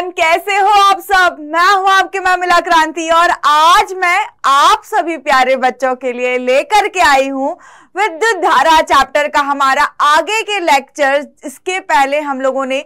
everyone कैसे हो आप सब मैं हूं आपके मैं मिला क्रांति और आज मैं आप सभी प्यारे बच्चों के लिए लेकर के आई हूं विद्युत धारा चैप्टर का हमारा आगे के लेक्चर इसके पहले हम लोगों ने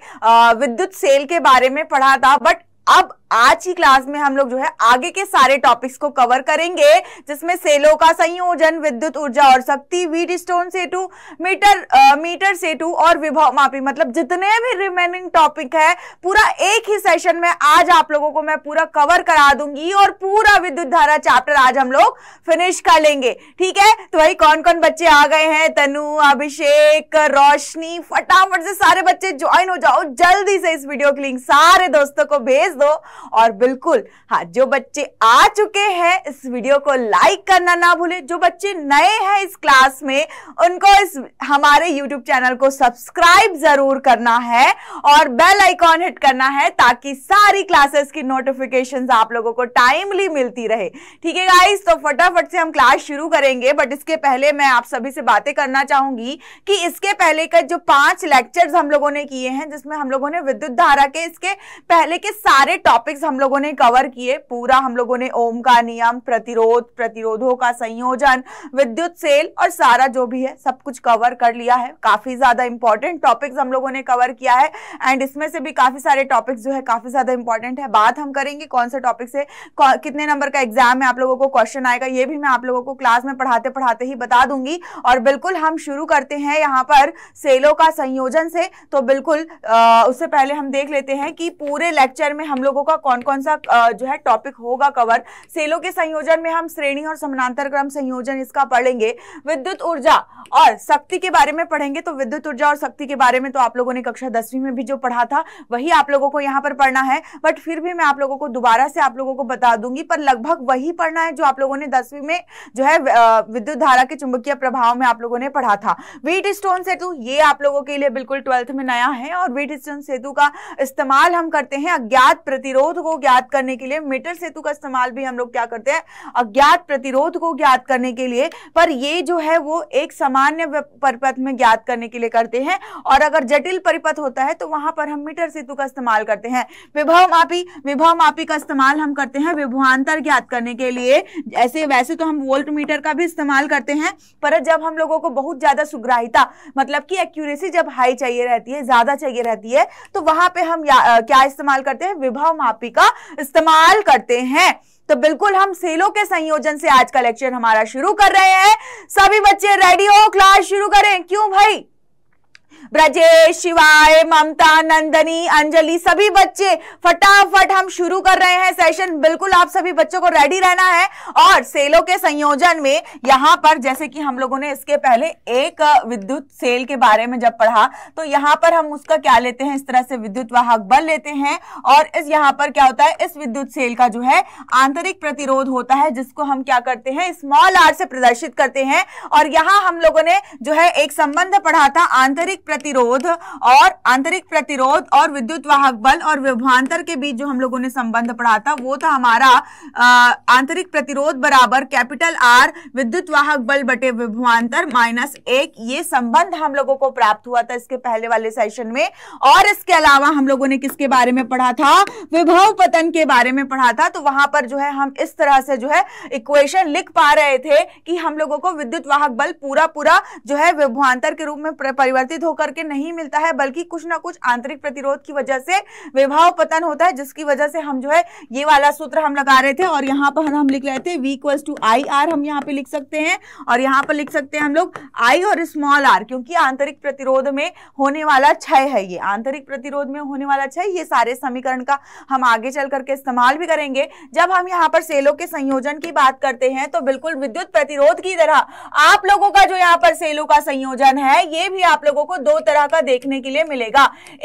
विद्युत सेल के बारे में पढ़ा था बट अब आज की क्लास में हम लोग जो है आगे के सारे टॉपिक्स को कवर करेंगे जिसमें सेलों का संयोजन विद्युत ऊर्जा और शक्ति वीट स्टोन सेतु मीटर आ, मीटर सेतु और विभव मापी मतलब जितने भी रिमेनिंग टॉपिक है पूरा एक ही सेशन में आज आप लोगों को मैं पूरा कवर करा दूंगी और पूरा विद्युत धारा चैप्टर आज हम लोग फिनिश कर लेंगे ठीक है तो भाई कौन कौन बच्चे आ गए हैं तनु अभिषेक रोशनी फटाफट से सारे बच्चे ज्वाइन हो जाओ जल्दी से इस वीडियो की लिंक सारे दोस्तों को भेज दो और बिल्कुल हाँ जो बच्चे आ चुके हैं इस वीडियो को लाइक करना ना भूले जो बच्चे नए हैं इस क्लास में उनको इस हमारे यूट्यूब चैनल को सब्सक्राइब जरूर करना है और बेल आइकॉन हिट करना है ताकि सारी क्लासेस की नोटिफिकेशन आप लोगों को टाइमली मिलती रहे ठीक है गाइस तो फटाफट से हम क्लास शुरू करेंगे बट इसके पहले मैं आप सभी से बातें करना चाहूंगी कि इसके पहले का जो पांच लेक्चर्स हम लोगों ने किए हैं जिसमें हम लोगों ने विद्युत धारा के इसके पहले के सारे टॉपिक टॉपिक्स हम लोगों ने कवर किए पूरा हम लोगों ने ओम का नियम प्रतिरोध प्रतिरोधों का संयोजन विद्युत सेल और सारा जो भी है सब कुछ कवर कर लिया है काफी ज्यादा इंपॉर्टेंट टॉपिक्स हम लोगों ने कवर किया है एंड इसमें से भी काफी सारे टॉपिक्स जो है काफी ज्यादा इंपॉर्टेंट है बात हम करेंगे कौन से टॉपिक से कितने नंबर का एग्जाम है आप लोगों को क्वेश्चन आएगा ये भी मैं आप लोगों को क्लास में पढ़ाते पढ़ाते ही बता दूंगी और बिल्कुल हम शुरू करते हैं यहाँ पर सेलों का संयोजन से तो बिल्कुल उससे पहले हम देख लेते हैं कि पूरे लेक्चर में हम लोगों का का कौन कौन सा जो है टॉपिक होगा कवर सेलों के संयोजन में हम श्रेणी और समानांतर क्रम संयोजन इसका पढ़ेंगे विद्युत ऊर्जा और शक्ति के बारे में पढ़ेंगे तो विद्युत ऊर्जा और शक्ति के बारे में तो आप लोगों ने कक्षा दसवीं में भी जो पढ़ा था वही आप लोगों को यहाँ पर पढ़ना है बट फिर भी मैं आप लोगों को दोबारा से आप लोगों को बता दूंगी पर लगभग वही पढ़ना है जो आप लोगों ने दसवीं में जो है विद्युत धारा के चुंबकीय प्रभाव में आप लोगों ने पढ़ा था वीट स्टोन सेतु ये आप लोगों के लिए बिल्कुल ट्वेल्थ में नया है और वीट स्टोन सेतु का इस्तेमाल हम करते हैं अज्ञात प्रतिरोध प्रतिरोध को ज्ञात करने के लिए मीटर सेतु का इस्तेमाल भी हम लोग क्या करते हैं अज्ञात प्रतिरोध को ज्ञात करने के लिए पर ये जो है वो एक सामान्य परिपथ में ज्ञात करने के लिए करते हैं और अगर जटिल परिपथ होता है तो वहां पर हम मीटर सेतु का इस्तेमाल करते हैं विभव मापी विभव मापी का इस्तेमाल हम करते हैं विभवान्तर ज्ञात करने के लिए ऐसे वैसे तो हम वोल्ट मीटर का भी इस्तेमाल करते हैं पर जब हम लोगों को बहुत ज्यादा सुग्राहिता मतलब कि एक्यूरेसी जब हाई चाहिए रहती है ज्यादा चाहिए रहती है तो वहां पे हम क्या इस्तेमाल करते हैं विभव माप कॉपी का इस्तेमाल करते हैं तो बिल्कुल हम सेलो के संयोजन से आज का लेक्चर हमारा शुरू कर रहे हैं सभी बच्चे रेडी हो क्लास शुरू करें क्यों भाई ब्रजेश शिवाय ममता नंदनी अंजलि सभी बच्चे फटाफट हम शुरू कर रहे हैं सेशन बिल्कुल आप सभी बच्चों को रेडी रहना है और सेलों के संयोजन में यहाँ पर जैसे कि हम लोगों ने इसके पहले एक विद्युत सेल के बारे में जब पढ़ा तो यहाँ पर हम उसका क्या लेते हैं इस तरह से विद्युत वाहक बल लेते हैं और इस यहाँ पर क्या होता है इस विद्युत सेल का जो है आंतरिक प्रतिरोध होता है जिसको हम क्या करते हैं स्मॉल आर से प्रदर्शित करते हैं और यहाँ हम लोगों ने जो है एक संबंध पढ़ा था आंतरिक प्रतिरोध और आंतरिक प्रतिरोध और विद्युत वाहक बल और विभवान्तर के बीच जो हम लोगों ने संबंध पढ़ा था वो था हमारा आंतरिक प्रतिरोध बराबर कैपिटल आर विद्युत वाहक बल बटे विभवान्तर माइनस एक ये संबंध हम लोगों को प्राप्त हुआ था इसके पहले वाले सेशन में और इसके अलावा हम लोगों ने किसके बारे में पढ़ा था विभव पतन के बारे में पढ़ा था तो वहां पर जो है हम इस तरह से जो है इक्वेशन लिख पा रहे थे कि हम लोगों को विद्युत वाहक बल पूरा पूरा जो है विभवान्तर के रूप में परिवर्तित हो होकर के नहीं मिलता है बल्कि कुछ ना कुछ आंतरिक प्रतिरोध की वजह से विभाव पतन होता है जिसकी वजह से हम जो है ये वाला सूत्र हम लगा रहे थे और यहाँ पर हम लिख रहे थे V equals to I R हम यहाँ पे लिख सकते हैं और यहाँ पर लिख सकते हैं हम लोग आई और स्मॉल आर क्योंकि आंतरिक प्रतिरोध में होने वाला क्षय है ये आंतरिक प्रतिरोध में होने वाला क्षय ये सारे समीकरण का हम आगे चल करके इस्तेमाल भी करेंगे जब हम यहाँ पर सेलों के संयोजन की बात करते हैं तो बिल्कुल विद्युत प्रतिरोध की तरह आप लोगों का जो यहाँ पर सेलों का संयोजन है ये भी आप लोगों को दो तरह का देखने के लिए मिलेगा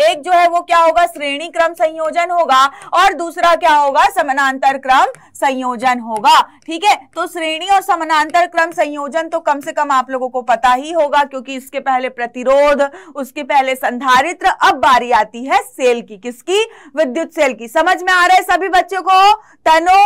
एक जो है वो क्या होगा श्रेणी क्रम संयोजन होगा और दूसरा क्या होगा समानांतर क्रम संयोजन होगा ठीक है तो श्रेणी और समानांतर क्रम संयोजन तो कम से कम आप लोगों को पता ही होगा क्योंकि इसके पहले प्रतिरोध उसके पहले संधारित्र अब बारी आती है सेल की किसकी विद्युत सेल की समझ में आ रहा है सभी बच्चों को तनो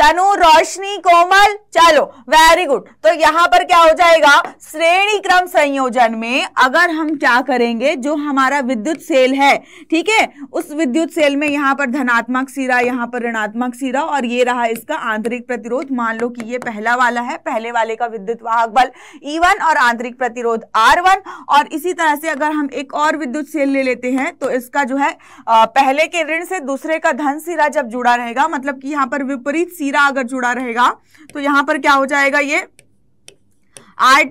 तनु रोशनी कोमल चलो वेरी गुड तो यहाँ पर क्या हो जाएगा श्रेणी क्रम संयोजन में अगर हम क्या करेंगे जो हमारा विद्युत सेल है ठीक है उस विद्युत सेल में यहाँ पर धनात्मक सिरा यहाँ पर ऋणात्मक सिरा और ये रहा इसका आंतरिक प्रतिरोध मान लो कि ये पहला वाला है पहले वाले का विद्युत वाहक बल ई e और आंतरिक प्रतिरोध आर और इसी तरह से अगर हम एक और विद्युत सेल ले लेते हैं तो इसका जो है पहले के ऋण से दूसरे का धन सिरा जब जुड़ा रहेगा मतलब कि यहाँ पर विपरीत सीरा अगर जुड़ा रहेगा तो यहां पर क्या हो जाएगा ये आर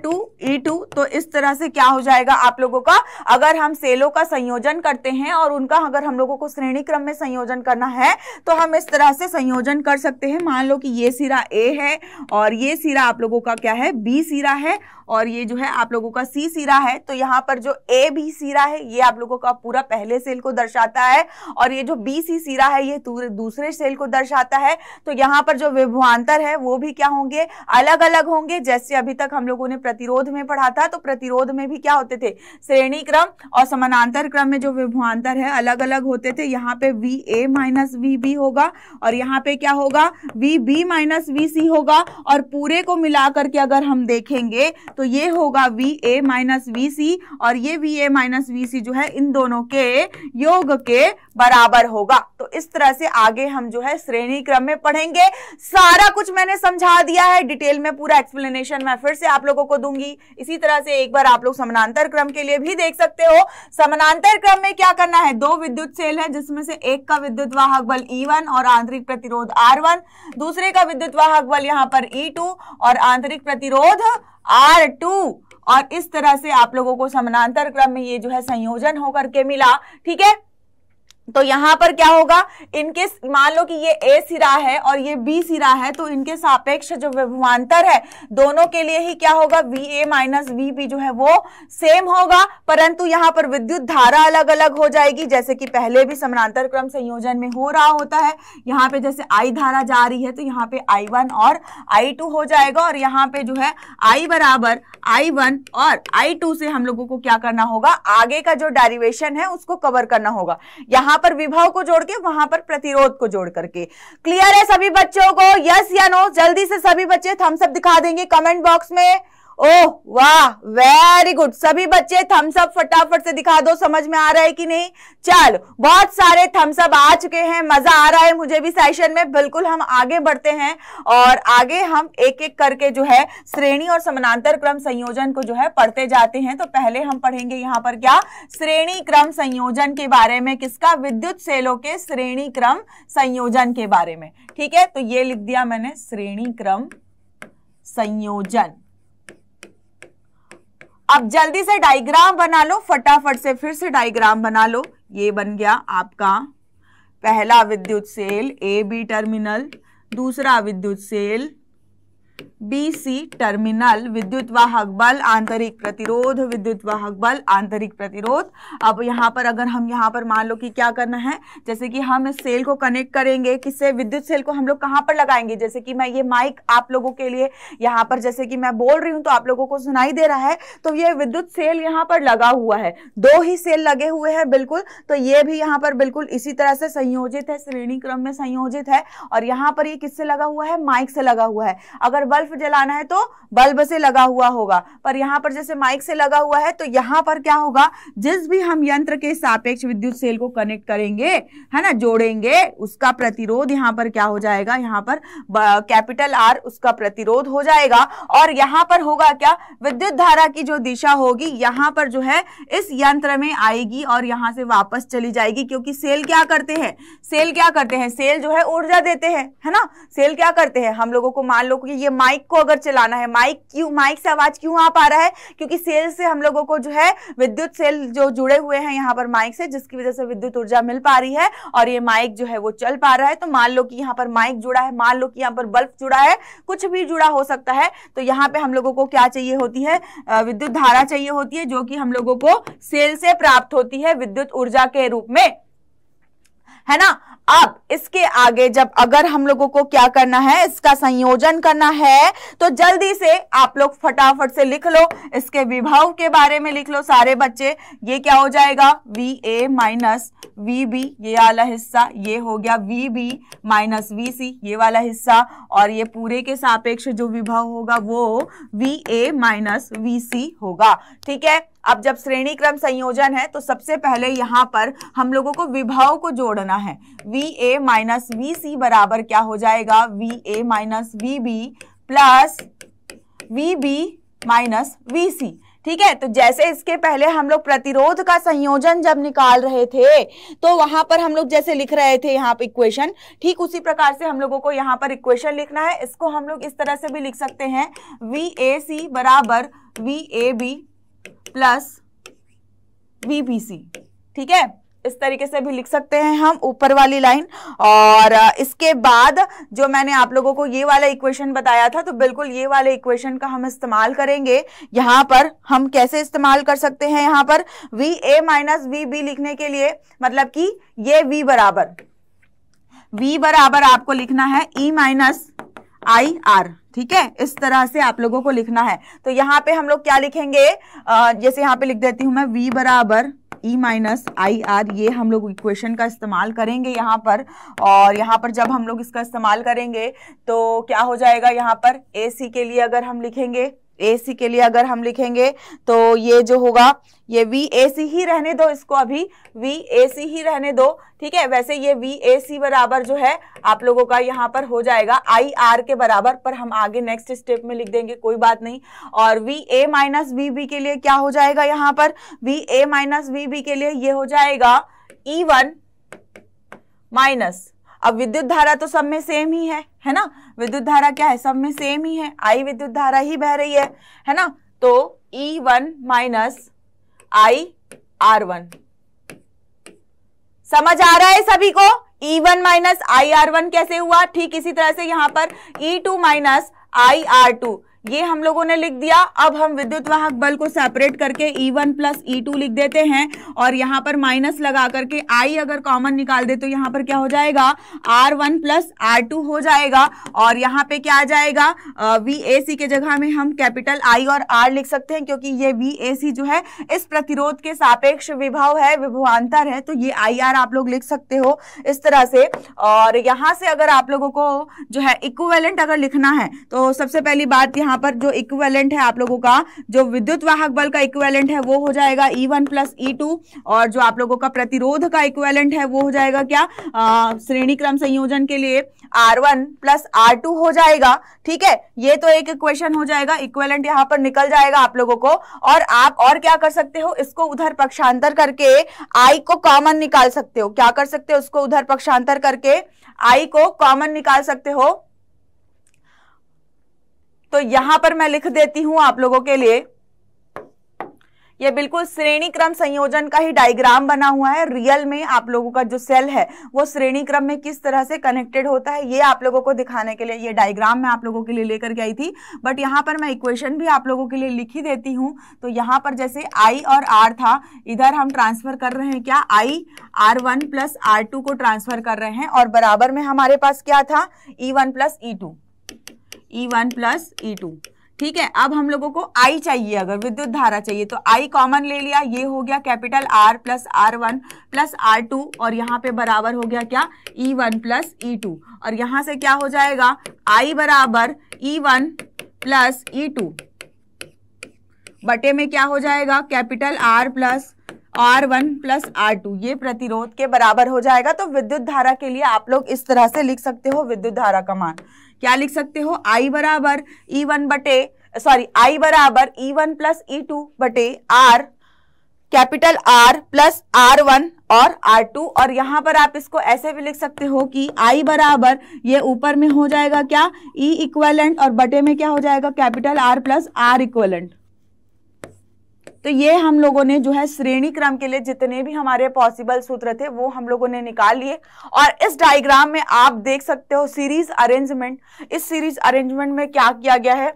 E2 तो इस तरह से क्या हो जाएगा आप लोगों का अगर हम सेलों का संयोजन करते हैं और उनका अगर हम लोगों को श्रेणी क्रम में संयोजन करना है तो हम इस तरह से संयोजन कर सकते हैं मान लो कि ये सिरा ए है और ये सिरा आप लोगों का क्या है बी सिरा है और ये जो है आप लोगों का सी सिरा है तो यहाँ पर जो ए बी सिरा है ये आप लोगों का पूरा पहले सेल को दर्शाता है और ये जो बी सी सिरा है ये दूसरे सेल को दर्शाता है तो यहाँ पर जो विभवान्तर है वो भी क्या होंगे अलग अलग होंगे जैसे अभी तक हम लोगों ने प्रतिरोध में पढ़ा था तो प्रतिरोध में भी क्या होते थे श्रेणी क्रम और समानांतर क्रम में जो विभवान्तर है अलग अलग होते थे यहाँ पे V A minus V B होगा और यहाँ पे क्या होगा V B minus V C होगा और पूरे को मिला करके अगर हम देखेंगे तो ये होगा V A minus V C और ये V A minus V C जो है इन दोनों के योग के बराबर होगा तो इस तरह से आगे हम जो है श्रेणी क्रम में पढ़ेंगे सारा कुछ मैंने समझा दिया है डिटेल में पूरा एक्सप्लेनेशन मैं फिर से आप लोगों को दूंगी इसी तरह से एक बार आप लोग समानांतर क्रम के लिए भी देख सकते हो समानांतर क्रम में क्या करना है दो विद्युत सेल है जिसमें से एक का विद्युत वाहक बल ई e और आंतरिक प्रतिरोध आर दूसरे का विद्युत वाहक बल यहाँ पर ई e और आंतरिक प्रतिरोध आर टू और इस तरह से आप लोगों को समानांतर क्रम में ये जो है संयोजन होकर के मिला ठीक है तो यहां पर क्या होगा इनके मान लो कि ये ए सिरा है और ये बी सिरा है तो इनके सापेक्ष जो विभवान्तर है दोनों के लिए ही क्या होगा V A minus V B जो है वो सेम होगा परंतु यहां पर विद्युत धारा अलग अलग हो जाएगी जैसे कि पहले भी समानांतर क्रम संयोजन में हो रहा होता है यहां पे जैसे आई धारा जा रही है तो यहाँ पे आई वन और आई टू हो जाएगा और यहाँ पे जो है आई बराबर आई वन और आई टू से हम लोगों को क्या करना होगा आगे का जो डेरिवेशन है उसको कवर करना होगा यहाँ यहाँ पर विभव को जोड़ के वहां पर प्रतिरोध को जोड़ करके क्लियर है सभी बच्चों को यस या नो जल्दी से सभी बच्चे थम्सअप दिखा देंगे कमेंट बॉक्स में ओह वाह वेरी गुड सभी बच्चे थम्स अप फटाफट से दिखा दो समझ में आ रहा है कि नहीं चल बहुत सारे थम्स अप आ चुके हैं मजा आ रहा है मुझे भी सेशन में बिल्कुल हम आगे बढ़ते हैं और आगे हम एक एक करके जो है श्रेणी और समानांतर क्रम संयोजन को जो है पढ़ते जाते हैं तो पहले हम पढ़ेंगे यहाँ पर क्या श्रेणी क्रम संयोजन के बारे में किसका विद्युत सेलों के श्रेणी क्रम संयोजन के बारे में ठीक है तो ये लिख दिया मैंने श्रेणी क्रम संयोजन अब जल्दी से डायग्राम बना लो फटाफट से फिर से डायग्राम बना लो ये बन गया आपका पहला विद्युत सेल ए बी टर्मिनल दूसरा विद्युत सेल बीसी टर्मिनल विद्युत वाहक बल आंतरिक प्रतिरोध विद्युत वाहक बल आंतरिक प्रतिरोध अब यहाँ पर अगर हम यहाँ पर मान लो कि क्या करना है जैसे कि हम इस सेल को कनेक्ट करेंगे किससे विद्युत सेल को हम लोग कहाँ पर लगाएंगे जैसे कि मैं ये माइक आप लोगों के लिए यहाँ पर जैसे कि मैं बोल रही हूँ तो आप लोगों को सुनाई दे रहा है तो ये विद्युत सेल यहाँ पर लगा हुआ है दो ही सेल लगे हुए हैं बिल्कुल तो ये भी यहाँ पर बिल्कुल इसी तरह से संयोजित है श्रेणी क्रम में संयोजित है और यहाँ पर ये किससे लगा हुआ है माइक से लगा हुआ है अगर बल्ब बल्ब जलाना है तो बल्ब से लगा हुआ होगा पर यहाँ पर जैसे माइक से लगा हुआ है तो यहाँ पर क्या होगा जिस भी हम यंत्र के सापेक्ष विद्युत सेल को कनेक्ट करेंगे है ना जोड़ेंगे उसका प्रतिरोध यहाँ पर क्या हो जाएगा यहाँ पर कैपिटल आर उसका प्रतिरोध हो जाएगा और यहाँ पर होगा क्या विद्युत धारा की जो दिशा होगी यहाँ पर जो है इस यंत्र में आएगी और यहाँ से वापस चली जाएगी क्योंकि सेल क्या करते हैं सेल क्या करते हैं सेल जो है ऊर्जा देते हैं है ना सेल क्या करते हैं हम लोगों को मान लो कि ये माइक माइक को अगर चलाना है माइक क्यों माइक से आवाज क्यों आ पा रहा है क्योंकि सेल से हम लोगों को जो है विद्युत सेल जो जुड़े हुए हैं यहाँ पर माइक से जिसकी वजह से विद्युत ऊर्जा मिल पा रही है और ये माइक जो है वो चल पा रहा है तो मान लो कि यहाँ पर माइक जुड़ा है मान लो कि यहाँ पर बल्ब जुड़ा है कुछ भी जुड़ा हो सकता है तो यहाँ पे हम लोगों को क्या चाहिए होती है विद्युत धारा चाहिए होती है जो कि हम लोगों को सेल से प्राप्त होती है विद्युत ऊर्जा के रूप में है ना अब इसके आगे जब अगर हम लोगों को क्या करना है इसका संयोजन करना है तो जल्दी से आप लोग फटाफट से लिख लो इसके विभव के बारे में लिख लो सारे बच्चे ये क्या हो जाएगा V A minus V B ये वाला हिस्सा ये हो गया V B minus V C ये वाला हिस्सा और ये पूरे के सापेक्ष जो विभव होगा वो V A minus V C होगा ठीक है अब जब श्रेणी क्रम संयोजन है तो सबसे पहले यहां पर हम लोगों को विभाव को जोड़ना है V A minus V C बराबर क्या हो जाएगा V A minus V B plus V B minus V C ठीक है तो जैसे इसके पहले हम लोग प्रतिरोध का संयोजन जब निकाल रहे थे तो वहां पर हम लोग जैसे लिख रहे थे यहाँ पर इक्वेशन ठीक उसी प्रकार से हम लोगों को यहाँ पर इक्वेशन लिखना है इसको हम लोग इस तरह से भी लिख सकते हैं वी ए सी बराबर V A B plus BBC ठीक है इस तरीके से भी लिख सकते हैं हम ऊपर वाली लाइन और इसके बाद जो मैंने आप लोगों को ये वाला इक्वेशन बताया था तो बिल्कुल ये वाले इक्वेशन का हम इस्तेमाल करेंगे यहाँ पर हम कैसे इस्तेमाल कर सकते हैं यहाँ पर V A minus V B लिखने के लिए मतलब कि ये वी बराबर वी बराबर आपको लिखना है ई माइनस आई आर ठीक है इस तरह से आप लोगों को लिखना है तो यहाँ पे हम लोग क्या लिखेंगे जैसे यहाँ पे लिख देती हूँ मैं v बराबर ई माइनस आई आर ये हम लोग इक्वेशन का इस्तेमाल करेंगे यहाँ पर और यहाँ पर जब हम लोग इसका इस्तेमाल करेंगे तो क्या हो जाएगा यहाँ पर ए सी के लिए अगर हम लिखेंगे ए सी के लिए अगर हम लिखेंगे तो ये जो होगा ये वी ए सी ही रहने दो इसको अभी वी ए सी ही रहने दो ठीक है वैसे ये वी ए सी बराबर जो है आप लोगों का यहाँ पर हो जाएगा आई आर के बराबर पर हम आगे नेक्स्ट स्टेप में लिख देंगे कोई बात नहीं और V A minus V B के लिए क्या हो जाएगा यहाँ पर V A minus V B के लिए ये हो जाएगा ई वन माइनस अब विद्युत धारा तो सब में सेम ही है है ना विद्युत धारा क्या है सब में सेम ही है आई विद्युत धारा ही बह रही है है ना तो E one minus I R one समझ आ रहा है सभी को E one minus I R one कैसे हुआ ठीक इसी तरह से यहां पर E two minus I R two ये हम लोगों ने लिख दिया अब हम विद्युत वाहक बल को सेपरेट करके E one plus E two लिख देते हैं और यहाँ पर माइनस लगा करके आई अगर कॉमन निकाल दे तो यहाँ पर क्या हो जाएगा R one plus R two हो जाएगा और यहाँ पे क्या आ जाएगा वी ए सी के जगह में हम कैपिटल आई और आर लिख सकते हैं क्योंकि ये वी ए सी जो है इस प्रतिरोध के सापेक्ष विभाव है विभवान्तर है तो ये आई आर आप लोग लिख सकते हो इस तरह से और यहाँ से अगर आप लोगों को जो है इक्वेलेंट अगर लिखना है तो सबसे पहली बात यहाँ यहाँ पर जो इक्वेलेंट है आप लोगों का जो विद्युत वाहक बल का इक्वेलेंट है वो हो जाएगा E one plus E two और जो आप लोगों का प्रतिरोध का इक्वेलेंट है वो हो जाएगा क्या श्रेणी क्रम संयोजन के लिए R one plus R two हो जाएगा ठीक है ये तो एक क्वेश्चन हो जाएगा इक्वेलेंट यहाँ पर निकल जाएगा आप लोगों को और आप और क्या कर सकते हो इसको उधर पक्षांतर करके आई को कॉमन निकाल सकते हो क्या कर सकते हो उसको उधर पक्षांतर करके आई को कॉमन निकाल सकते हो तो यहां पर मैं लिख देती हूं आप लोगों के लिए ये बिल्कुल श्रेणी क्रम संयोजन का ही डायग्राम बना हुआ है रियल में आप लोगों का जो सेल है वो श्रेणी क्रम में किस तरह से कनेक्टेड होता है ये आप लोगों को दिखाने के लिए ये डायग्राम मैं आप लोगों के लिए लेकर के आई थी बट यहाँ पर मैं इक्वेशन भी आप लोगों के लिए लिख ही देती हूँ तो यहाँ पर जैसे आई और आर था इधर हम ट्रांसफर कर रहे हैं क्या I R one plus R two को ट्रांसफर कर रहे हैं और बराबर में हमारे पास क्या था E one plus E two E one plus E two ठीक है अब हम लोगों को आई चाहिए अगर विद्युत धारा चाहिए तो आई कॉमन ले लिया ये हो गया capital R plus R one plus R two और यहाँ पे बराबर हो गया क्या E one plus E two और यहां से क्या हो जाएगा आई बराबर E one plus E two बटे में क्या हो जाएगा capital R plus R one plus R two ये प्रतिरोध के बराबर हो जाएगा तो विद्युत धारा के लिए आप लोग इस तरह से लिख सकते हो विद्युत धारा का मान क्या लिख सकते हो आई बराबर ई e वन बटे सॉरी आई बराबर E one plus E two बटे R capital R plus R one और आर टू और यहां पर आप इसको ऐसे भी लिख सकते हो कि आई बराबर ये ऊपर में हो जाएगा क्या ई e इक्वलेंट और बटे में क्या हो जाएगा capital R plus R equivalent तो ये हम लोगों ने जो है श्रेणी क्रम के लिए जितने भी हमारे पॉसिबल सूत्र थे वो हम लोगों ने निकाल लिए और इस डायग्राम में आप देख सकते हो सीरीज अरेंजमेंट इस सीरीज अरेंजमेंट में क्या किया गया है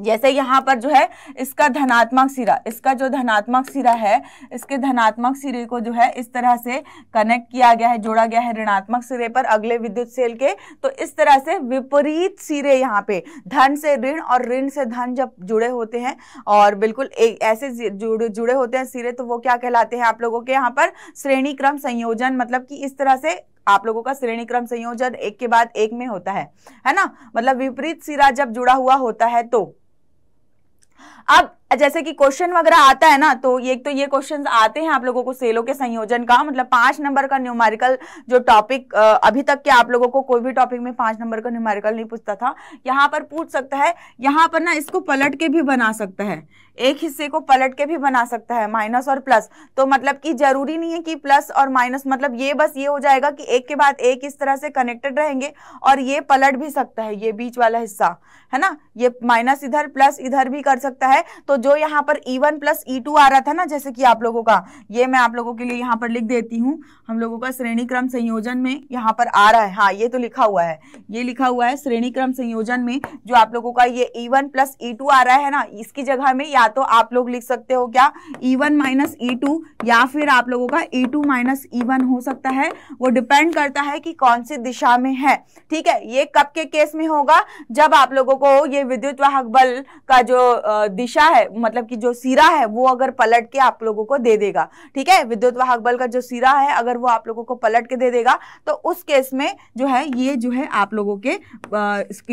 जैसे यहाँ पर जो है इसका धनात्मक सिरा इसका जो धनात्मक सिरा है इसके धनात्मक सिरे को जो है इस तरह से कनेक्ट किया गया है जोड़ा गया है ऋणात्मक सिरे पर अगले विद्युत सेल के तो इस तरह से विपरीत सिरे यहाँ पे धन से ऋण और ऋण से धन जब जुड़े होते हैं और बिल्कुल एक ऐसे जुड़े जुड़े होते हैं सिरे तो वो क्या कहलाते हैं आप लोगों के यहाँ पर श्रेणी क्रम संयोजन मतलब कि इस तरह से आप लोगों का श्रेणी क्रम संयोजन एक के बाद एक में होता है है ना मतलब विपरीत सिरा जब जुड़ा हुआ होता है तो अब जैसे कि क्वेश्चन वगैरह आता है ना तो ये तो ये क्वेश्चंस आते हैं आप लोगों को सेलों के संयोजन का मतलब पांच नंबर का न्यूमेरिकल जो टॉपिक अभी तक के आप लोगों को कोई भी टॉपिक में पांच नंबर का न्यूमेरिकल नहीं पूछता था यहाँ पर पूछ सकता है यहाँ पर ना इसको पलट के भी बना सकता है एक हिस्से को पलट के भी बना सकता है माइनस और प्लस तो मतलब कि जरूरी नहीं है कि प्लस और माइनस मतलब ये बस ये हो जाएगा कि एक के बाद एक इस तरह से कनेक्टेड रहेंगे और ये पलट भी सकता है ये बीच वाला हिस्सा है ना ये माइनस इधर प्लस इधर भी कर सकता है तो जो यहाँ पर E one plus E two आ रहा था ना जैसे कि आप लोगों का ये मैं आप लोगों के लिए यहाँ पर लिख देती हूँ हम लोगों का श्रेणी क्रम संयोजन में यहाँ पर आ रहा है हाँ ये तो लिखा हुआ है ये लिखा हुआ है श्रेणी क्रम संयोजन में जो आप लोगों का ये E one plus E two आ रहा है ना इसकी जगह में या तो आप लोग लिख सकते हो क्या E one minus E two या फिर आप लोगों का e2 टू माइनस हो सकता है वो डिपेंड करता है कि कौन सी दिशा में है ठीक है ये कब के केस में होगा जब आप लोगों को ये विद्युत वाहक बल का जो दिशा है मतलब कि जो सिरा है वो अगर पलट के आप लोगों को दे देगा ठीक है विद्युत वाहक बल का जो सिरा है अगर वो आप लोगों को पलट के दे देगा तो उस केस में जो है ये जो है आप लोगों के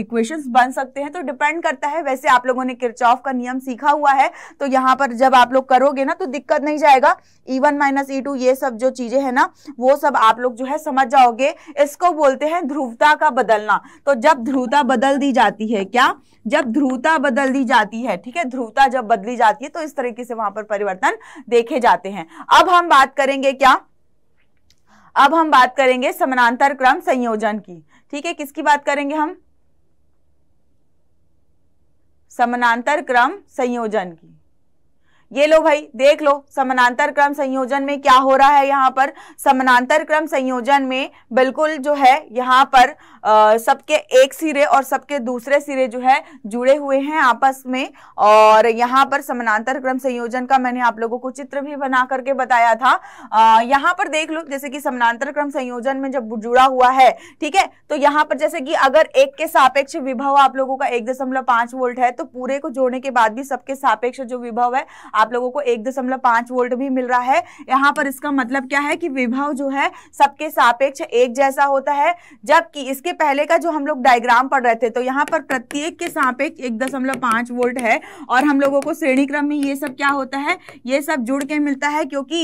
इक्वेशन बन सकते हैं तो डिपेंड करता है वैसे आप लोगों ने किरचॉफ का नियम सीखा हुआ है है तो यहाँ पर जब आप लोग करोगे ना तो दिक्कत नहीं जाएगा E one minus E two ये सब जो चीजें है ना वो सब आप लोग जो है समझ जाओगे इसको बोलते हैं ध्रुवता का बदलना तो जब ध्रुवता बदल दी जाती है क्या जब ध्रुवता बदल दी जाती है ठीक है ध्रुवता जब बदली जाती है तो इस तरीके से वहां पर परिवर्तन देखे जाते हैं अब हम बात करेंगे क्या अब हम बात करेंगे समानांतर क्रम संयोजन की ठीक है किसकी बात करेंगे हम समानांतर क्रम संयोजन की ये लो भाई देख लो समानांतर क्रम संयोजन में क्या हो रहा है यहाँ पर समानांतर क्रम संयोजन में बिल्कुल जो है यहाँ पर सबके एक सिरे और सबके दूसरे सिरे जो है जुड़े हुए हैं आपस में और यहाँ पर समानांतर क्रम संयोजन का मैंने आप लोगों को चित्र भी बना करके बताया था आ, यहाँ पर देख लो जैसे कि समानांतर क्रम संयोजन में जब जुड़ा हुआ है ठीक है तो यहाँ पर जैसे कि अगर एक के सापेक्ष विभव आप लोगों का एक दशमलव पांच वोल्ट है तो पूरे को जोड़ने के बाद भी सबके सापेक्ष जो विभव है आप लोगों को एक दशमलव पांच वोल्ट भी मिल रहा है यहाँ पर इसका मतलब क्या है कि विभव जो है सबके सापेक्ष एक जैसा होता है जबकि इसके पहले का जो हम लोग डायग्राम पढ़ रहे थे तो यहाँ पर प्रत्येक के सापेक्ष एक दशमलव पांच वोल्ट है और हम लोगों को श्रेणी क्रम में ये सब क्या होता है ये सब जुड़ के मिलता है क्योंकि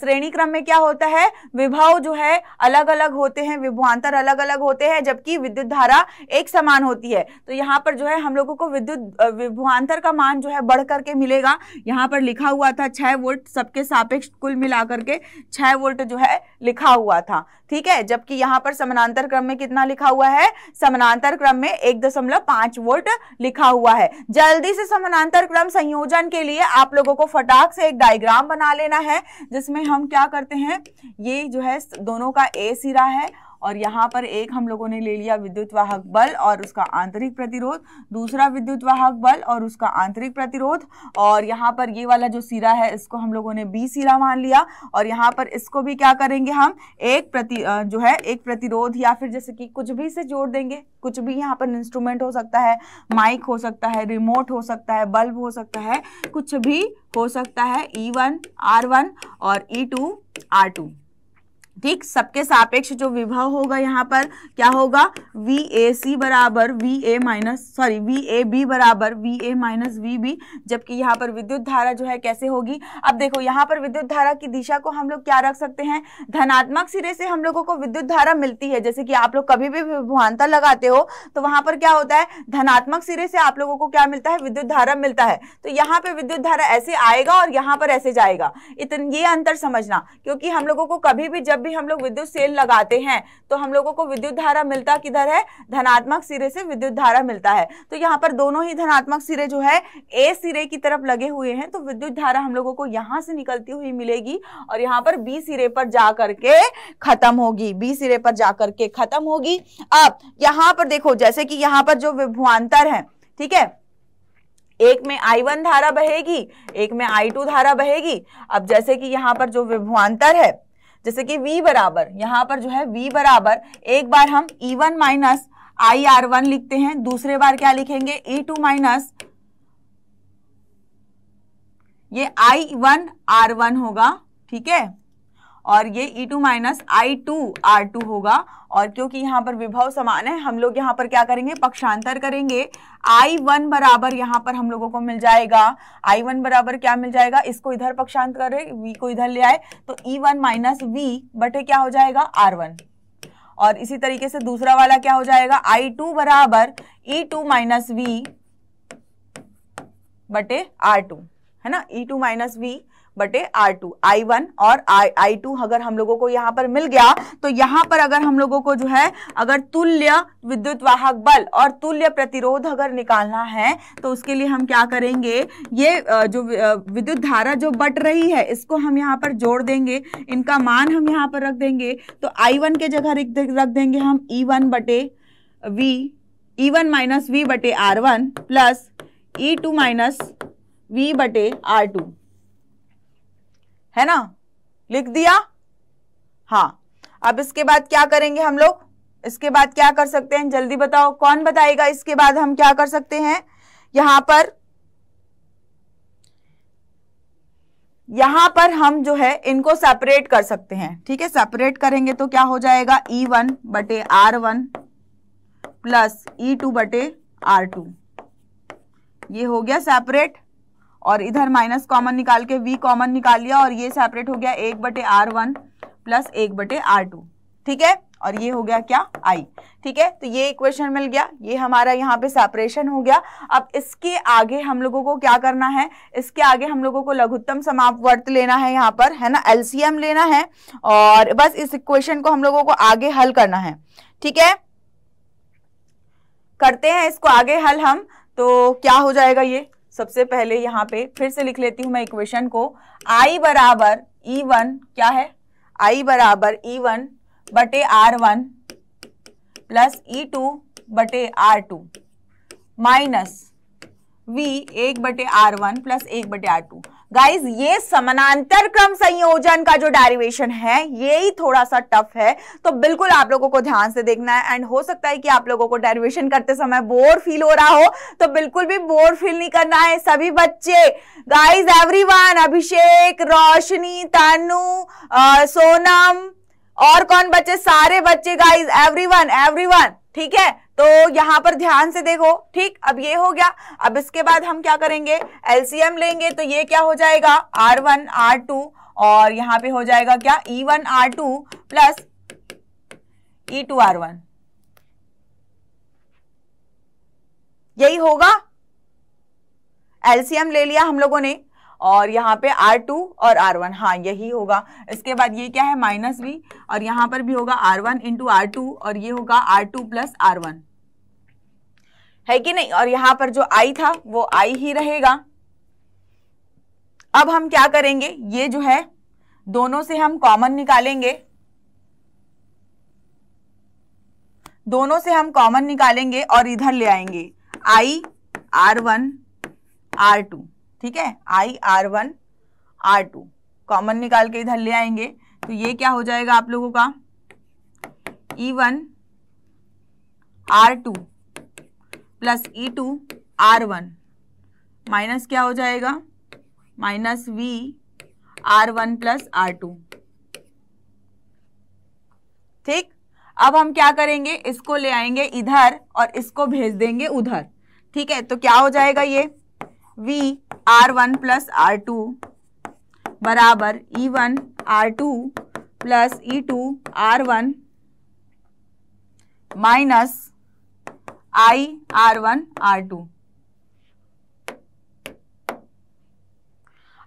श्रेणी क्रम में क्या होता है विभव जो है अलग अलग होते हैं विभवान्तर अलग अलग होते हैं जबकि विद्युत धारा एक समान होती है तो यहाँ पर जो है हम लोगों को विद्युत विभवान्तर का मान जो है बढ़ करके मिलेगा यहाँ पर लिखा हुआ था छह वोल्ट सबके सापेक्ष कुल मिलाकर के छह वोल्ट जो है लिखा हुआ था ठीक है जबकि यहाँ पर समानांतर क्रम में कितना लिखा हुआ है समानांतर क्रम में एक दशमलव पांच वोल्ट लिखा हुआ है जल्दी से समानांतर क्रम संयोजन के लिए आप लोगों को फटाक से एक डायग्राम बना लेना है जिसमें हम क्या करते हैं ये जो है दोनों का ए सिरा है और यहाँ पर एक हम लोगों ने ले लिया विद्युत वाहक बल और उसका आंतरिक प्रतिरोध दूसरा विद्युत वाहक बल और उसका आंतरिक प्रतिरोध और यहाँ पर ये वाला जो सिरा है इसको हम लोगों ने बी सिरा मान लिया और यहाँ पर इसको भी क्या करेंगे हम एक प्रति जो है एक प्रतिरोध या फिर जैसे कि कुछ भी से जोड़ देंगे कुछ भी यहाँ पर इंस्ट्रूमेंट हो सकता है माइक हो सकता है रिमोट हो सकता है बल्ब हो सकता है कुछ भी हो सकता है ई वन आर वन और ई टू आर टू ठीक सबके सापेक्ष जो विभव होगा यहाँ पर क्या होगा वी ए सी बराबर V A minus sorry V A B बराबर V A minus V B जबकि यहाँ पर विद्युत धारा जो है कैसे होगी अब देखो यहाँ पर विद्युत धारा की दिशा को हम लोग क्या रख सकते हैं धनात्मक सिरे से हम लोगों को विद्युत धारा मिलती है जैसे कि आप लोग कभी भी विभवान्तर लगाते हो तो वहां पर क्या होता है धनात्मक सिरे से आप लोगों को क्या मिलता है विद्युत धारा मिलता है तो यहाँ पे विद्युत धारा ऐसे आएगा और यहाँ पर ऐसे जाएगा इतन ये अंतर समझना क्योंकि हम लोगों को कभी भी जब भी भी हम लोग विद्युत सेल लगाते हैं तो हम लोगों को विद्युत धारा मिलता किधर है धनात्मक सिरे से विद्युत धारा मिलता है तो यहाँ पर दोनों ही धनात्मक सिरे जो है ए सिरे की तरफ लगे हुए हैं तो विद्युत धारा हम लोगों को यहाँ से निकलती हुई मिलेगी और यहाँ पर बी सिरे पर जा करके खत्म होगी बी सिरे पर जा करके खत्म होगी अब यहाँ पर देखो जैसे कि यहाँ पर जो विभुआंतर है ठीक है एक में I1 धारा बहेगी एक में I2 धारा बहेगी अब जैसे कि यहाँ पर जो विभुआंतर है जैसे कि v बराबर यहाँ पर जो है v बराबर एक बार हम e1 one minus I R one लिखते हैं दूसरे बार क्या लिखेंगे e2 टू माइनस ये आई वन आर वन होगा ठीक है और ये E two minus I two R two होगा और क्योंकि यहाँ पर विभव समान है हम लोग यहाँ पर क्या करेंगे पक्षांतर करेंगे आई वन बराबर यहाँ पर हम लोगों को मिल जाएगा आई वन बराबर क्या मिल जाएगा इसको इधर पक्षांतर करें V को इधर ले आए तो ई वन माइनस वी बटे क्या हो जाएगा आर वन और इसी तरीके से दूसरा वाला क्या हो जाएगा आई टू बराबर ई टू माइनस वी बटे आर टू है ना ई टू माइनस वी बटे आर टू आई वन और आई आई टू अगर हम लोगों को यहाँ पर मिल गया तो यहाँ पर अगर हम लोगों को जो है अगर तुल्य विद्युत वाहक बल और तुल्य प्रतिरोध अगर निकालना है तो उसके लिए हम क्या करेंगे ये जो विद्युत धारा जो बट रही है इसको हम यहाँ पर जोड़ देंगे इनका मान हम यहाँ पर रख देंगे तो आई वन के जगह रख देंगे हम ई e वन बटे V E one minus V बटे R one plus E two minus V बटे आर टू है ना लिख दिया हाँ अब इसके बाद क्या करेंगे हम लोग इसके बाद क्या कर सकते हैं जल्दी बताओ कौन बताएगा इसके बाद हम क्या कर सकते हैं यहां पर यहां पर हम जो है इनको सेपरेट कर सकते हैं ठीक है सेपरेट करेंगे तो क्या हो जाएगा ई e वन बटे R one plus E two बटे आर टू ये हो गया सेपरेट और इधर माइनस कॉमन निकाल के वी कॉमन निकाल लिया और ये सेपरेट हो गया एक बटे आर वन प्लस एक बटे आर टू ठीक है और ये हो गया क्या आई ठीक है तो ये इक्वेशन मिल गया ये हमारा यहाँ पे सेपरेशन हो गया अब इसके आगे हम लोगों को क्या करना है इसके आगे हम लोगों को लघुत्तम समापवर्त लेना है यहाँ पर है ना एलसीएम लेना है और बस इस इक्वेशन को हम लोगों को आगे हल करना है ठीक है करते हैं इसको आगे हल हम तो क्या हो जाएगा ये सबसे पहले यहाँ पे फिर से लिख लेती हूँ मैं इक्वेशन को आई बराबर ई e वन क्या है आई बराबर ई e वन बटे R one plus E two बटे आर टू माइनस वी एक बटे आर वन प्लस एक बटे आर टू गाइज ये समानांतर क्रम संयोजन का जो डेरिवेशन है ये ही थोड़ा सा टफ है तो बिल्कुल आप लोगों को ध्यान से देखना है एंड हो सकता है कि आप लोगों को डेरिवेशन करते समय बोर फील हो रहा हो तो बिल्कुल भी बोर फील नहीं करना है सभी बच्चे गाइज एवरीवन अभिषेक रोशनी तानु सोनम और कौन बच्चे सारे बच्चे गाइज एवरी एवरीवन ठीक है तो यहां पर ध्यान से देखो ठीक अब ये हो गया अब इसके बाद हम क्या करेंगे एलसीएम लेंगे तो ये क्या हो जाएगा आर वन आर टू और यहां पे हो जाएगा क्या E one R two plus E two R one यही होगा एलसीएम ले लिया हम लोगों ने और यहाँ पे आर टू और आर वन हाँ यही होगा इसके बाद ये क्या है माइनस भी और यहाँ पर भी होगा R one into R two और ये होगा R two plus R one है कि नहीं और यहाँ पर जो आई था वो आई ही रहेगा अब हम क्या करेंगे ये जो है दोनों से हम कॉमन निकालेंगे दोनों से हम कॉमन निकालेंगे और इधर ले आएंगे I R one R two ठीक है I R one R two common निकाल के इधर ले आएंगे तो ये क्या हो जाएगा आप लोगों का E one R two plus E two R one minus क्या हो जाएगा minus V R one plus R two ठीक अब हम क्या करेंगे इसको ले आएंगे इधर और इसको भेज देंगे उधर ठीक है तो क्या हो जाएगा ये v R one plus R two बराबर E one R two plus E two R one minus I R one R two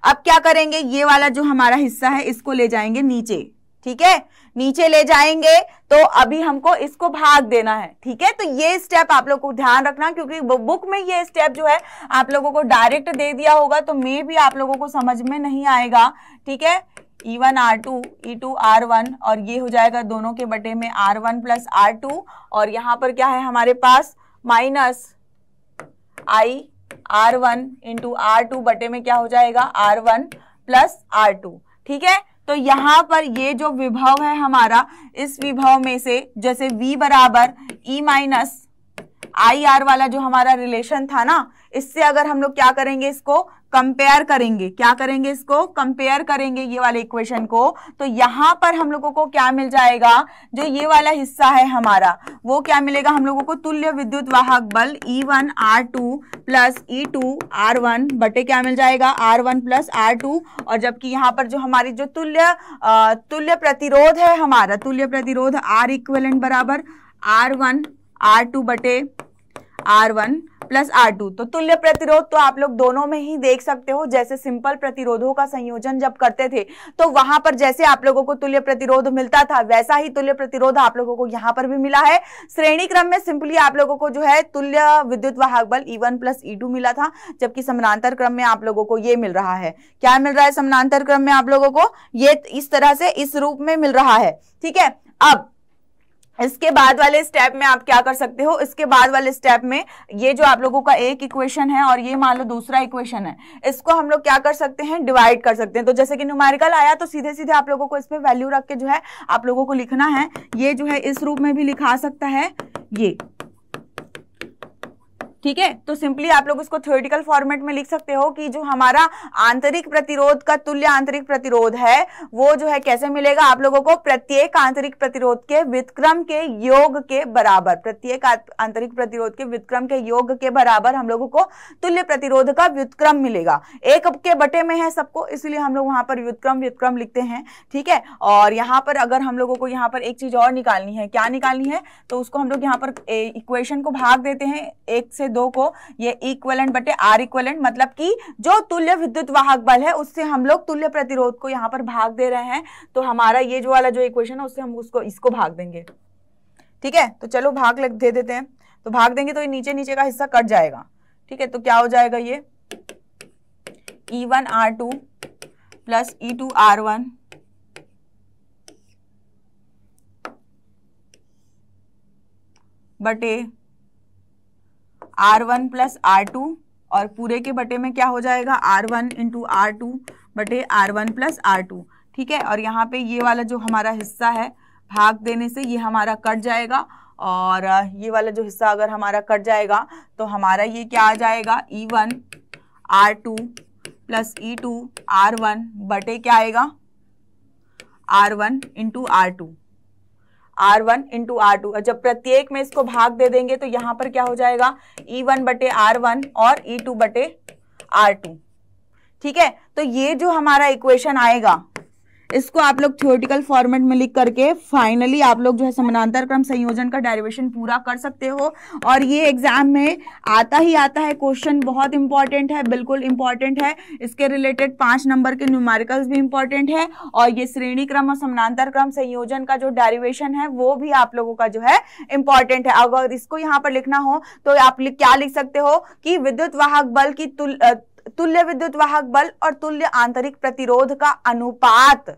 अब क्या करेंगे ये वाला जो हमारा हिस्सा है इसको ले जाएंगे नीचे ठीक है नीचे ले जाएंगे तो अभी हमको इसको भाग देना है ठीक है तो ये स्टेप आप लोग को ध्यान रखना क्योंकि बुक में ये स्टेप जो है आप लोगों को डायरेक्ट दे दिया होगा तो मे भी आप लोगों को समझ में नहीं आएगा ठीक है E one R two E two R one और ये हो जाएगा दोनों के बटे में R one plus R two और यहाँ पर क्या है हमारे पास minus I R one into R two बटे में क्या हो जाएगा R one plus R two ठीक है तो यहां पर ये जो विभव है हमारा इस विभव में से जैसे v बराबर e माइनस आई आर वाला जो हमारा रिलेशन था ना इससे अगर हम लोग क्या करेंगे इसको कंपेयर करेंगे क्या करेंगे इसको कंपेयर करेंगे ये वाले इक्वेशन को तो यहाँ पर हम लोगों को क्या मिल जाएगा जो ये वाला हिस्सा है हमारा वो क्या मिलेगा हम लोगों को तुल्य विद्युत वाहक बल E1 R2 to plus E two बटे क्या मिल जाएगा R one plus R two और जबकि यहां पर जो हमारी जो तुल्य तुल्य प्रतिरोध है हमारा तुल्य प्रतिरोध आर इक्वेलेंट बराबर आर वन आर टू बटे R one plus R two तो तुल्य प्रतिरोध तो आप लोग दोनों में ही देख सकते हो जैसे सिंपल प्रतिरोधों का संयोजन जब करते थे तो वहां पर जैसे आप लोगों को तुल्य प्रतिरोध मिलता था वैसा ही तुल्य प्रतिरोध आप लोगों को यहाँ पर भी मिला है श्रेणी क्रम में सिंपली आप लोगों को जो है तुल्य विद्युत वाहक बल E one plus E two मिला था जबकि समानांतर क्रम में आप लोगों को ये मिल रहा है क्या मिल रहा है समानांतर क्रम में आप लोगों को ये इस तरह से इस रूप में मिल रहा है ठीक है अब इसके बाद वाले स्टेप में आप क्या कर सकते हो इसके बाद वाले स्टेप में ये जो आप लोगों का एक इक्वेशन है और ये मान लो दूसरा इक्वेशन है इसको हम लोग क्या कर सकते हैं डिवाइड कर सकते हैं तो जैसे कि न्यूमेरिकल आया तो सीधे सीधे आप लोगों को इसमें वैल्यू रख के जो है आप लोगों को लिखना है ये जो है इस रूप में भी लिखा सकता है ये ठीक है तो सिंपली आप लोग इसको थ्योरिटिकल फॉर्मेट में लिख सकते हो कि जो हमारा आंतरिक प्रतिरोध का तुल्य आंतरिक प्रतिरोध है वो जो है कैसे मिलेगा आप लोगों को प्रत्येक आंतरिक प्रतिरोध के व्युतक्रम के योग के बराबर प्रत्येक आंतरिक प्रतिरोध के व्युतक्रम के योग के बराबर हम लोगों को तुल्य प्रतिरोध का व्युतक्रम मिलेगा एक के बटे में है सबको इसलिए हम लोग वहां पर व्युतक्रम व्युतक्रम लिखते हैं ठीक है और यहाँ पर अगर हम लोगों को यहाँ पर एक चीज और निकालनी है क्या निकालनी है तो उसको हम लोग यहाँ पर इक्वेशन को भाग देते हैं एक से दो को ये इक्वलेंट बटे आर इक्वलेंट मतलब कि जो तुल्य विद्युत वाहक बल है उससे हम लोग तुल्य प्रतिरोध को यहाँ पर भाग दे रहे हैं तो हमारा ये जो वाला जो इक्वेशन है उससे हम उसको इसको भाग देंगे ठीक है तो चलो भाग लग दे देते हैं तो भाग देंगे तो ये नीचे नीचे का हिस्सा कट जाएगा ठीक है तो क्या हो जाएगा ये E one R two plus E two R one बटे R one plus R two और पूरे के बटे में क्या हो जाएगा R one into R two बटे R one plus R two ठीक है और यहाँ पे ये वाला जो हमारा हिस्सा है भाग देने से ये हमारा कट जाएगा और ये वाला जो हिस्सा अगर हमारा कट जाएगा तो हमारा ये क्या आ जाएगा E one R two plus E two R one बटे क्या आएगा R one into R two R one into R two जब प्रत्येक में इसको भाग दे देंगे तो यहां पर क्या हो जाएगा ई e वन बटे आर वन और ई e टू बटे आर टू ठीक है तो ये जो हमारा इक्वेशन आएगा इसको आप लोग थ्योरेटिकल फॉर्मेट में लिख करके फाइनली आप लोग जो है समानांतर क्रम संयोजन का डेरिवेशन पूरा कर सकते हो और ये एग्जाम में आता ही आता है क्वेश्चन बहुत इंपॉर्टेंट है बिल्कुल इंपॉर्टेंट है इसके रिलेटेड पांच नंबर के न्यूमेरिकल्स भी इंपॉर्टेंट है और ये श्रेणी क्रम और समानांतर क्रम संयोजन का जो डायरिवेशन है वो भी आप लोगों का जो है इंपॉर्टेंट है अगर इसको यहाँ पर लिखना हो तो आप क्या लिख सकते हो कि विद्युत वाहक बल की तुल तुल्य विद्युत वाहक बल और तुल्य आंतरिक प्रतिरोध का अनुपात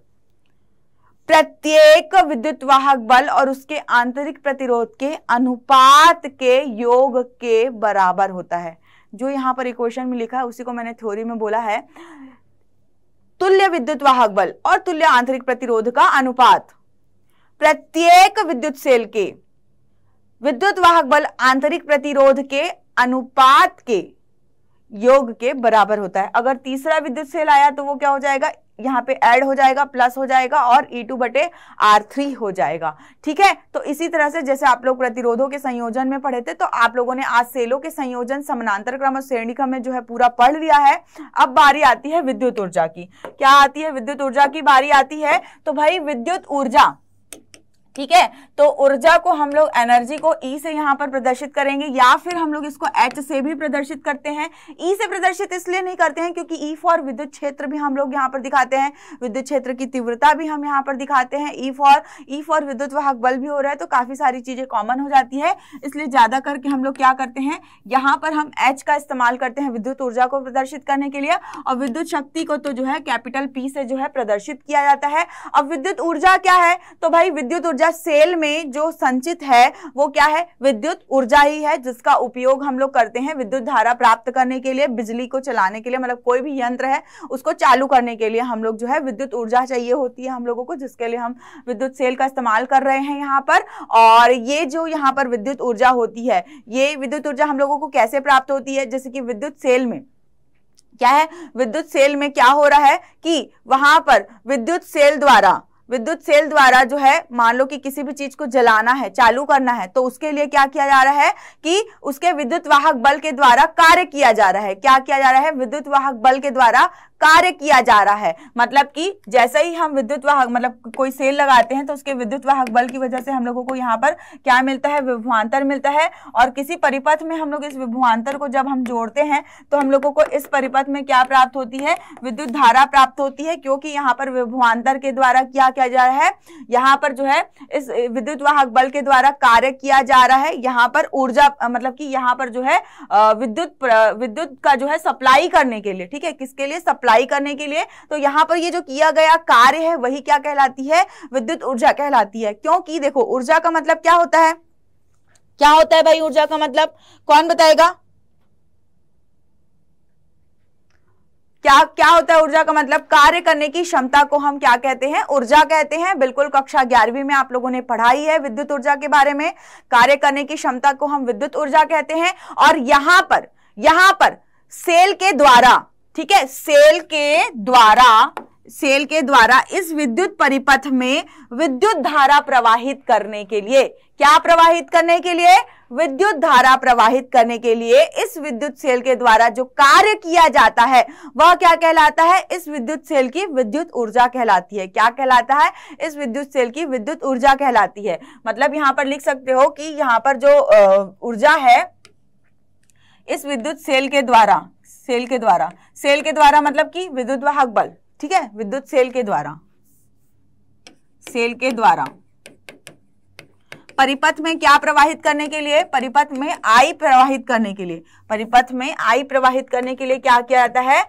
प्रत्येक विद्युत वाहक बल और उसके आंतरिक प्रतिरोध के अनुपात के योग के बराबर होता है जो यहां पर इक्वेशन में लिखा है उसी को मैंने थ्योरी में बोला है तुल्य विद्युत वाहक बल और तुल्य आंतरिक प्रतिरोध का अनुपात प्रत्येक विद्युत सेल के विद्युत वाहक बल आंतरिक प्रतिरोध के अनुपात के योग के बराबर होता है अगर तीसरा विद्युत सेल आया तो वो क्या हो जाएगा यहाँ पे ऐड हो जाएगा प्लस हो जाएगा और E2 टू बटे आर थ्री हो जाएगा ठीक है तो इसी तरह से जैसे आप लोग प्रतिरोधों के संयोजन में पढ़े थे तो आप लोगों ने आज सेलों के संयोजन समानांतर क्रम और श्रेणी क्रम में जो है पूरा पढ़ लिया है अब बारी आती है विद्युत ऊर्जा की क्या आती है विद्युत ऊर्जा की बारी आती है तो भाई विद्युत ऊर्जा ठीक है तो ऊर्जा को हम लोग एनर्जी को ई e से यहाँ पर प्रदर्शित करेंगे या फिर हम लोग इसको एच से भी प्रदर्शित करते हैं ई e से प्रदर्शित इसलिए नहीं करते हैं क्योंकि ई e फॉर विद्युत क्षेत्र भी हम लोग यहाँ पर दिखाते हैं विद्युत क्षेत्र की तीव्रता भी हम यहाँ पर दिखाते हैं ई फॉर ई फॉर विद्युत वाहक बल भी हो रहा है तो काफ़ी सारी चीज़ें कॉमन हो जाती है इसलिए ज़्यादा करके हम लोग क्या करते हैं यहां पर हम एच का इस्तेमाल करते हैं विद्युत ऊर्जा को प्रदर्शित करने के लिए और विद्युत शक्ति को तो जो है कैपिटल पी से जो है प्रदर्शित किया जाता है अब विद्युत ऊर्जा क्या है तो भाई विद्युत ऊर्जा या सेल में जो संचित है वो क्या है विद्युत ऊर्जा ही है जिसका उपयोग हम लोग करते हैं विद्युत धारा प्राप्त करने के लिए बिजली को चलाने के लिए मतलब कोई भी यंत्र है उसको चालू करने के लिए हम लोग जो है विद्युत ऊर्जा चाहिए होती है हम लोगों को जिसके लिए हम विद्युत सेल का इस्तेमाल कर रहे हैं यहाँ पर और ये जो यहाँ पर विद्युत ऊर्जा होती है ये विद्युत ऊर्जा हम लोगों को कैसे प्राप्त होती है जैसे कि विद्युत सेल में क्या है विद्युत सेल में क्या हो रहा है कि वहां पर विद्युत सेल द्वारा विद्युत सेल द्वारा जो है मान लो कि किसी भी चीज को जलाना है चालू करना है तो उसके लिए क्या किया जा रहा है कि उसके विद्युत वाहक बल के द्वारा कार्य किया जा रहा है क्या किया जा रहा है विद्युत वाहक बल के द्वारा कार्य किया जा रहा है मतलब कि जैसे ही हम विद्युत वाहक मतलब कोई सेल लगाते हैं तो उसके विद्युत वाहक बल की वजह से हम लोगों को यहाँ पर क्या मिलता है विभवान्तर मिलता है और किसी परिपथ में हम लोग इस विभवान्तर को जब हम जोड़ते हैं तो हम लोगों को इस परिपथ में क्या प्राप्त होती है विद्युत धारा प्राप्त होती है क्योंकि यहाँ पर विभुआंतर के द्वारा क्या किया जा रहा है यहाँ पर जो है इस विद्युत वाहक बल के द्वारा कार्य किया जा रहा है यहाँ पर ऊर्जा मतलब कि यहाँ पर जो है विद्युत विद्युत का जो है सप्लाई करने के लिए ठीक है किसके लिए सप्लाई अप्लाई करने के लिए तो यहां पर ये जो किया गया कार्य है वही क्या कहलाती है विद्युत ऊर्जा कहलाती है क्योंकि देखो ऊर्जा का मतलब क्या होता है क्या होता है भाई ऊर्जा का मतलब कौन बताएगा क्या क्या होता है ऊर्जा का मतलब कार्य करने की क्षमता को हम क्या कहते हैं ऊर्जा कहते हैं बिल्कुल कक्षा ग्यारहवीं में आप लोगों ने पढ़ाई है विद्युत ऊर्जा के बारे में कार्य करने की क्षमता को हम विद्युत ऊर्जा कहते हैं और यहां पर यहां पर सेल के द्वारा ठीक है सेल के द्वारा सेल के द्वारा इस विद्युत परिपथ में विद्युत धारा प्रवाहित करने के लिए क्या प्रवाहित करने के लिए विद्युत धारा प्रवाहित करने के लिए इस विद्युत सेल के द्वारा जो कार्य किया जाता है वह क्या कहलाता है इस विद्युत सेल की विद्युत ऊर्जा कहलाती है क्या कहलाता है इस विद्युत सेल की विद्युत ऊर्जा कहलाती है मतलब यहां पर लिख सकते हो कि यहां पर जो ऊर्जा है इस विद्युत सेल के द्वारा सेल के द्वारा सेल के द्वारा मतलब कि विद्युत वाहक बल ठीक है विद्युत सेल के द्वारा सेल के द्वारा परिपथ में क्या प्रवाहित करने के लिए परिपथ में आई प्रवाहित करने के लिए परिपथ में आई प्रवाहित करने के लिए क्या किया जाता है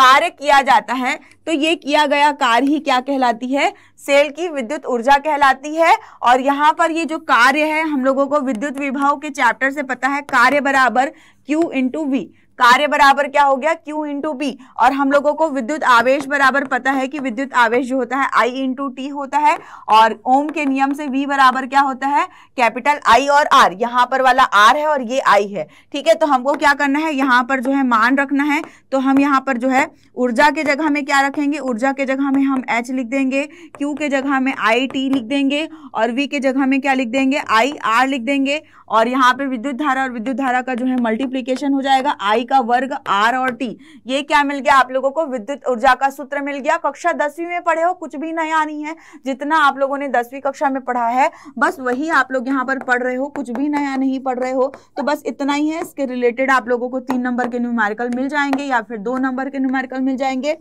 कार्य किया जाता है तो ये किया गया कार्य ही क्या कहलाती है सेल की विद्युत ऊर्जा कहलाती है और यहाँ पर ये जो कार्य है हम लोगों को विद्युत विभाव के चैप्टर से पता है कार्य बराबर Q इंटू वी कार्य बराबर क्या हो गया क्यू इंटू बी और हम लोगों को विद्युत आवेश बराबर पता है कि विद्युत आवेश जो होता है I इंटू टी होता है और ओम के नियम से V बराबर क्या होता है कैपिटल I और R यहाँ पर वाला R है और ये I है ठीक है तो हमको क्या करना है यहाँ पर जो है मान रखना है तो हम यहाँ पर जो है ऊर्जा के जगह में क्या रखेंगे ऊर्जा के जगह में हम एच लिख देंगे क्यू के जगह में आई टी लिख देंगे और वी के जगह में क्या लिख देंगे आई आर लिख देंगे और यहाँ पे विद्युत धारा और विद्युत धारा का जो है मल्टीप्लीकेशन हो जाएगा आई आई का वर्ग आर और टी ये क्या मिल गया आप लोगों को विद्युत ऊर्जा का सूत्र मिल गया कक्षा दसवीं में पढ़े हो कुछ भी नया नहीं है जितना आप लोगों ने दसवीं कक्षा में पढ़ा है बस वही आप लोग यहाँ पर पढ़ रहे हो कुछ भी नया नहीं पढ़ रहे हो तो बस इतना ही है इसके रिलेटेड आप लोगों को तीन नंबर के न्यूमेरिकल मिल जाएंगे या फिर दो नंबर के न्यूमेरिकल मिल जाएंगे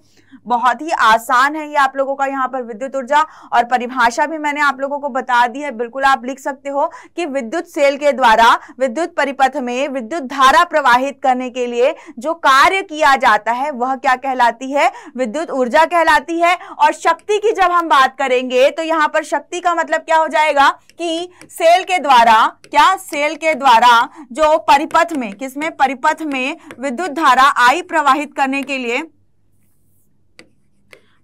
बहुत ही आसान है ये आप लोगों का यहाँ पर विद्युत ऊर्जा और परिभाषा भी मैंने आप लोगों को बता दी है बिल्कुल आप लिख सकते हो कि विद्युत सेल के द्वारा विद्युत परिपथ में विद्युत धारा प्रवाहित करने के लिए लिए जो कार्य किया जाता है वह क्या कहलाती है विद्युत ऊर्जा कहलाती है और शक्ति की जब हम बात करेंगे तो यहां पर शक्ति का मतलब क्या हो जाएगा कि सेल के द्वारा क्या सेल के द्वारा जो परिपथ में किसमें परिपथ में विद्युत धारा आई प्रवाहित करने के लिए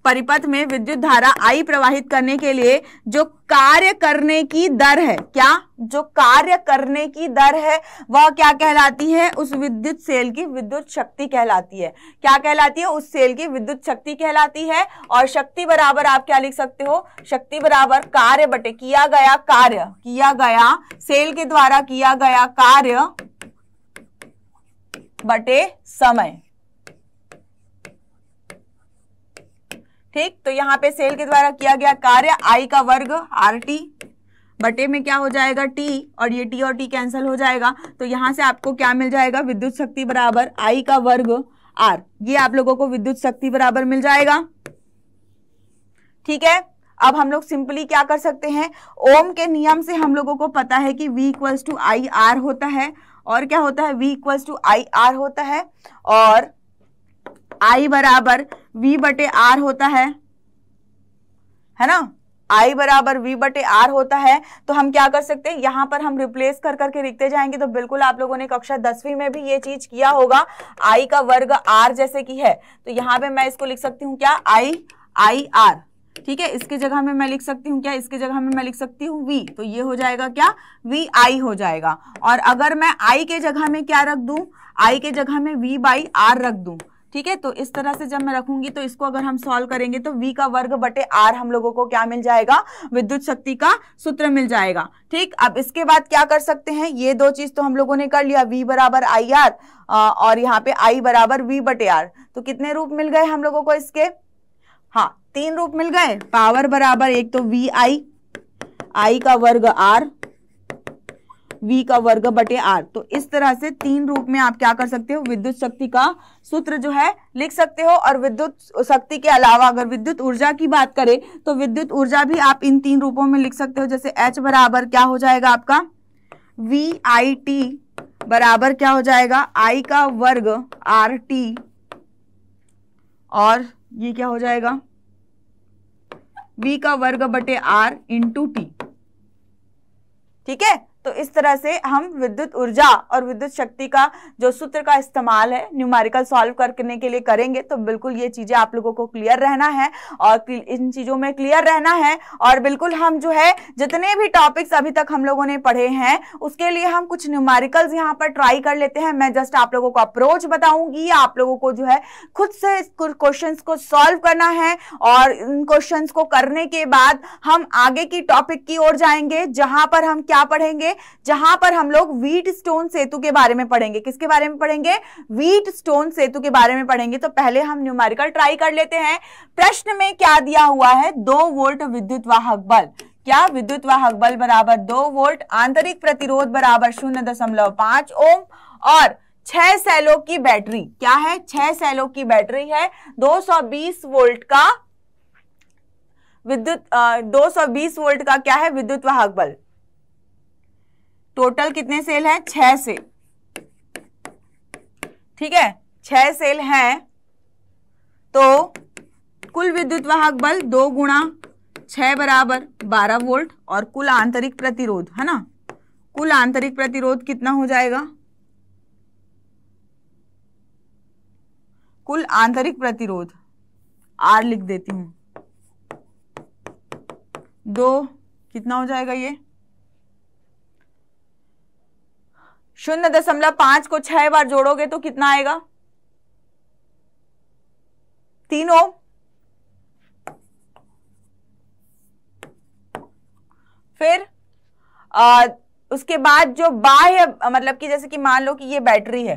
परिपथ में विद्युत धारा आई प्रवाहित करने के लिए जो कार्य करने की दर है क्या जो कार्य करने की दर है वह क्या कहलाती है उस विद्युत सेल की विद्युत शक्ति कहलाती है क्या कहलाती है उस सेल की विद्युत शक्ति कहलाती है और शक्ति बराबर आप क्या लिख सकते हो शक्ति बराबर कार्य बटे किया गया कार्य किया गया सेल के द्वारा किया गया कार्य बटे समय ठीक तो यहाँ पे सेल के द्वारा किया गया कार्य आई का वर्ग आर टी बटे में क्या हो जाएगा टी और ये टी और टी कैंसिल हो जाएगा तो यहाँ से आपको क्या मिल जाएगा विद्युत शक्ति बराबर आई का वर्ग आर ये आप लोगों को विद्युत शक्ति बराबर मिल जाएगा ठीक है अब हम लोग सिंपली क्या कर सकते हैं ओम के नियम से हम लोगों को पता है कि V equals to I R होता है और क्या होता है V equals to I R होता है और आई बराबर वी बटे आर होता है है ना आई बराबर वी बटे आर होता है तो हम क्या कर सकते हैं यहां पर हम रिप्लेस कर करके लिखते जाएंगे तो बिल्कुल आप लोगों ने कक्षा दसवीं में भी ये चीज किया होगा आई का वर्ग आर जैसे की है तो यहां पे मैं इसको लिख सकती हूँ क्या आई आई आर ठीक है इसके जगह में मैं लिख सकती हूँ क्या इसकी जगह में मैं लिख सकती हूँ वी तो ये हो जाएगा क्या वी आई हो जाएगा और अगर मैं आई के जगह में क्या रख दू आई के जगह में वी बाई आर रख दूं ठीक है तो इस तरह से जब मैं रखूंगी तो इसको अगर हम सॉल्व करेंगे तो वी का वर्ग बटे आर हम लोगों को क्या मिल जाएगा विद्युत शक्ति का सूत्र मिल जाएगा ठीक अब इसके बाद क्या कर सकते हैं ये दो चीज तो हम लोगों ने कर लिया वी बराबर आई आर और यहाँ पे आई बराबर वी बटे आर तो कितने रूप मिल गए हम लोगों को इसके हाँ तीन रूप मिल गए पावर बराबर एक तो वी आई आई का वर्ग आर वी का वर्ग बटे आर तो इस तरह से तीन रूप में आप क्या कर सकते हो विद्युत शक्ति का सूत्र जो है लिख सकते हो और विद्युत शक्ति के अलावा अगर विद्युत ऊर्जा की बात करें तो विद्युत ऊर्जा भी आप इन तीन रूपों में लिख सकते हो जैसे एच बराबर क्या हो जाएगा आपका वी आई टी बराबर क्या हो जाएगा आई का वर्ग आर टी और ये क्या हो जाएगा वी का वर्ग बटे आर इंटू टी ठीक है तो इस तरह से हम विद्युत ऊर्जा और विद्युत शक्ति का जो सूत्र का इस्तेमाल है न्यूमेरिकल सॉल्व करने के लिए करेंगे तो बिल्कुल ये चीज़ें आप लोगों को क्लियर रहना है और इन चीज़ों में क्लियर रहना है और बिल्कुल हम जो है जितने भी टॉपिक्स अभी तक हम लोगों ने पढ़े हैं उसके लिए हम कुछ न्यूमेरिकल्स यहाँ पर ट्राई कर लेते हैं मैं जस्ट आप लोगों को अप्रोच बताऊंगी आप लोगों को जो है खुद से क्वेश्चन को सॉल्व करना है और इन क्वेश्चन को करने के बाद हम आगे की टॉपिक की ओर जाएंगे जहाँ पर हम क्या पढ़ेंगे पढ़ेंगे जहां पर हम लोग वीट स्टोन सेतु के बारे में पढ़ेंगे किसके बारे में पढ़ेंगे वीट स्टोन सेतु के बारे में पढ़ेंगे तो पहले हम न्यूमेरिकल ट्राई कर लेते हैं प्रश्न में क्या दिया हुआ है दो वोल्ट विद्युत वाहक बल क्या विद्युत वाहक बल बराबर दो वोल्ट आंतरिक प्रतिरोध बराबर शून्य दशमलव पांच ओम और छह सेलो की बैटरी क्या है छह सेलो की बैटरी है 220 वोल्ट का विद्युत 220 वोल्ट का क्या है विद्युत वाहक बल टोटल कितने सेल हैं छह सेल ठीक है छह सेल हैं तो कुल विद्युत वाहक बल दो गुणा छह बराबर बारह वोल्ट और कुल आंतरिक प्रतिरोध है ना कुल आंतरिक प्रतिरोध कितना हो जाएगा कुल आंतरिक प्रतिरोध आर लिख देती हूं दो कितना हो जाएगा ये शून्य दशमलव पांच को छह बार जोड़ोगे तो कितना आएगा तीन ओम फिर आ, उसके बाद जो बाह्य मतलब कि जैसे कि मान लो कि ये बैटरी है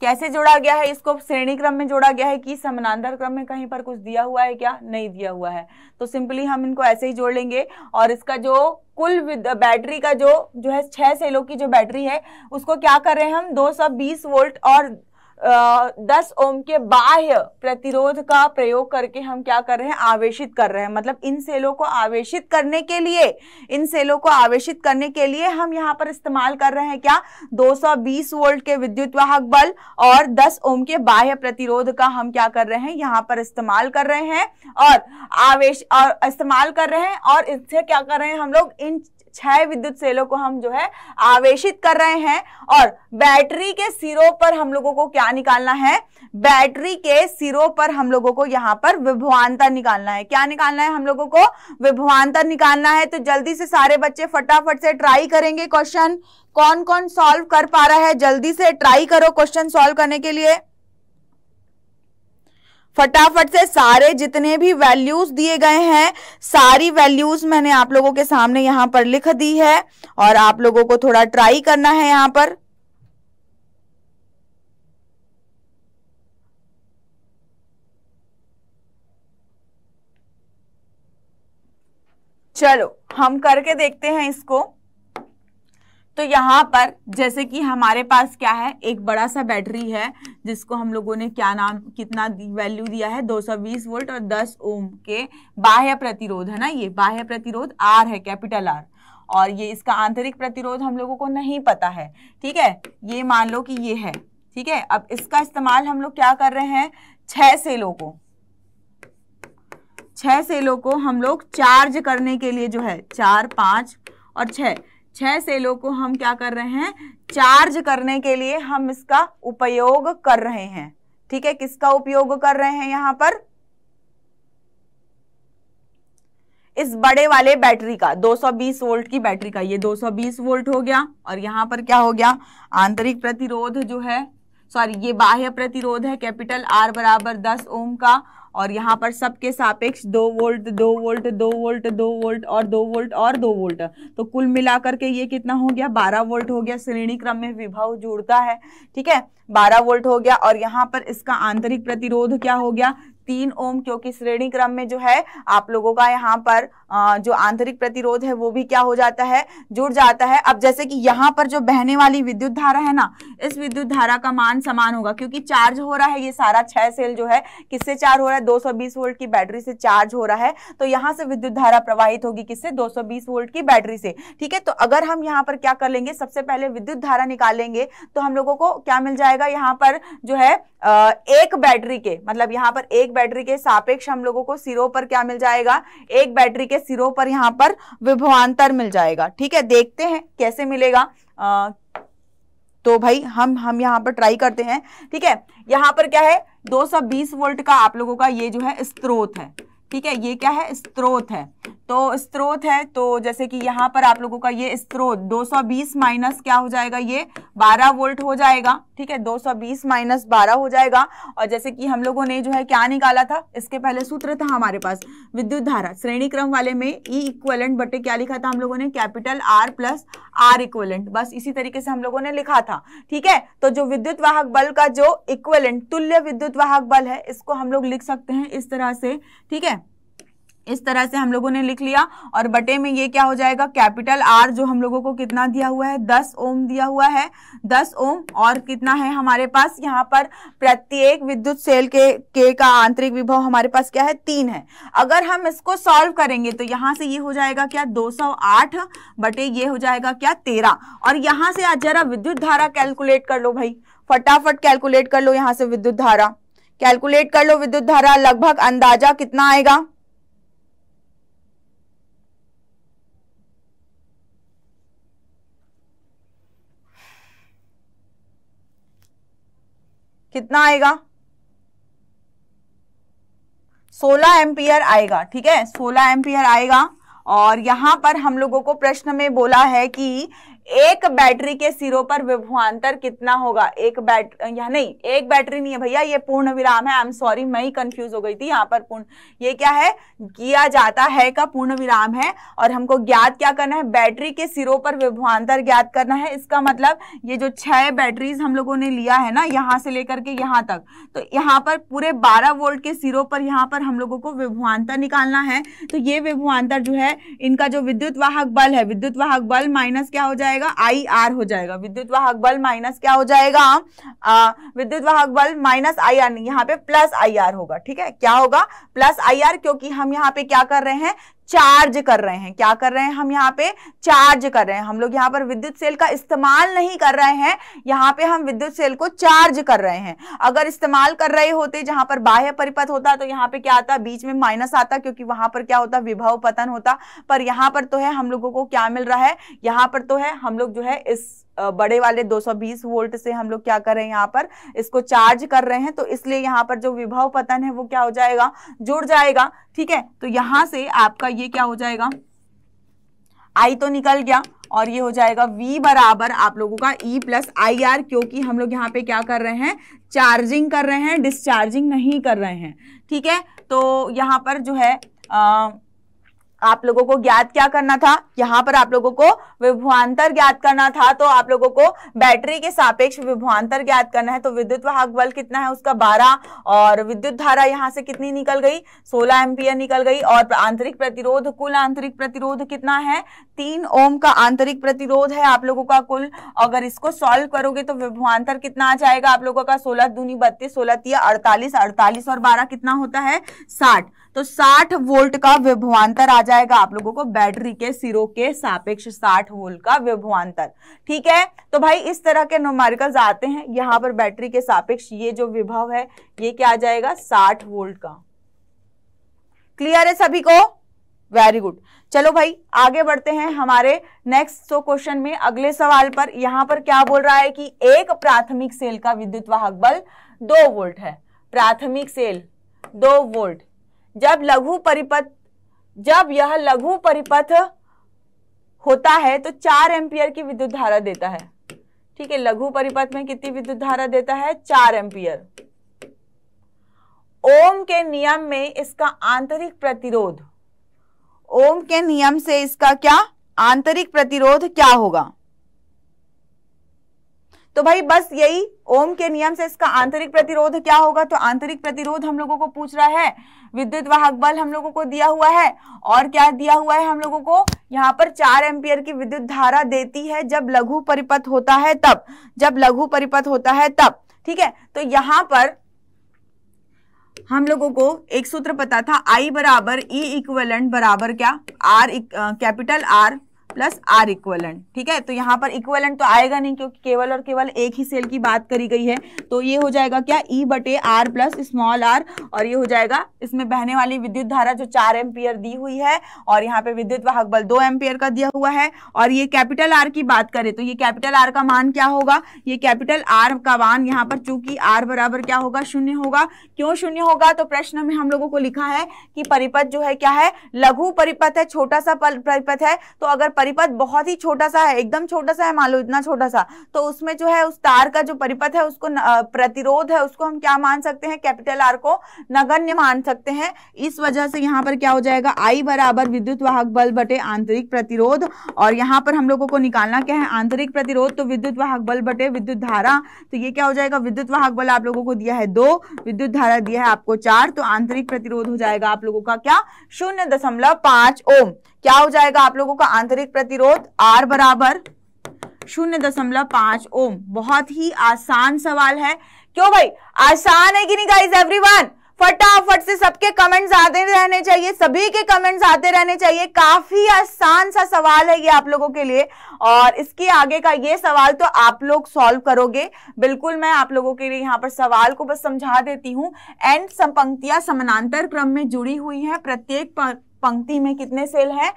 कैसे जोड़ा गया है इसको श्रेणी क्रम में जोड़ा गया है कि समानांतर क्रम में कहीं पर कुछ दिया हुआ है क्या नहीं दिया हुआ है तो सिंपली हम इनको ऐसे ही जोड़ लेंगे और इसका जो कुल बैटरी का जो जो है छह सेलों की जो बैटरी है उसको क्या कर रहे हैं हम 220 वोल्ट और दस ओम के बाह्य प्रतिरोध का प्रयोग करके हम क्या कर रहे हैं आवेशित कर रहे हैं मतलब इन सेलों को आवेशित करने के लिए इन सेलों को आवेशित करने के लिए हम यहाँ पर इस्तेमाल कर रहे हैं क्या 220 वोल्ट के विद्युत वाहक बल और 10 ओम के बाह्य प्रतिरोध का हम क्या कर रहे हैं यहाँ पर इस्तेमाल कर रहे हैं और आवेश और इस्तेमाल कर रहे हैं और इससे क्या कर रहे हैं हम लोग इन छह विद्युत सेलों को हम जो है आवेशित कर रहे हैं और बैटरी के सिरों पर हम लोगों को क्या निकालना है बैटरी के सिरों पर हम लोगों को यहाँ पर विभवान्तर निकालना है क्या निकालना है हम लोगों को विभवान्तर निकालना है तो जल्दी से सारे बच्चे फटाफट से ट्राई करेंगे क्वेश्चन कौन कौन सॉल्व कर पा रहा है जल्दी से ट्राई करो क्वेश्चन सॉल्व करने के लिए फटाफट से सारे जितने भी वैल्यूज दिए गए हैं सारी वैल्यूज मैंने आप लोगों के सामने यहां पर लिख दी है और आप लोगों को थोड़ा ट्राई करना है यहां पर चलो हम करके देखते हैं इसको तो यहाँ पर जैसे कि हमारे पास क्या है एक बड़ा सा बैटरी है जिसको हम लोगों ने क्या नाम कितना वैल्यू दिया है 220 वोल्ट और 10 ओम के बाह्य प्रतिरोध है ना ये बाह्य प्रतिरोध आर है कैपिटल आर और ये इसका आंतरिक प्रतिरोध हम लोगों को नहीं पता है ठीक है ये मान लो कि ये है ठीक है अब इसका इस्तेमाल हम लोग क्या कर रहे हैं छह सेलों को छह सेलों को हम लोग चार्ज करने के लिए जो है चार पांच और छह छह सेलों को हम क्या कर रहे हैं चार्ज करने के लिए हम इसका उपयोग कर रहे हैं ठीक है किसका उपयोग कर रहे हैं यहां पर इस बड़े वाले बैटरी का 220 वोल्ट की बैटरी का ये 220 वोल्ट हो गया और यहां पर क्या हो गया आंतरिक प्रतिरोध जो है सॉरी ये बाह्य प्रतिरोध है कैपिटल आर बराबर दस ओम का और यहाँ पर सबके सापेक्ष दो वोल्ट दो वोल्ट दो वोल्ट दो वोल्ट और दो वोल्ट और दो वोल्ट तो कुल मिलाकर के ये कितना हो गया बारह वोल्ट हो गया श्रेणी क्रम में विभव जुड़ता है ठीक है बारह वोल्ट हो गया और यहाँ पर इसका आंतरिक प्रतिरोध क्या हो गया तीन ओम क्योंकि श्रेणी क्रम में जो है आप लोगों का यहाँ पर जो आंतरिक प्रतिरोध है वो भी क्या हो जाता है जुड़ जाता है अब जैसे कि यहाँ पर जो बहने वाली विद्युत धारा है ना इस विद्युत धारा का मान समान होगा क्योंकि चार्ज हो रहा है ये सारा छह सेल जो है किससे चार्ज हो रहा है दो वोल्ट की बैटरी से चार्ज हो रहा है तो यहाँ से विद्युत धारा प्रवाहित होगी किससे दो वोल्ट की बैटरी से ठीक है तो अगर हम यहाँ पर क्या कर लेंगे सबसे पहले विद्युत धारा निकालेंगे तो हम लोगों को क्या मिल जाएगा यहाँ पर जो है एक बैटरी के मतलब यहाँ पर एक बैटरी के सापेक्ष हम लोगों को सिरों पर क्या मिल जाएगा एक बैटरी के सिरों पर यहाँ पर विभवान्तर मिल जाएगा ठीक है देखते हैं कैसे मिलेगा आ, तो भाई हम हम यहाँ पर ट्राई करते हैं ठीक है यहाँ पर क्या है 220 वोल्ट का आप लोगों का ये जो है स्त्रोत है ठीक है ये क्या है स्त्रोत है तो स्त्रोत है तो जैसे कि यहाँ पर आप लोगों का ये स्त्रोत 220 माइनस क्या हो जाएगा ये 12 वोल्ट हो जाएगा ठीक है 220 सौ बीस माइनस बारह हो जाएगा और जैसे कि हम लोगों ने जो है क्या निकाला था इसके पहले सूत्र था हमारे पास विद्युत धारा श्रेणी क्रम वाले में ई e इक्वलेंट बटे क्या लिखा था हम लोगों ने capital R plus R equivalent बस इसी तरीके से हम लोगों ने लिखा था ठीक है तो जो विद्युत वाहक बल का जो इक्वलेंट तुल्य विद्युत वाहक बल है इसको हम लोग लिख सकते हैं इस तरह से ठीक है इस तरह से हम लोगों ने लिख लिया और बटे में ये क्या हो जाएगा कैपिटल आर जो हम लोगों को कितना दिया हुआ है दस ओम दिया हुआ है दस ओम और कितना है हमारे पास यहाँ पर प्रत्येक विद्युत सेल के के का आंतरिक विभव हमारे पास क्या है तीन है अगर हम इसको सॉल्व करेंगे तो यहाँ से ये हो जाएगा क्या आठ बटे ये हो जाएगा क्या तेरह और यहाँ से आज जरा विद्युत धारा कैलकुलेट कर लो भाई फटाफट कैलकुलेट कर लो यहाँ से विद्युत धारा कैलकुलेट कर लो विद्युत धारा लगभग अंदाजा कितना आएगा कितना आएगा सोलह एम्पियर आएगा ठीक है सोलह एम्पियर आएगा और यहां पर हम लोगों को प्रश्न में बोला है कि एक बैटरी के सिरों पर विभवांतर कितना होगा एक बैट या नहीं एक बैटरी नहीं है भैया ये पूर्ण विराम है आई एम सॉरी मैं ही कंफ्यूज हो गई थी यहाँ पर पूर्ण ये क्या है किया जाता है का पूर्ण विराम है और हमको ज्ञात क्या करना है बैटरी के सिरों पर विभवान्तर ज्ञात करना है इसका मतलब ये जो छह बैटरीज हम लोगों ने लिया है ना यहाँ से लेकर के यहाँ तक तो यहाँ पर पूरे बारह वोल्ट के सिरों पर यहाँ पर हम लोगों को विभवान्तर निकालना है तो ये विभवांतर जो है इनका जो विद्युत वाहक बल है विद्युत वाहक बल माइनस क्या हो जाएगा जाएगा आई आर हो जाएगा विद्युत वाहक बल माइनस क्या हो जाएगा विद्युत वाहक बल माइनस आई आर नहीं यहाँ पे प्लस आई आर होगा ठीक है क्या होगा प्लस आई आर क्योंकि हम यहाँ पे क्या कर रहे हैं चार्ज कर रहे हैं क्या कर रहे हैं हम यहाँ पे चार्ज कर रहे हैं हम लोग यहाँ पर विद्युत सेल का इस्तेमाल नहीं कर रहे हैं यहाँ पे हम विद्युत सेल को चार्ज कर रहे हैं अगर इस्तेमाल कर रहे होते जहां पर बाह्य परिपथ होता तो यहाँ पे क्या आता बीच में माइनस आता क्योंकि वहां पर क्या होता विभव पतन होता पर यहाँ पर तो है हम लोगों को क्या मिल रहा है यहाँ पर तो है हम लोग जो है इस बड़े वाले 220 वोल्ट से हम लोग क्या कर रहे हैं यहाँ पर इसको चार्ज कर रहे हैं तो इसलिए यहाँ पर जो विभव पतन है वो क्या हो जाएगा जुड़ जाएगा ठीक है तो यहां से आपका ये क्या हो जाएगा आई तो निकल गया और ये हो जाएगा V बराबर आप लोगों का E प्लस आई आर क्योंकि हम लोग यहाँ पे क्या कर रहे हैं चार्जिंग कर रहे हैं डिस्चार्जिंग नहीं कर रहे हैं ठीक है तो यहाँ पर जो है आ, आप लोगों को ज्ञात क्या करना था यहाँ पर आप लोगों को विभुआंतर ज्ञात करना था तो आप लोगों को बैटरी के सापेक्ष विभवान्तर ज्ञात करना है तो विद्युत वाहक बल कितना है उसका बारह और विद्युत धारा यहाँ से कितनी निकल गई सोलह एम्पियर निकल गई और आंतरिक प्रतिरोध कुल आंतरिक प्रतिरोध कितना है तीन ओम का आंतरिक प्रतिरोध है आप लोगों का कुल अगर इसको सॉल्व करोगे तो विभुआंतर कितना आ जाएगा आप लोगों का सोलह दूनी बत्तीस सोलह तीय अड़तालीस अड़तालीस और बारह कितना होता है साठ तो 60 वोल्ट का विभवांतर आ जाएगा आप लोगों को बैटरी के सिरों के सापेक्ष 60 वोल्ट का विभवांतर ठीक है तो भाई इस तरह के नोमारिकल्स आते हैं यहां पर बैटरी के सापेक्ष ये जो विभव है ये क्या आ जाएगा 60 वोल्ट का क्लियर है सभी को वेरी गुड चलो भाई आगे बढ़ते हैं हमारे नेक्स्ट सो क्वेश्चन में अगले सवाल पर यहां पर क्या बोल रहा है कि एक प्राथमिक सेल का विद्युत वाहक बल दो वोल्ट है प्राथमिक सेल दो वोल्ट जब लघु परिपथ जब यह लघु परिपथ होता है तो चार एम्पियर की विद्युत धारा देता है ठीक है लघु परिपथ में कितनी विद्युत धारा देता है चार एम्पियर ओम के नियम में इसका आंतरिक प्रतिरोध ओम के नियम से इसका क्या आंतरिक प्रतिरोध क्या होगा तो भाई बस यही ओम के नियम से इसका आंतरिक प्रतिरोध क्या होगा तो आंतरिक प्रतिरोध हम लोगों को पूछ रहा है विद्युत वाहक बल हम लोगों को दिया हुआ है और क्या दिया हुआ है हम लोगों को यहाँ पर चार एम्पियर की विद्युत धारा देती है जब लघु परिपथ होता है तब जब लघु परिपथ होता है तब ठीक है तो यहाँ पर हम लोगों को एक सूत्र पता था I बराबर E इक्वलेंट बराबर क्या R capital uh, R plus R equivalent ठीक है तो यहाँ पर इक्वलेंट तो आएगा नहीं क्योंकि केवल और केवल एक ही सेल की बात करी गई है तो ये हो जाएगा क्या ई e बटे आर प्लस स्मॉल आर और ये हो जाएगा इसमें बहने वाली विद्युत धारा जो चार एम्पियर दी हुई है और यहाँ पे विद्युत वाहक बल दो एम्पियर का दिया हुआ है और ये कैपिटल आर की बात करें तो ये कैपिटल आर का मान क्या होगा ये कैपिटल आर का मान यहाँ पर चूंकि आर बराबर क्या होगा शून्य होगा क्यों शून्य होगा तो प्रश्न में हम लोगों को लिखा है कि परिपथ जो है क्या है लघु परिपथ है छोटा सा परिपथ है तो अगर परिपथ बहुत ही छोटा सा है एकदम छोटा सा है मान लो इतना छोटा सा तो उसमें जो है उस तार का जो परिपथ है उसको प्रतिरोध है उसको हम क्या मान सकते हैं कैपिटल आर को नगण्य मान सकते हैं इस वजह से यहाँ पर क्या हो जाएगा आई बराबर विद्युत वाहक बल बटे आंतरिक प्रतिरोध और यहाँ पर हम लोगों को निकालना क्या है आंतरिक प्रतिरोध तो विद्युत वाहक बल बटे विद्युत धारा तो ये क्या हो जाएगा विद्युत वाहक बल आप लोगों को दिया है दो विद्युत धारा दिया है आपको चार तो आंतरिक प्रतिरोध हो जाएगा आप लोगों का क्या शून्य दशमलव पांच ओम क्या हो जाएगा आप लोगों का आंतरिक प्रतिरोध आर बराबर शून्य दशमलव पांच ओम बहुत ही आसान सवाल है क्यों भाई आसान है कि नहीं गाइज एवरीवन फटाफट से सबके कमेंट्स आते रहने चाहिए सभी के कमेंट्स आते रहने चाहिए काफी आसान सा सवाल है ये आप लोगों के लिए और इसके आगे का ये सवाल तो आप लोग सॉल्व करोगे बिल्कुल मैं आप लोगों के लिए यहाँ पर सवाल को बस समझा देती हूँ एंड संपंक्तियां समानांतर क्रम में जुड़ी हुई है प्रत्येक पंक्ति में कितने सेल हैं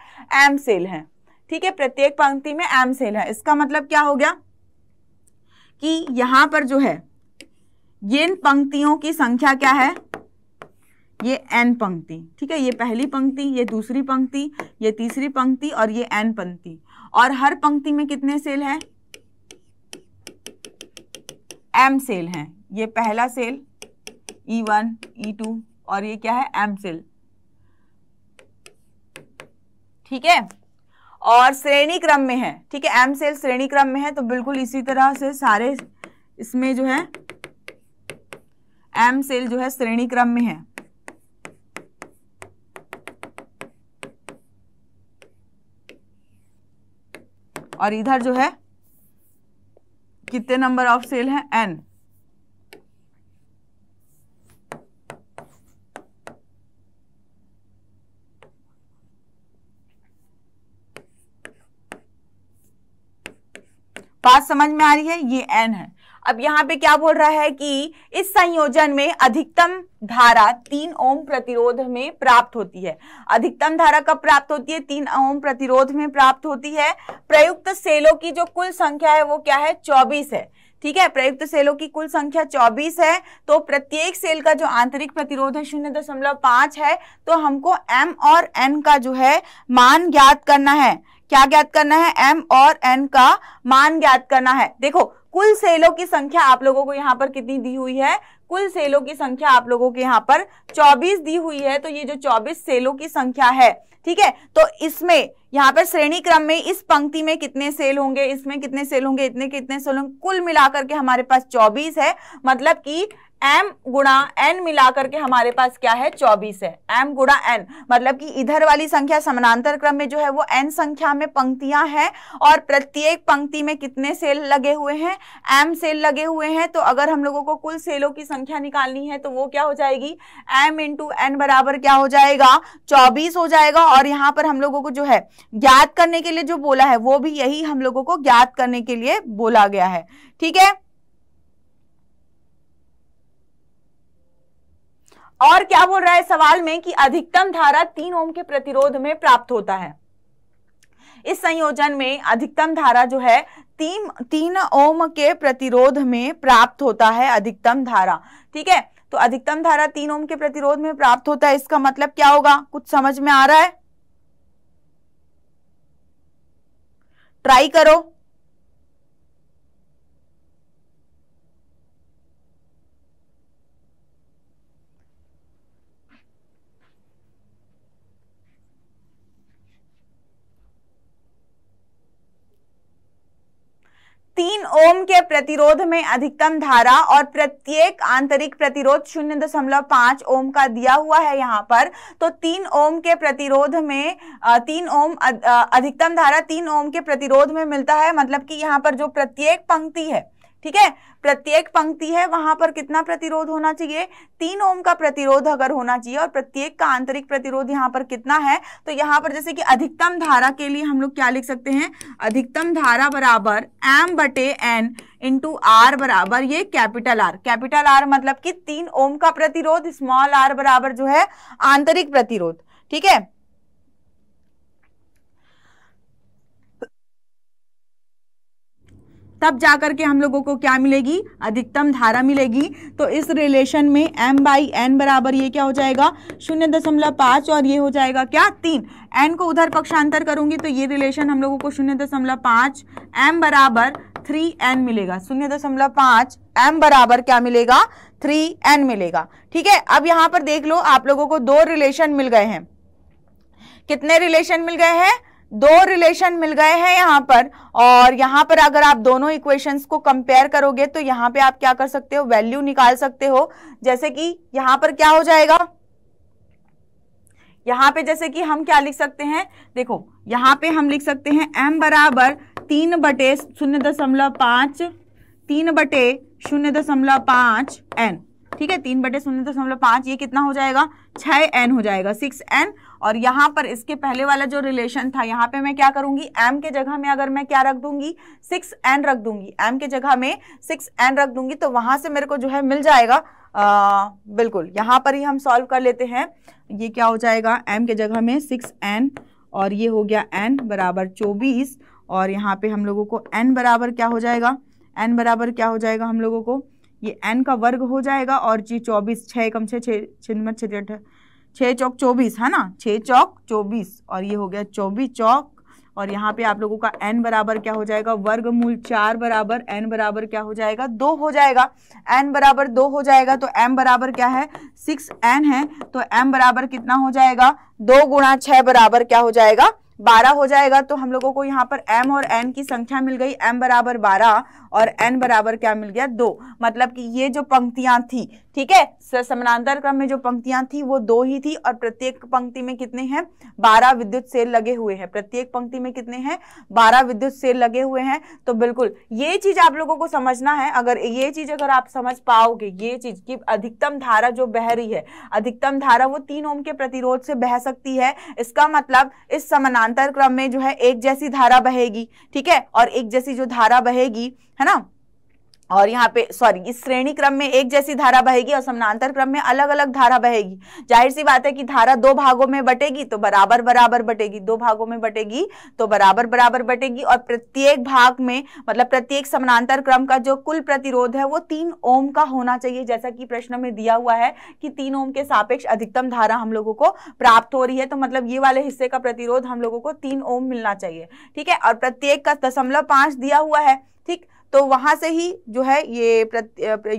एम सेल हैं ठीक है प्रत्येक पंक्ति में एम सेल है इसका मतलब क्या हो गया कि यहां पर जो है ये पंक्तियों की संख्या क्या है ये एन पंक्ति ठीक है ये पहली पंक्ति ये दूसरी पंक्ति ये तीसरी पंक्ति और ये एन पंक्ति और हर पंक्ति में कितने सेल है एम सेल हैं ये पहला cell E one E two और ये क्या है एम सेल ठीक है और श्रेणी क्रम में है ठीक है एम सेल श्रेणी क्रम में है तो बिल्कुल इसी तरह से सारे इसमें जो है एम सेल जो है श्रेणी क्रम में है और इधर जो है कितने नंबर ऑफ सेल है एन बात समझ में आ रही है ये एन है अब यहाँ पे क्या बोल रहा है कि इस संयोजन में अधिकतम धारा तीन ओम प्रतिरोध में प्राप्त होती है अधिकतम धारा कब प्राप्त होती है तीन ओम प्रतिरोध में प्राप्त होती है प्रयुक्त सेलों की जो कुल संख्या है वो क्या है चौबीस है ठीक है प्रयुक्त सेलों की कुल संख्या 24 है तो प्रत्येक सेल का जो आंतरिक प्रतिरोध है शून्य दशमलव पांच है तो हमको m और n का जो है मान ज्ञात करना है क्या ज्ञात करना है एम और एन का मान ज्ञात करना है देखो कुल सेलों की संख्या आप लोगों को यहाँ पर कितनी दी हुई है कुल सेलों की संख्या आप लोगों के यहाँ पर 24 दी हुई है तो ये जो 24 सेलों की संख्या है ठीक है तो इसमें यहाँ पर श्रेणी क्रम में इस पंक्ति में कितने सेल होंगे इसमें कितने सेल होंगे इतने कितने सेल होंगे कुल मिलाकर के हमारे पास 24 है मतलब कि एम गुणा एन मिला करके हमारे पास क्या है 24 है एम गुणा एन मतलब कि इधर वाली संख्या समानांतर क्रम में जो है वो एन संख्या में पंक्तियां हैं और प्रत्येक पंक्ति में कितने सेल लगे हुए हैं एम सेल लगे हुए हैं तो अगर हम लोगों को कुल सेलों की संख्या निकालनी है तो वो क्या हो जाएगी एम इंटू एन बराबर क्या हो जाएगा चौबीस हो जाएगा और यहाँ पर हम लोगों को जो है ज्ञात करने के लिए जो बोला है वो भी यही हम लोगों को ज्ञात करने के लिए बोला गया है ठीक है और क्या बोल रहा है सवाल में कि अधिकतम धारा तीन ओम के प्रतिरोध में प्राप्त होता है इस संयोजन में अधिकतम धारा जो है तीन तीन ओम के प्रतिरोध में प्राप्त होता है अधिकतम धारा ठीक है तो अधिकतम धारा तीन ओम के प्रतिरोध में प्राप्त होता है इसका मतलब क्या होगा कुछ समझ में आ रहा है ट्राई करो तीन ओम के प्रतिरोध में अधिकतम धारा और प्रत्येक आंतरिक प्रतिरोध शून्य दशमलव पांच ओम का दिया हुआ है यहाँ पर तो तीन ओम के प्रतिरोध में तीन ओम अधिकतम धारा तीन ओम के प्रतिरोध में मिलता है मतलब कि यहाँ पर जो प्रत्येक पंक्ति है ठीक है प्रत्येक पंक्ति है वहां पर कितना प्रतिरोध होना चाहिए तीन ओम का प्रतिरोध अगर होना चाहिए और प्रत्येक का आंतरिक प्रतिरोध यहाँ पर कितना है तो यहाँ पर जैसे कि अधिकतम धारा के लिए हम लोग क्या लिख सकते हैं अधिकतम धारा बराबर एम बटे एन इंटू आर बराबर ये कैपिटल आर कैपिटल आर मतलब कि तीन ओम का प्रतिरोध स्मॉल आर बराबर जो है आंतरिक प्रतिरोध ठीक है तब जाकर के हम लोगों को क्या मिलेगी अधिकतम धारा मिलेगी तो इस रिलेशन में m बाई एन बराबर ये क्या हो जाएगा शून्य दशमलव पाँच और ये हो जाएगा क्या तीन एन को उधर पक्षांतर करूंगी तो ये रिलेशन हम लोगों को शून्य दशमलव पाँच एम बराबर थ्री एन मिलेगा शून्य दशमलव पाँच एम बराबर क्या मिलेगा थ्री एन मिलेगा ठीक है अब यहाँ पर देख लो आप लोगों को दो रिलेशन मिल गए हैं कितने रिलेशन मिल गए हैं दो रिलेशन मिल गए हैं यहाँ पर और यहाँ पर अगर आप दोनों इक्वेशंस को कंपेयर करोगे तो यहाँ पे आप क्या कर सकते हो वैल्यू निकाल सकते हो जैसे कि यहाँ पर क्या हो जाएगा यहाँ पे जैसे कि हम क्या लिख सकते हैं देखो यहाँ पे हम लिख सकते हैं एम बराबर तीन बटे शून्य दशमलव पाँच तीन बटे शून्य दशमलव पाँच एन ठीक है तीन बटे शून्य दशमलव पाँच ये कितना हो जाएगा छः एन हो जाएगा सिक्स एन और यहां पर इसके पहले वाला जो रिलेशन था यहां पे मैं क्या करूंगी एम के जगह में अगर मैं क्या रख दूंगी सिक्स एन रख दूंगी एम के जगह में सिक्स एन रख दूंगी तो वहां से मेरे को जो है मिल जाएगा आ, बिल्कुल यहां पर ही हम सॉल्व कर लेते हैं ये क्या हो जाएगा एम के जगह में सिक्स एन और ये हो गया एन बराबर चौबीस और यहाँ पे हम लोगों को एन बराबर क्या हो जाएगा एन बराबर क्या हो जाएगा हम लोगों को ये एन का वर्ग हो जाएगा और जी चौबीस छः कम छः छः छः छः छः चौक चौबीस है ना छः चौक चौबीस और ये हो गया चौबीस चौक और यहाँ पे आप लोगों का एन बराबर क्या हो जाएगा वर्ग मूल चार बराबर एन बराबर क्या हो जाएगा दो हो जाएगा एन बराबर दो हो जाएगा तो एम बराबर क्या है सिक्स एन है तो एम बराबर कितना हो जाएगा दो गुणा छः बराबर क्या हो जाएगा बारह हो जाएगा तो हम लोगों को यहाँ पर m और n की संख्या मिल गई m बराबर बारह और n बराबर क्या मिल गया दो मतलब कि ये जो पंक्तियां थी ठीक है समानांतर क्रम में जो पंक्तियां थी वो दो ही थी और प्रत्येक पंक्ति में कितने हैं बारह विद्युत सेल लगे हुए हैं प्रत्येक पंक्ति में कितने हैं 12 विद्युत सेल लगे हुए हैं तो बिल्कुल ये चीज आप लोगों को समझना है अगर ये चीज अगर आप समझ पाओगे ये चीज की अधिकतम धारा जो बह रही है अधिकतम धारा वो तीन ओम के प्रतिरोध से बह सकती है इसका मतलब इस समानांतर समांतर क्रम में जो है एक जैसी धारा बहेगी ठीक है और एक जैसी जो धारा बहेगी है ना और यहाँ पे सॉरी इस श्रेणी क्रम में एक जैसी धारा बहेगी और समानांतर क्रम में अलग अलग धारा बहेगी जाहिर सी बात है कि धारा दो भागों में बटेगी तो बराबर बराबर बटेगी दो भागों में बटेगी तो बराबर बराबर बटेगी और प्रत्येक भाग में मतलब प्रत्येक समानांतर क्रम का जो कुल प्रतिरोध है वो तीन ओम का होना चाहिए जैसा कि प्रश्न में दिया हुआ है कि तीन ओम के सापेक्ष अधिकतम धारा हम लोगों को प्राप्त हो रही है तो मतलब ये वाले हिस्से का प्रतिरोध हम लोगों को तीन ओम मिलना चाहिए ठीक है और प्रत्येक का दशमलव दिया हुआ है ठीक तो वहां से ही जो है ये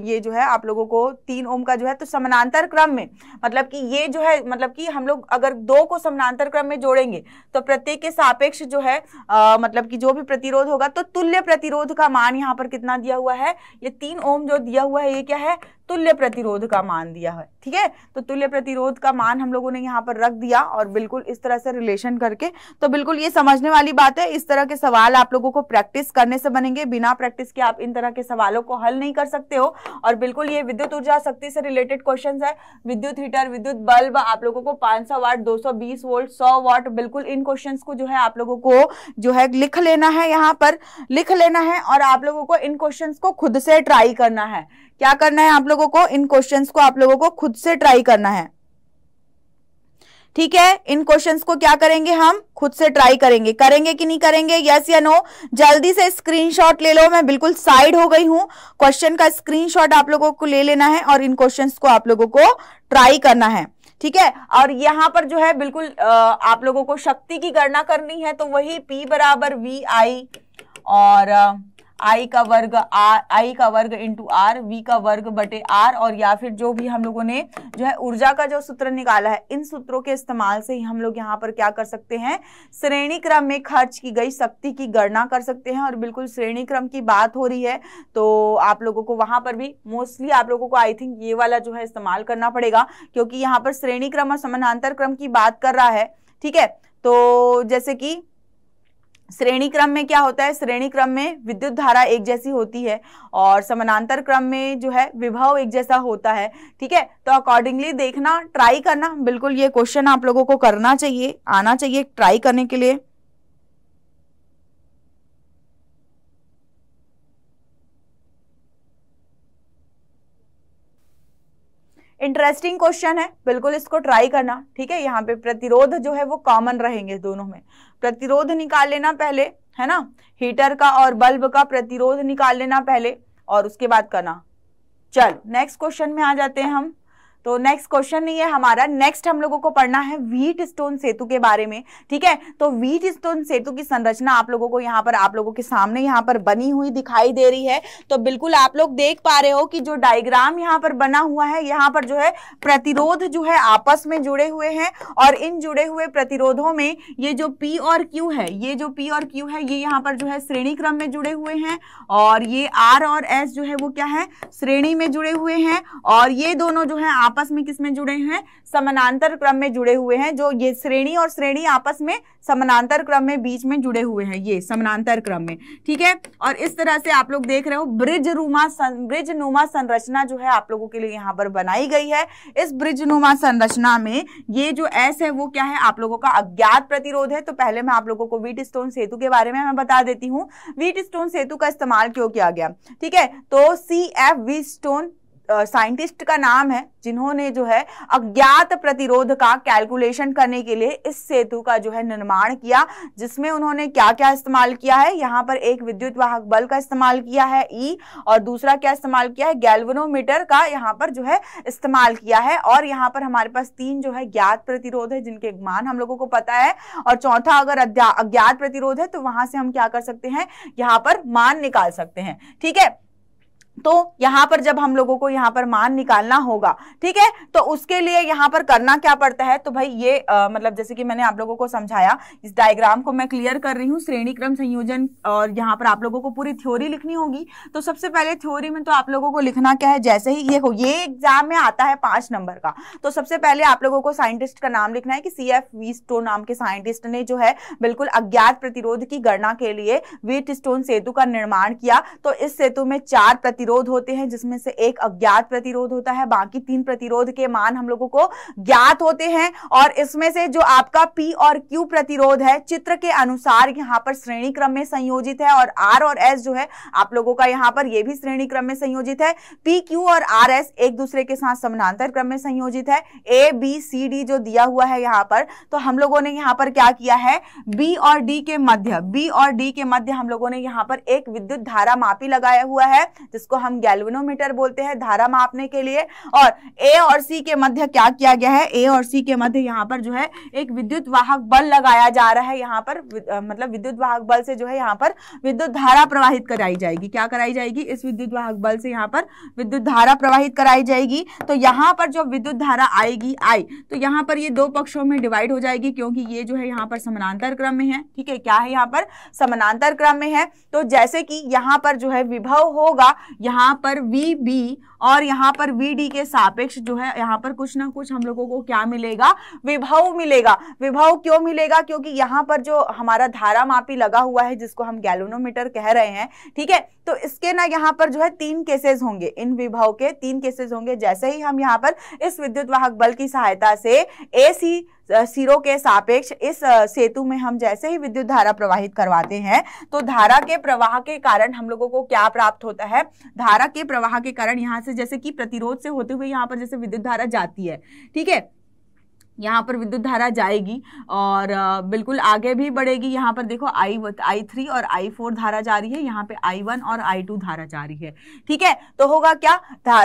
ये जो है आप लोगों को तीन ओम का जो है तो समानांतर क्रम में मतलब कि ये जो है मतलब कि हम लोग अगर दो को समानांतर क्रम में जोड़ेंगे तो प्रत्येक के सापेक्ष जो है आ, मतलब कि जो भी प्रतिरोध होगा तो तुल्य प्रतिरोध का मान यहाँ पर कितना दिया हुआ है ये तीन ओम जो दिया हुआ है ये क्या है तुल्य प्रतिरोध का मान दिया है ठीक है तो तुल्य प्रतिरोध का मान हम लोगों ने यहाँ पर रख दिया और बिल्कुल इस तरह से रिलेशन करके तो बिल्कुल ये समझने वाली बात है इस तरह के सवाल आप लोगों को प्रैक्टिस करने से बनेंगे बिना प्रैक्टिस के आप इन तरह के सवालों को हल नहीं कर सकते हो और बिल्कुल ये विद्युत ऊर्जा शक्ति से रिलेटेड क्वेश्चन है विद्युत हीटर विद्युत बल्ब आप लोगों को पांच सौ वाट दो सौ बीस वोल्ट सौ वाट बिल्कुल इन क्वेश्चन को जो है आप लोगों को जो है लिख लेना है यहाँ पर लिख लेना है और आप लोगों को इन क्वेश्चन को खुद से ट्राई करना है क्या करना है आप लोगों को इन क्वेश्चंस को आप लोगों को खुद से ट्राई करना है ठीक है इन क्वेश्चंस को क्या करेंगे हम खुद से ट्राई करेंगे करेंगे कि नहीं करेंगे यस या नो जल्दी से स्क्रीनशॉट ले लो मैं बिल्कुल साइड हो गई हूं क्वेश्चन का स्क्रीनशॉट आप लोगों को ले लेना है और इन क्वेश्चंस को आप लोगों को ट्राई करना है ठीक है और यहाँ पर जो है बिल्कुल आप लोगों को शक्ति की गणना करनी है तो वही पी बराबर वी आई और आई का वर्ग आर आई का वर्ग इंटू आर वी का वर्ग बटे आर और या फिर जो भी हम लोगों ने जो है ऊर्जा का जो सूत्र निकाला है इन सूत्रों के इस्तेमाल से ही हम लोग यहाँ पर क्या कर सकते हैं श्रेणी क्रम में खर्च की गई शक्ति की गणना कर सकते हैं और बिल्कुल श्रेणी क्रम की बात हो रही है तो आप लोगों को वहां पर भी मोस्टली आप लोगों को आई थिंक ये वाला जो है इस्तेमाल करना पड़ेगा क्योंकि यहाँ पर श्रेणी क्रम और समानांतर क्रम की बात कर रहा है ठीक है तो जैसे कि श्रेणी क्रम में क्या होता है श्रेणी क्रम में विद्युत धारा एक जैसी होती है और समानांतर क्रम में जो है विभव एक जैसा होता है ठीक है तो अकॉर्डिंगली देखना ट्राई करना बिल्कुल ये क्वेश्चन आप लोगों को करना चाहिए आना चाहिए ट्राई करने के लिए इंटरेस्टिंग क्वेश्चन है बिल्कुल इसको ट्राई करना ठीक है यहाँ पे प्रतिरोध जो है वो कॉमन रहेंगे दोनों में प्रतिरोध निकाल लेना पहले है ना हीटर का और बल्ब का प्रतिरोध निकाल लेना पहले और उसके बाद करना चल नेक्स्ट क्वेश्चन में आ जाते हैं हम तो नेक्स्ट क्वेश्चन ये हमारा नेक्स्ट हम लोगों को पढ़ना है व्हीट स्टोन सेतु के बारे में ठीक है तो व्हीट स्टोन सेतु की संरचना आप लोगों को यहाँ पर आप लोगों के सामने यहाँ पर बनी हुई दिखाई दे रही है तो बिल्कुल आप लोग देख पा रहे हो कि जो डायग्राम यहाँ पर बना हुआ है यहाँ पर जो है प्रतिरोध जो है आपस में जुड़े हुए हैं और इन जुड़े हुए प्रतिरोधों में ये जो पी और क्यू है ये जो पी और क्यू है ये यहाँ पर जो है श्रेणी क्रम में जुड़े हुए हैं और ये आर और एस जो है वो क्या है श्रेणी में जुड़े हुए हैं और ये दोनों जो है आप आपस में किस में जुड़े हैं समानांतर क्रम में जुड़े हुए हैं जो ये श्रेणी और श्रेणी आपस में समानांतर क्रम में बीच में जुड़े हुए हैं ये समानांतर क्रम में ठीक है और इस तरह से आप लोग देख रहे हो ब्रिज रूमा ब्रिज नुमा संरचना जो है आप लोगों के लिए यहाँ पर बनाई गई है इस ब्रिज नुमा संरचना में ये जो एस है वो क्या है आप लोगों का अज्ञात प्रतिरोध है तो पहले मैं आप लोगों को वीट स्टोन सेतु के बारे में मैं बता देती हूँ वीट स्टोन सेतु का इस्तेमाल क्यों किया गया ठीक है तो C F Wheatstone scientist का नाम है जिन्होंने जो है अज्ञात प्रतिरोध का कैलकुलेशन करने के लिए इस सेतु का जो है निर्माण किया जिसमें उन्होंने क्या क्या इस्तेमाल किया है यहाँ पर एक विद्युत वाहक बल का इस्तेमाल किया है ई e, और दूसरा क्या इस्तेमाल किया है गैल्वनोमीटर का यहाँ पर जो है इस्तेमाल किया है और यहाँ पर हमारे पास तीन जो है ज्ञात प्रतिरोध है जिनके मान हम लोगों को पता है और चौथा अगर अज्ञात प्रतिरोध है तो वहां से हम क्या कर सकते हैं यहाँ पर मान निकाल सकते हैं ठीक है तो यहां पर जब हम लोगों को यहां पर मान निकालना होगा ठीक है तो उसके लिए यहां पर करना क्या पड़ता है तो भाई ये आ, मतलब जैसे कि मैंने आप लोगों को समझाया इस डायग्राम को मैं क्लियर कर रही हूं श्रेणी क्रम संयोजन और यहाँ पर आप लोगों को पूरी थ्योरी लिखनी होगी तो सबसे पहले थ्योरी में तो आप लोगों को लिखना क्या है जैसे ही ये हो ये एग्जाम में आता है पांच नंबर का तो सबसे पहले आप लोगों को साइंटिस्ट का नाम लिखना है कि सी एफ नाम के साइंटिस्ट ने जो है बिल्कुल अज्ञात प्रतिरोध की गणना के लिए वीट स्टोन सेतु का निर्माण किया तो इस सेतु में चार प्रति प्रतिरोध होते हैं जिसमें से एक अज्ञात प्रतिरोध होता है बाकी तीन प्रतिरोध के मान हम लोगों को ज्ञात होते हैं और इसमें से जो आपका पी और क्यू प्रतिरोध है चित्र के अनुसार यहाँ पर श्रेणी क्रम में संयोजित है और आर और एस जो है आप लोगों का यहाँ पर यह भी श्रेणी क्रम में संयोजित है पी क्यू और आर एस एक दूसरे के साथ समानांतर क्रम में संयोजित है ए बी सी डी जो दिया हुआ है यहाँ पर तो हम लोगों ने यहाँ पर क्या किया है बी और डी के मध्य बी और डी के मध्य हम लोगों ने यहाँ पर एक विद्युत धारा मापी लगाया हुआ है जिसको इसको हम गैल्वेनोमीटर बोलते हैं धारा मापने के लिए और ए और सी के मध्य क्या किया गया है ए और सी के मध्य यहाँ पर जो है एक विद्युत वाहक बल लगाया जा रहा है यहाँ पर मतलब विद्युत वाहक बल से जो है यहाँ पर विद्युत धारा प्रवाहित कराई जाएगी क्या कराई जाएगी इस विद्युत वाहक बल से यहाँ पर विद्युत धारा प्रवाहित कराई जाएगी तो यहाँ पर जो विद्युत धारा आएगी आई तो यहाँ पर ये दो पक्षों में डिवाइड हो जाएगी क्योंकि ये जो है यहाँ पर समानांतर क्रम में है ठीक है क्या है यहाँ पर समानांतर क्रम में है तो जैसे कि यहाँ पर जो है विभव होगा यहाँ पर वी बी और यहाँ पर वी डी के सापेक्ष जो है यहाँ पर कुछ ना कुछ हम लोगों को क्या मिलेगा विभव मिलेगा विभव क्यों मिलेगा क्योंकि यहाँ पर जो हमारा धारा मापी लगा हुआ है जिसको हम गैलोनोमीटर कह रहे हैं ठीक है तो इसके ना यहाँ पर जो है तीन केसेस होंगे इन विभव के तीन केसेस होंगे जैसे ही हम यहाँ पर इस विद्युत वाहक बल की सहायता से ए सी सिरों के सापेक्ष इस सेतु में हम जैसे ही विद्युत धारा प्रवाहित करवाते हैं तो धारा के प्रवाह के कारण हम लोगों को क्या प्राप्त होता है धारा के प्रवाह के कारण यहाँ से से जैसे कि प्रतिरोध से होते हुए यहाँ पर जैसे विद्युत धारा जाती है ठीक है यहाँ पर विद्युत धारा जाएगी और बिल्कुल आगे भी बढ़ेगी यहाँ पर देखो आई आई थ्री और आई फोर धारा जा रही है यहाँ पे आई वन और आई टू धारा जा रही है ठीक है तो होगा क्या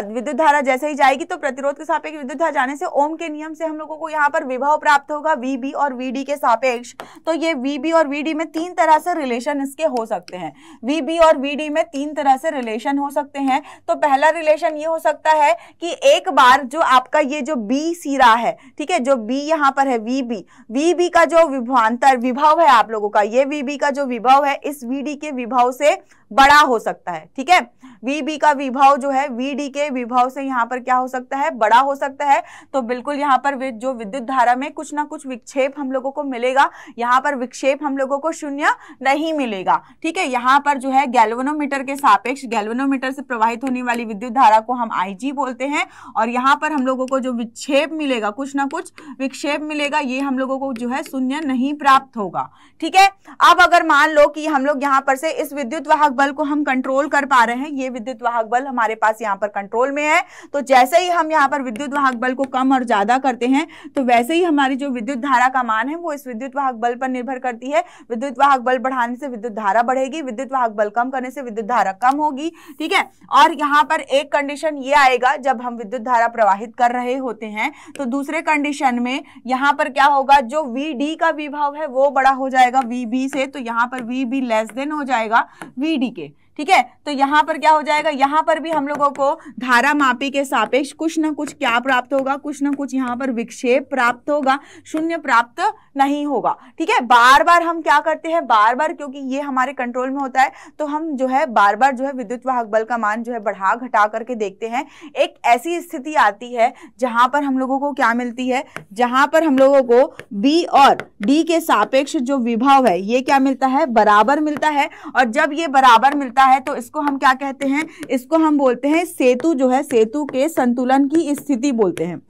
विद्युत धारा जैसे ही जाएगी तो प्रतिरोध के सापेक्ष विद्युत धारा जाने से ओम के नियम से हम लोगों को यहाँ पर विभव प्राप्त होगा वी और वी के सापेक्ष तो ये वी और वी में तीन तरह से रिलेशन इसके हो सकते हैं वी और वी में तीन तरह से रिलेशन हो सकते हैं तो पहला रिलेशन ये हो सकता है कि एक बार जो आपका ये जो बी सीरा है ठीक है जो बी यहाँ पर है वी बी वी बी का जो विभवांतर विभव है आप लोगों का ये वी बी का जो विभव है इस वी डी के विभव से बड़ा हो सकता है ठीक है वी बी का विभव जो है वी डी के विभव से यहाँ पर क्या हो सकता है बड़ा हो सकता है तो बिल्कुल यहाँ पर जो विद्युत धारा में कुछ ना कुछ विक्षेप हम लोगों को मिलेगा यहाँ पर विक्षेप हम लोगों को शून्य नहीं मिलेगा ठीक है यहाँ पर जो है गैल्वनोमीटर के सापेक्ष गैल्वनोमीटर से प्रवाहित होने वाली विद्युत धारा को हम आई बोलते हैं और यहाँ पर हम लोगों को जो विक्षेप मिलेगा कुछ ना कुछ विक्षेप मिलेगा ये हम लोगों को जो है शून्य नहीं प्राप्त होगा ठीक है अब अगर मान लो कि हम लोग यहाँ पर से इस विद्युत वाहक बल को हम कंट्रोल कर पा रहे हैं ये विद्युत वाहक बल हमारे पास यहाँ पर कंट्रोल में है तो जैसे ही हम यहाँ पर विद्युत वाहक बल को कम और ज्यादा करते हैं तो वैसे ही हमारी जो विद्युत धारा का मान है वो इस विद्युत वाहक बल पर निर्भर करती है विद्युत वाहक बल बढ़ाने से विद्युत धारा बढ़ेगी विद्युत वाहक बल कम करने से विद्युत धारा कम होगी ठीक है और यहाँ पर एक कंडीशन ये आएगा जब हम विद्युत धारा प्रवाहित कर रहे होते हैं तो दूसरे कंडीशन क्वेश्चन में यहाँ पर क्या होगा जो वी डी का विभाव है वो बड़ा हो जाएगा वी बी से तो यहाँ पर वी बी लेस देन हो जाएगा वी डी के ठीक है तो यहाँ पर क्या हो जाएगा यहाँ पर भी हम लोगों को धारा मापी के सापेक्ष कुछ ना कुछ क्या प्राप्त होगा कुछ ना कुछ यहाँ पर विक्षेप प्राप्त होगा शून्य प्राप्त नहीं होगा ठीक है बार बार हम क्या करते हैं बार बार क्योंकि ये हमारे कंट्रोल में होता है तो हम जो है बार बार जो है विद्युत वाहक बल का मान जो है बढ़ा घटा करके देखते हैं एक ऐसी स्थिति आती है जहां पर हम लोगों को क्या मिलती है जहां पर हम लोगों को बी और डी के सापेक्ष जो विभव है ये क्या मिलता है बराबर मिलता है और जब ये बराबर मिलता है तो इसको हम क्या कहते हैं इसको हम बोलते हैं सेतु जो है सेतु के संतुलन की स्थिति बोलते हैं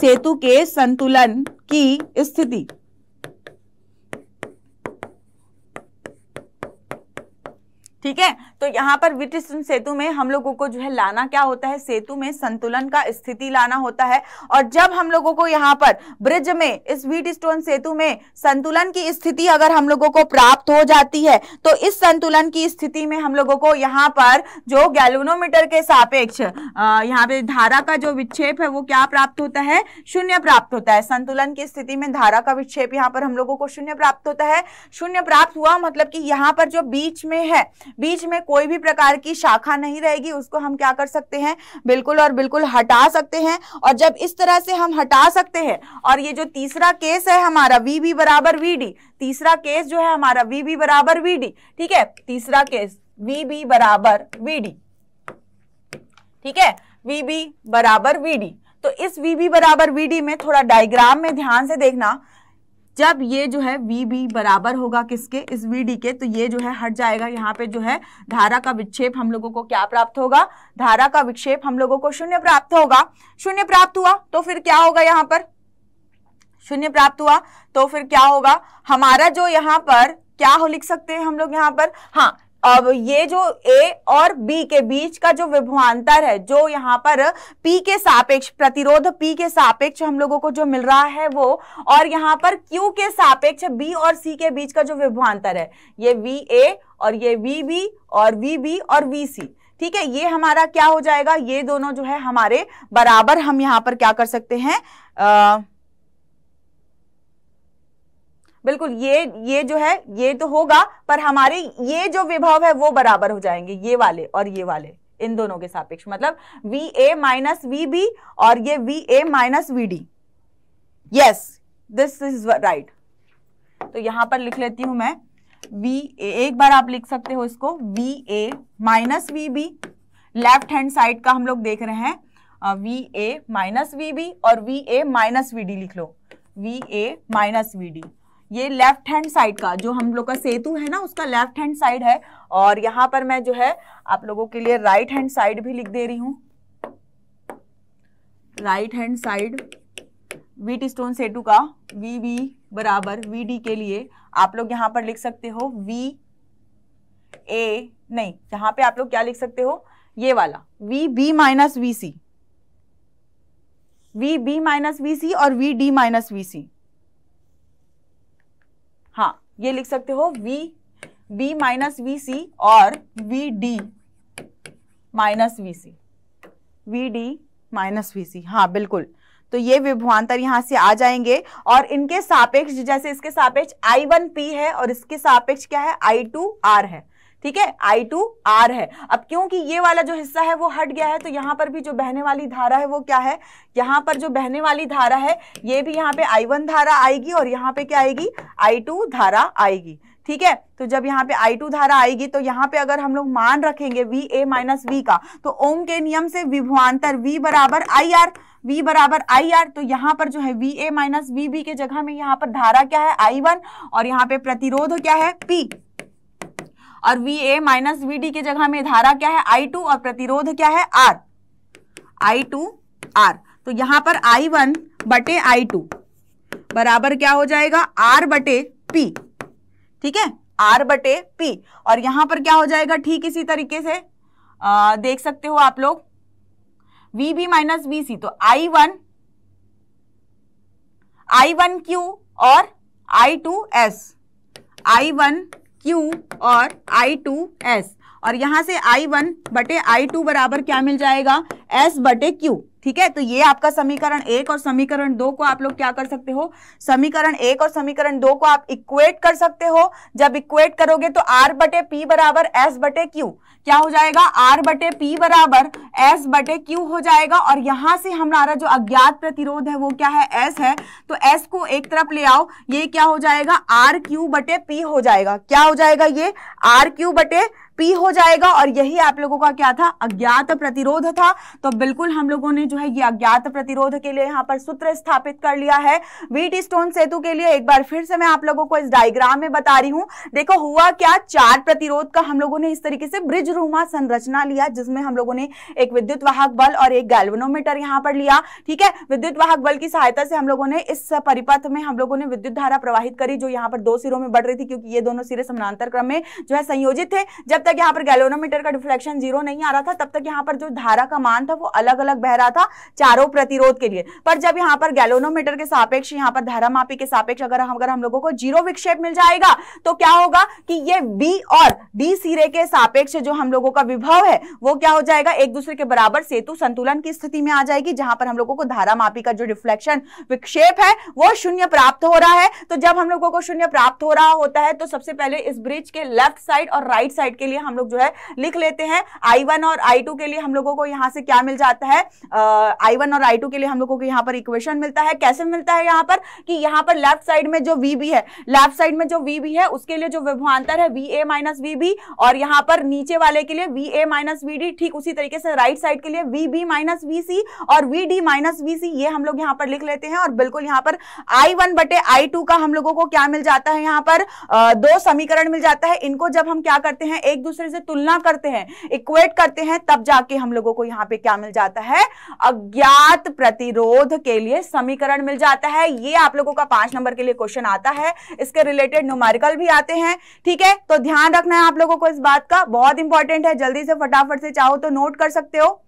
सेतु के संतुलन की स्थिति ठीक है तो यहाँ पर वित्तीय सेतु में हम लोगों को जो है लाना क्या होता है सेतु में संतुलन का स्थिति लाना होता है और जब हम लोगों को यहाँ पर ब्रिज में इस व्हीट स्टोन सेतु में संतुलन की स्थिति अगर हम लोगों को प्राप्त हो जाती है तो इस संतुलन की स्थिति में हम लोगों को यहाँ पर जो गैलोनोमीटर के सापेक्ष यहाँ पे धारा का जो विक्षेप है वो क्या प्राप्त होता है शून्य प्राप्त होता है संतुलन की स्थिति में धारा का विक्षेप यहाँ पर हम लोगों को शून्य प्राप्त होता है शून्य प्राप्त हुआ मतलब कि यहाँ पर जो बीच में है बीच में कोई भी प्रकार की शाखा नहीं रहेगी उसको हम क्या कर सकते हैं बिल्कुल और बिल्कुल हटा सकते हैं और जब इस तरह से हम हटा सकते हैं और ये जो तीसरा केस है हमारा वी बी बराबर वी डी तीसरा केस जो है हमारा वी बी बराबर वी डी ठीक है तीसरा केस वी बी बराबर वी डी ठीक है वी बी बराबर वी डी तो इस वी बी बराबर वी डी में थोड़ा डायग्राम में ध्यान से देखना जब ये जो है वी बी बराबर होगा किसके इस वी डी के तो ये जो है हट जाएगा यहाँ पे जो है धारा का विक्षेप हम लोगों को क्या प्राप्त होगा धारा का विक्षेप हम लोगों को शून्य प्राप्त होगा शून्य प्राप्त हुआ तो फिर क्या होगा यहाँ पर शून्य प्राप्त हुआ तो फिर क्या होगा हमारा जो यहाँ पर क्या हो लिख सकते हैं हम लोग यहाँ पर हाँ अब ये जो ए और बी के बीच का जो विभवांतर है जो यहाँ पर पी के सापेक्ष प्रतिरोध पी के सापेक्ष हम लोगों को जो मिल रहा है वो और यहाँ पर क्यू के सापेक्ष बी और सी के बीच का जो विभवान्तर है ये वी ए और ये वी बी और वी बी और वी सी ठीक है ये हमारा क्या हो जाएगा ये दोनों जो है हमारे बराबर हम यहाँ पर क्या कर सकते हैं आ, बिल्कुल ये ये जो है ये तो होगा पर हमारे ये जो विभव है वो बराबर हो जाएंगे ये वाले और ये वाले इन दोनों के सापेक्ष मतलब V A minus V B और ये V A minus V D yes this is right तो यहां पर लिख लेती हूं मैं वी ए एक बार आप लिख सकते हो इसको V A minus V B left hand side का हम लोग देख रहे हैं V A minus V B और V A minus V D लिख लो V A minus V D ये लेफ्ट हैंड साइड का जो हम लोग का सेतु है ना उसका लेफ्ट हैंड साइड है और यहां पर मैं जो है आप लोगों के लिए राइट हैंड साइड भी लिख दे रही हूं right hand side Wheatstone सेतु का वी वी बराबर वी डी के लिए आप लोग यहां पर लिख सकते हो वी ए नहीं यहां पे आप लोग क्या लिख सकते हो ये वाला V B minus V C V B minus V C और V D minus V C ये लिख सकते हो V v minus V C और V D minus V C V D minus V C हाँ बिल्कुल तो ये विभवान्तर यहां से आ जाएंगे और इनके सापेक्ष जैसे इसके सापेक्ष आई वन पी है और इसके सापेक्ष क्या है आई टू आर है ठीक है आई टू आर है अब क्योंकि ये वाला जो हिस्सा है वो हट गया है तो यहाँ पर भी जो बहने वाली धारा है वो क्या है यहाँ पर जो बहने वाली धारा है ये भी यहाँ पे आई वन धारा आएगी और यहाँ पे क्या आएगी आई टू धारा आएगी ठीक है तो जब यहाँ पे I2 धारा आएगी तो यहाँ पे अगर हम लोग मान रखेंगे वी ए माइनस वी का तो ओम के नियम से विभवान्तर V बराबर आई आर वी बराबर आई आर तो यहाँ पर जो है V A minus V B के जगह में यहाँ पर धारा क्या है I1 और यहाँ पे प्रतिरोध क्या है P और V A minus V D की जगह में धारा क्या है आई टू और प्रतिरोध क्या है आर आई टू आर तो यहां पर आई वन बटे आई टू बराबर क्या हो जाएगा आर बटे पी ठीक है आर बटे पी और यहां पर क्या हो जाएगा ठीक इसी तरीके से आ, देख सकते हो आप लोग V B minus V C तो I one I one Q और I two S I one Q और आई टू एस और यहां से आई वन बटे आई टू बराबर क्या मिल जाएगा एस बटे क्यू ठीक है तो ये आपका समीकरण एक और समीकरण दो को आप लोग क्या कर सकते हो समीकरण एक और समीकरण दो को आप इक्वेट कर सकते हो जब इक्वेट करोगे तो आर बटे पी बराबर एस बटे क्यू क्या हो जाएगा आर बटे पी बराबर एस बटे क्यू हो जाएगा और यहां से हमारा जो अज्ञात प्रतिरोध है वो क्या है एस है तो एस को एक तरफ ले आओ ये क्या हो जाएगा आर क्यू बटे पी हो जाएगा क्या हो जाएगा ये आर क्यू बटे पी हो जाएगा और यही आप लोगों का क्या था अज्ञात प्रतिरोध था तो बिल्कुल हम लोगों ने जो है ये अज्ञात प्रतिरोध के लिए यहाँ पर सूत्र स्थापित कर लिया है वीट स्टोन सेतु के लिए एक बार फिर से मैं आप लोगों को इस डायग्राम में बता रही हूँ देखो हुआ क्या चार प्रतिरोध का हम लोगों ने इस तरीके से ब्रिज रूमा संरचना लिया जिसमें हम लोगों ने एक विद्युत वाहक बल और एक गैल्वनोमीटर यहाँ पर लिया ठीक है विद्युत वाहक बल की सहायता से हम लोगों ने इस परिपथ में हम लोगों ने विद्युत धारा प्रवाहित करी जो यहाँ पर दो सिरों में बढ़ रही थी क्योंकि ये दोनों सिरे समानांतर क्रम में जो है संयोजित थे जब तक यहाँ पर गैलोनोमीटर का डिफ्लेक्शन जीरो नहीं आ रहा था तब तक यहाँ पर जो धारा का मान था वो अलग अलग बह रहा था चारों प्रतिरोध के लिए पर जब यहाँ पर गैलोनोमीटर के सापेक्ष यहाँ पर धारा मापी के सापेक्ष अगर हम अगर हम लोगों को जीरो विक्षेप मिल जाएगा तो क्या होगा कि ये बी और डी सिरे के सापेक्ष जो हम लोगों का विभव है वो क्या हो जाएगा एक दूसरे के बराबर सेतु संतुलन की स्थिति में आ जाएगी जहां पर हम लोगों को धारा मापी का जो रिफ्लेक्शन विक्षेप है वो शून्य प्राप्त हो रहा है तो जब हम लोगों को शून्य प्राप्त हो रहा होता है तो सबसे पहले इस ब्रिज के लेफ्ट साइड और राइट साइड के लिए लिए हम लोग जो है लिख लेते हैं आई वन और आई टू के लिए हम लोगों को यहाँ से क्या मिल जाता है आई वन और आई टू के लिए हम लोगों को यहाँ पर इक्वेशन मिलता है कैसे मिलता है यहाँ पर कि यहाँ पर लेफ्ट साइड में जो वी बी है लेफ्ट साइड में जो वी बी है उसके लिए जो विभवांतर है V A minus V B और यहाँ पर नीचे वाले के लिए V A minus V D ठीक उसी तरीके से राइट साइड के लिए V B minus V C और V D minus V C ये हम लोग यहाँ पर लिख लेते हैं और बिल्कुल यहाँ पर आई वन बटे आई टू का हम लोगों को क्या मिल जाता है यहाँ पर दो समीकरण मिल जाता है इनको जब हम क्या करते हैं एक एक दूसरे से तुलना करते हैं इक्वेट करते हैं तब जाके हम लोगों को यहाँ पे क्या मिल जाता है अज्ञात प्रतिरोध के लिए समीकरण मिल जाता है ये आप लोगों का पांच नंबर के लिए क्वेश्चन आता है इसके रिलेटेड न्यूमेरिकल भी आते हैं ठीक है तो ध्यान रखना है आप लोगों को इस बात का बहुत इंपॉर्टेंट है जल्दी से फटाफट से चाहो तो नोट कर सकते हो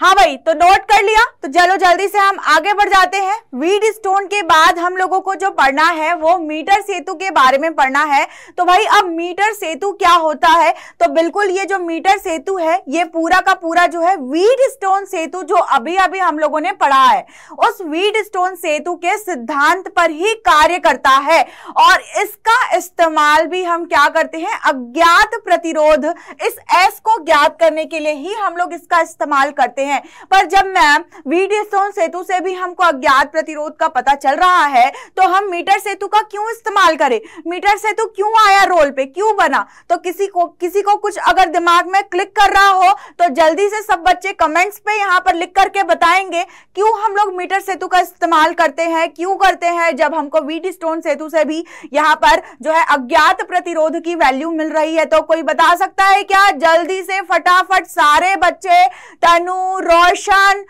हाँ भाई तो नोट कर लिया तो चलो जल्दी से हम आगे बढ़ जाते हैं वीड स्टोन के बाद हम लोगों को जो पढ़ना है वो मीटर सेतु के बारे में पढ़ना है तो भाई अब मीटर सेतु क्या होता है तो बिल्कुल ये जो मीटर सेतु है ये पूरा का पूरा जो है वीड स्टोन सेतु जो अभी अभी हम लोगों ने पढ़ा है उस वीड स्टोन सेतु के सिद्धांत पर ही कार्य करता है और इसका इस्तेमाल भी हम क्या करते हैं अज्ञात प्रतिरोध इस एस को ज्ञात करने के लिए ही हम लोग इसका इस्तेमाल करते हैं हैं पर जब मैम वीडी स्टोन सेतु से भी हमको अज्ञात प्रतिरोध का पता चल रहा है तो हम मीटर सेतु का क्यों इस्तेमाल करें मीटर सेतु क्यों आया रोल पे क्यों बना तो किसी को किसी को कुछ अगर दिमाग में क्लिक कर रहा हो तो जल्दी से सब बच्चे कमेंट्स पे यहाँ पर लिख करके बताएंगे क्यों हम लोग मीटर सेतु का इस्तेमाल करते हैं क्यों करते हैं जब हमको वीडी स्टोन सेतु से भी यहाँ पर जो है अज्ञात प्रतिरोध की वैल्यू मिल रही है तो कोई बता सकता है क्या जल्दी से फटाफट सारे बच्चे तनु रोशन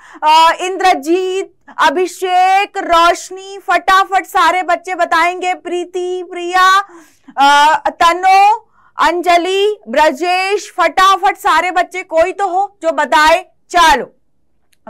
इंद्रजीत अभिषेक रोशनी फटाफट सारे बच्चे बताएंगे प्रीति प्रिया तनो अंजलि ब्रजेश फटाफट सारे बच्चे कोई तो हो जो बताए चलो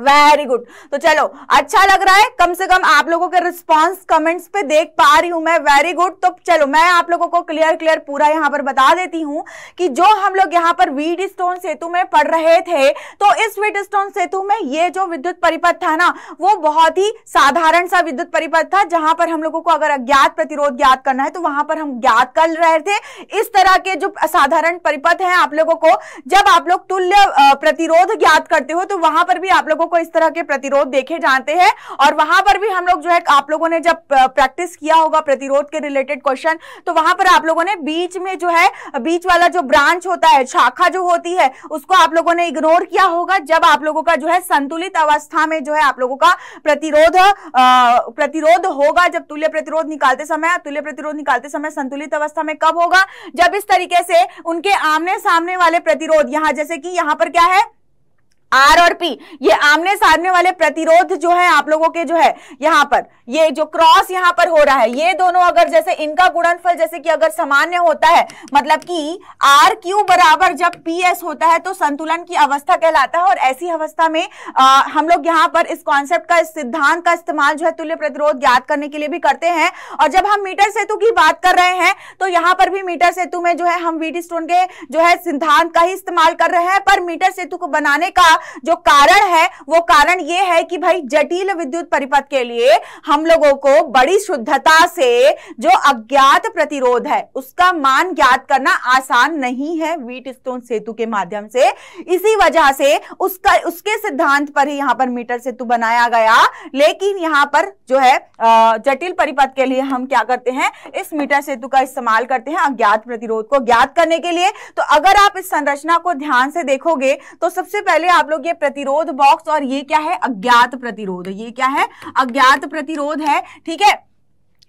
वेरी गुड तो चलो अच्छा लग रहा है कम से कम आप लोगों के रिस्पांस कमेंट्स पे देख पा रही हूं मैं वेरी गुड तो चलो मैं आप लोगों को क्लियर क्लियर पूरा यहाँ पर बता देती हूँ कि जो हम लोग यहाँ पर वीड स्टोन सेतु में पढ़ रहे थे तो इस वीड स्टोन सेतु में ये जो विद्युत परिपथ था ना वो बहुत ही साधारण सा विद्युत परिपथ था जहां पर हम लोगों को अगर अज्ञात प्रतिरोध ज्ञात करना है तो वहां पर हम ज्ञात कर रहे थे इस तरह के जो साधारण परिपथ है आप लोगों को जब आप लोग तुल्य प्रतिरोध ज्ञात करते हो तो वहां पर भी आप लोगों को इस तरह के प्रतिरोध देखे जाते हैं और वहां पर भी हम लोग जो है आप लोगों ने जब प्रैक्टिस किया होगा प्रतिरोध के रिलेटेड क्वेश्चन तो वहां पर आप लोगों ने बीच में जो है बीच वाला जो ब्रांच होता है शाखा जो होती है उसको आप लोगों ने इग्नोर किया होगा जब आप लोगों का जो है संतुलित अवस्था में जो है आप लोगों का प्रतिरोध प्रतिरोध होगा जब तुल्य प्रतिरोध निकालते समय तुल्य प्रतिरोध निकालते समय संतुलित अवस्था में कब होगा जब इस तरीके से उनके आमने सामने वाले प्रतिरोध यहां जैसे कि यहां पर क्या है आर और पी ये आमने सामने वाले प्रतिरोध जो है आप लोगों के जो है यहाँ पर ये जो क्रॉस यहाँ पर हो रहा है ये दोनों अगर जैसे इनका गुणनफल जैसे कि अगर सामान्य होता है मतलब कि आर क्यू बराबर जब पी एस होता है तो संतुलन की अवस्था कहलाता है और ऐसी अवस्था में आ, हम लोग यहाँ पर इस कॉन्सेप्ट का इस सिद्धांत का इस्तेमाल जो है तुल्य प्रतिरोध ज्ञात करने के लिए भी करते हैं और जब हम मीटर सेतु की बात कर रहे हैं तो यहाँ पर भी मीटर सेतु में जो है हम वीटी स्टोन के जो है सिद्धांत का ही इस्तेमाल कर रहे हैं पर मीटर सेतु को बनाने का जो कारण है वो कारण ये है कि भाई जटिल विद्युत परिपथ के लिए हम लोगों को बड़ी शुद्धता से जो अज्ञात प्रतिरोध है उसका मान ज्ञात करना आसान नहीं है वीट स्टोन सेतु के माध्यम से इसी वजह से उसका उसके सिद्धांत पर ही यहां पर मीटर सेतु बनाया गया लेकिन यहां पर जो है जटिल परिपथ के लिए हम क्या करते हैं इस मीटर सेतु का इस्तेमाल करते हैं अज्ञात प्रतिरोध को ज्ञात करने के लिए तो अगर आप इस संरचना को ध्यान से देखोगे तो सबसे पहले आप आप लोग ये प्रतिरोध बॉक्स और ये क्या है अज्ञात प्रतिरोध ये क्या है अज्ञात प्रतिरोध है ठीक है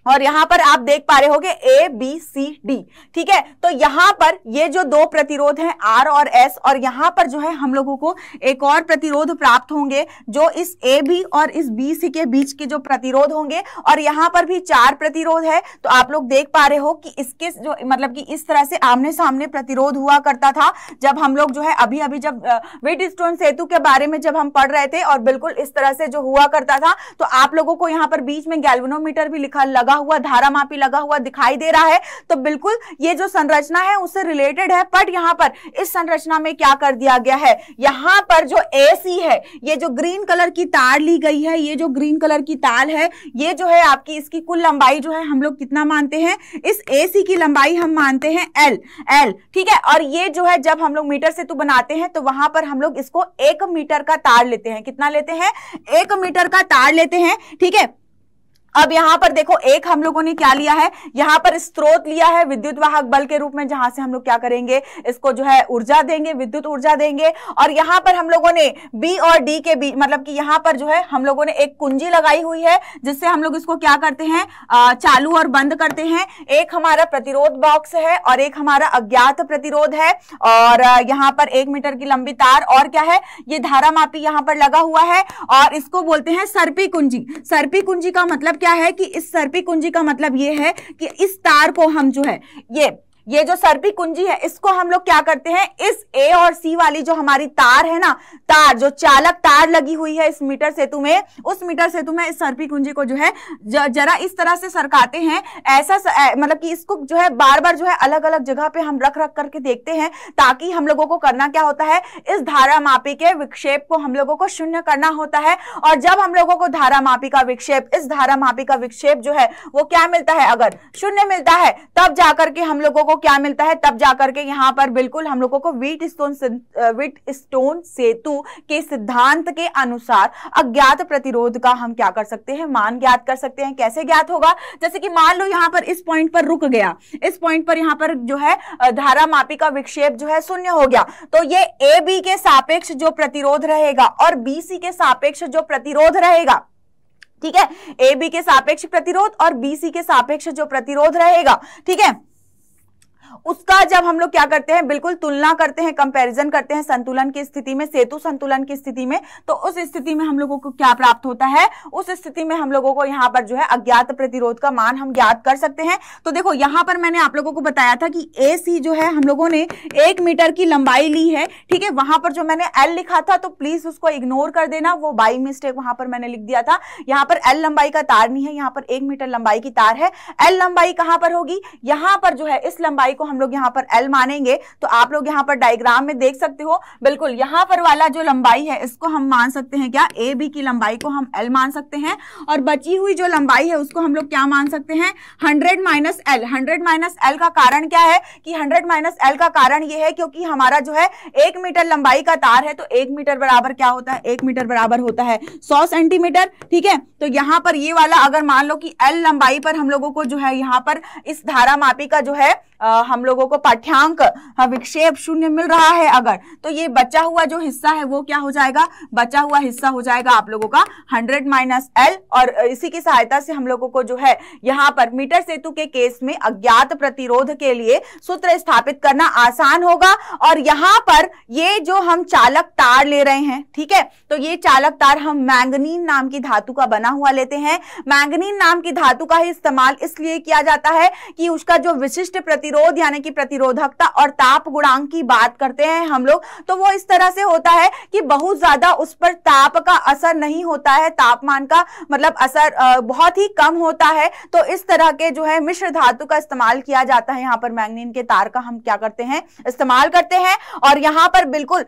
और यहां पर आप देख पा रहे होगे ए बी सी डी ठीक है तो यहां पर ये जो दो प्रतिरोध हैं आर और एस और यहां पर जो है हम लोगों को एक और प्रतिरोध प्राप्त होंगे जो इस ए बी और इस बी सी के बीच के जो प्रतिरोध होंगे और यहां पर भी चार प्रतिरोध है तो आप लोग देख पा रहे हो कि इसके जो मतलब कि इस तरह से आमने सामने प्रतिरोध हुआ करता था जब हम लोग जो है अभी अभी जब वेट स्टोन सेतु के बारे में जब हम पढ़ रहे थे और बिल्कुल इस तरह से जो हुआ करता था तो आप लोगों को यहाँ पर बीच में गैल्वनोमीटर भी लिखा लगा लगा हुआ धारा मापी लगा हुआ दिखाई दे रहा है तो बिल्कुल ये जो संरचना है उससे रिलेटेड है बट यहाँ पर इस संरचना में क्या कर दिया गया है यहाँ पर जो ए है ये जो ग्रीन कलर की तार ली गई है ये जो ग्रीन कलर की तार है ये जो है आपकी इसकी कुल लंबाई जो है हम लोग कितना मानते हैं इस ए की लंबाई हम मानते हैं एल एल ठीक है और ये जो है जब हम लोग मीटर से तो बनाते हैं तो वहां पर हम लोग इसको एक मीटर का तार लेते हैं कितना लेते हैं एक मीटर का तार लेते हैं ठीक है अब यहां पर देखो एक हम लोगों ने क्या लिया है यहां पर स्त्रोत लिया है विद्युत वाहक बल के रूप में जहां से हम लोग क्या करेंगे इसको जो है ऊर्जा देंगे विद्युत ऊर्जा देंगे और यहां पर हम लोगों ने बी और डी के बीच मतलब कि यहां पर जो है हम लोगों ने एक कुंजी लगाई हुई है जिससे हम लोग इसको क्या करते हैं चालू और बंद करते हैं एक हमारा प्रतिरोध बॉक्स है और एक हमारा अज्ञात प्रतिरोध है और यहां पर एक मीटर की लंबी तार और क्या है ये धारा मापी यहां पर लगा हुआ है और इसको बोलते हैं सर्पी कुंजी सर्पी कुंजी का मतलब क्या है कि इस सर्पी कुंजी का मतलब ये है कि इस तार को हम जो है ये ये जो सर्पी कुंजी है इसको हम लोग क्या करते हैं इस ए और सी वाली जो हमारी तार है ना तार जो चालक तार लगी हुई है इस मीटर सेतु में उस मीटर सेतु में इस सर्पी कुंजी को जो है जरा इस तरह से सरकाते हैं ऐसा मतलब कि इसको जो है बार बार जो है अलग अलग जगह पे हम रख रख करके देखते हैं ताकि हम लोगों को करना क्या होता है इस धारा मापी के विक्षेप को हम लोगों को शून्य करना होता है और जब हम लोगों को धारा मापी का विक्षेप इस धारा मापी का विक्षेप जो है वो क्या मिलता है अगर शून्य मिलता है तब जाकर के हम लोगों को क्या मिलता है तब जाकर के यहाँ पर बिल्कुल हम लोगों को वीट स्टोन वीट स्टोन सेतु के सिद्धांत के अनुसार अज्ञात प्रतिरोध का हम क्या कर सकते हैं मान ज्ञात कर सकते हैं कैसे ज्ञात होगा जैसे कि मान लो यहाँ पर इस पॉइंट पर रुक गया इस पॉइंट पर यहाँ पर जो है धारा मापी का विक्षेप जो है शून्य हो गया तो ये ए बी के सापेक्ष जो प्रतिरोध रहेगा और बी सी के सापेक्ष जो प्रतिरोध रहेगा ठीक है ए बी के सापेक्ष प्रतिरोध और बी सी के सापेक्ष जो प्रतिरोध रहेगा ठीक है उसका जब हम लोग क्या करते हैं बिल्कुल तुलना करते हैं कंपैरिजन करते हैं संतुलन की स्थिति में सेतु संतुलन की स्थिति में तो उस स्थिति में हम लोगों को क्या प्राप्त होता है उस स्थिति में हम लोगों को यहाँ पर जो है अज्ञात प्रतिरोध का मान हम ज्ञात कर सकते हैं तो देखो यहाँ पर मैंने आप लोगों को बताया था कि ए सी जो है हम लोगों ने एक मीटर की लंबाई ली है ठीक है वहां पर जो मैंने एल लिखा था तो प्लीज उसको इग्नोर कर देना वो बाई मिस्टेक वहां पर मैंने लिख दिया था यहाँ पर एल लंबाई का तार नहीं है यहाँ पर एक मीटर लंबाई की तार है एल लंबाई कहां पर होगी यहां पर जो है इस लंबाई को हम लोग यहाँ पर एल मानेंगे तो आप लोग यहाँ पर डायग्राम में देख सकते हो बिल्कुल यहाँ पर वाला जो लंबाई है इसको हम मान सकते हैं क्या ए बी की लंबाई को हम एल मान सकते हैं और बची हुई जो लंबाई है उसको हम लोग क्या मान सकते हैं hundred minus L hundred minus L का कारण क्या है कि हंड्रेड माइनस एल का कारण ये है क्योंकि हमारा जो है एक मीटर लंबाई का तार है तो एक मीटर बराबर क्या होता है एक मीटर बराबर होता है सौ सेंटीमीटर ठीक है तो यहाँ पर ये वाला अगर मान लो कि एल लंबाई पर हम लोगों को जो है यहाँ पर इस धारा मापी का जो है आ, हम हम लोगों को पाठ्यांक हाँ, विक्षेप शून्य मिल रहा है अगर तो ये बचा हुआ जो हिस्सा है वो क्या हो जाएगा बचा हुआ हिस्सा हो जाएगा आप लोगों का हंड्रेड माइनस एल और इसी की सहायता से हम लोगों को जो है यहाँ पर मीटर सेतु के केस में अज्ञात प्रतिरोध के लिए सूत्र स्थापित करना आसान होगा और यहाँ पर ये जो हम चालक तार ले रहे हैं ठीक है तो ये चालक तार हम मैंगनीन नाम की धातु का बना हुआ लेते हैं मैंगनीन नाम की धातु का ही इस्तेमाल इसलिए किया जाता है कि उसका जो विशिष्ट प्रतिरोध या यानी कि प्रतिरोधकता और ताप गुणांक की बात करते हैं हम लोग तो वो इस तरह से होता है कि बहुत ज्यादा उस पर ताप का असर नहीं होता है तापमान का मतलब असर बहुत ही कम होता है तो इस तरह के जो है मिश्र धातु का इस्तेमाल किया जाता है यहाँ पर मैग्नीन के तार का हम क्या करते हैं इस्तेमाल करते हैं और यहाँ पर बिल्कुल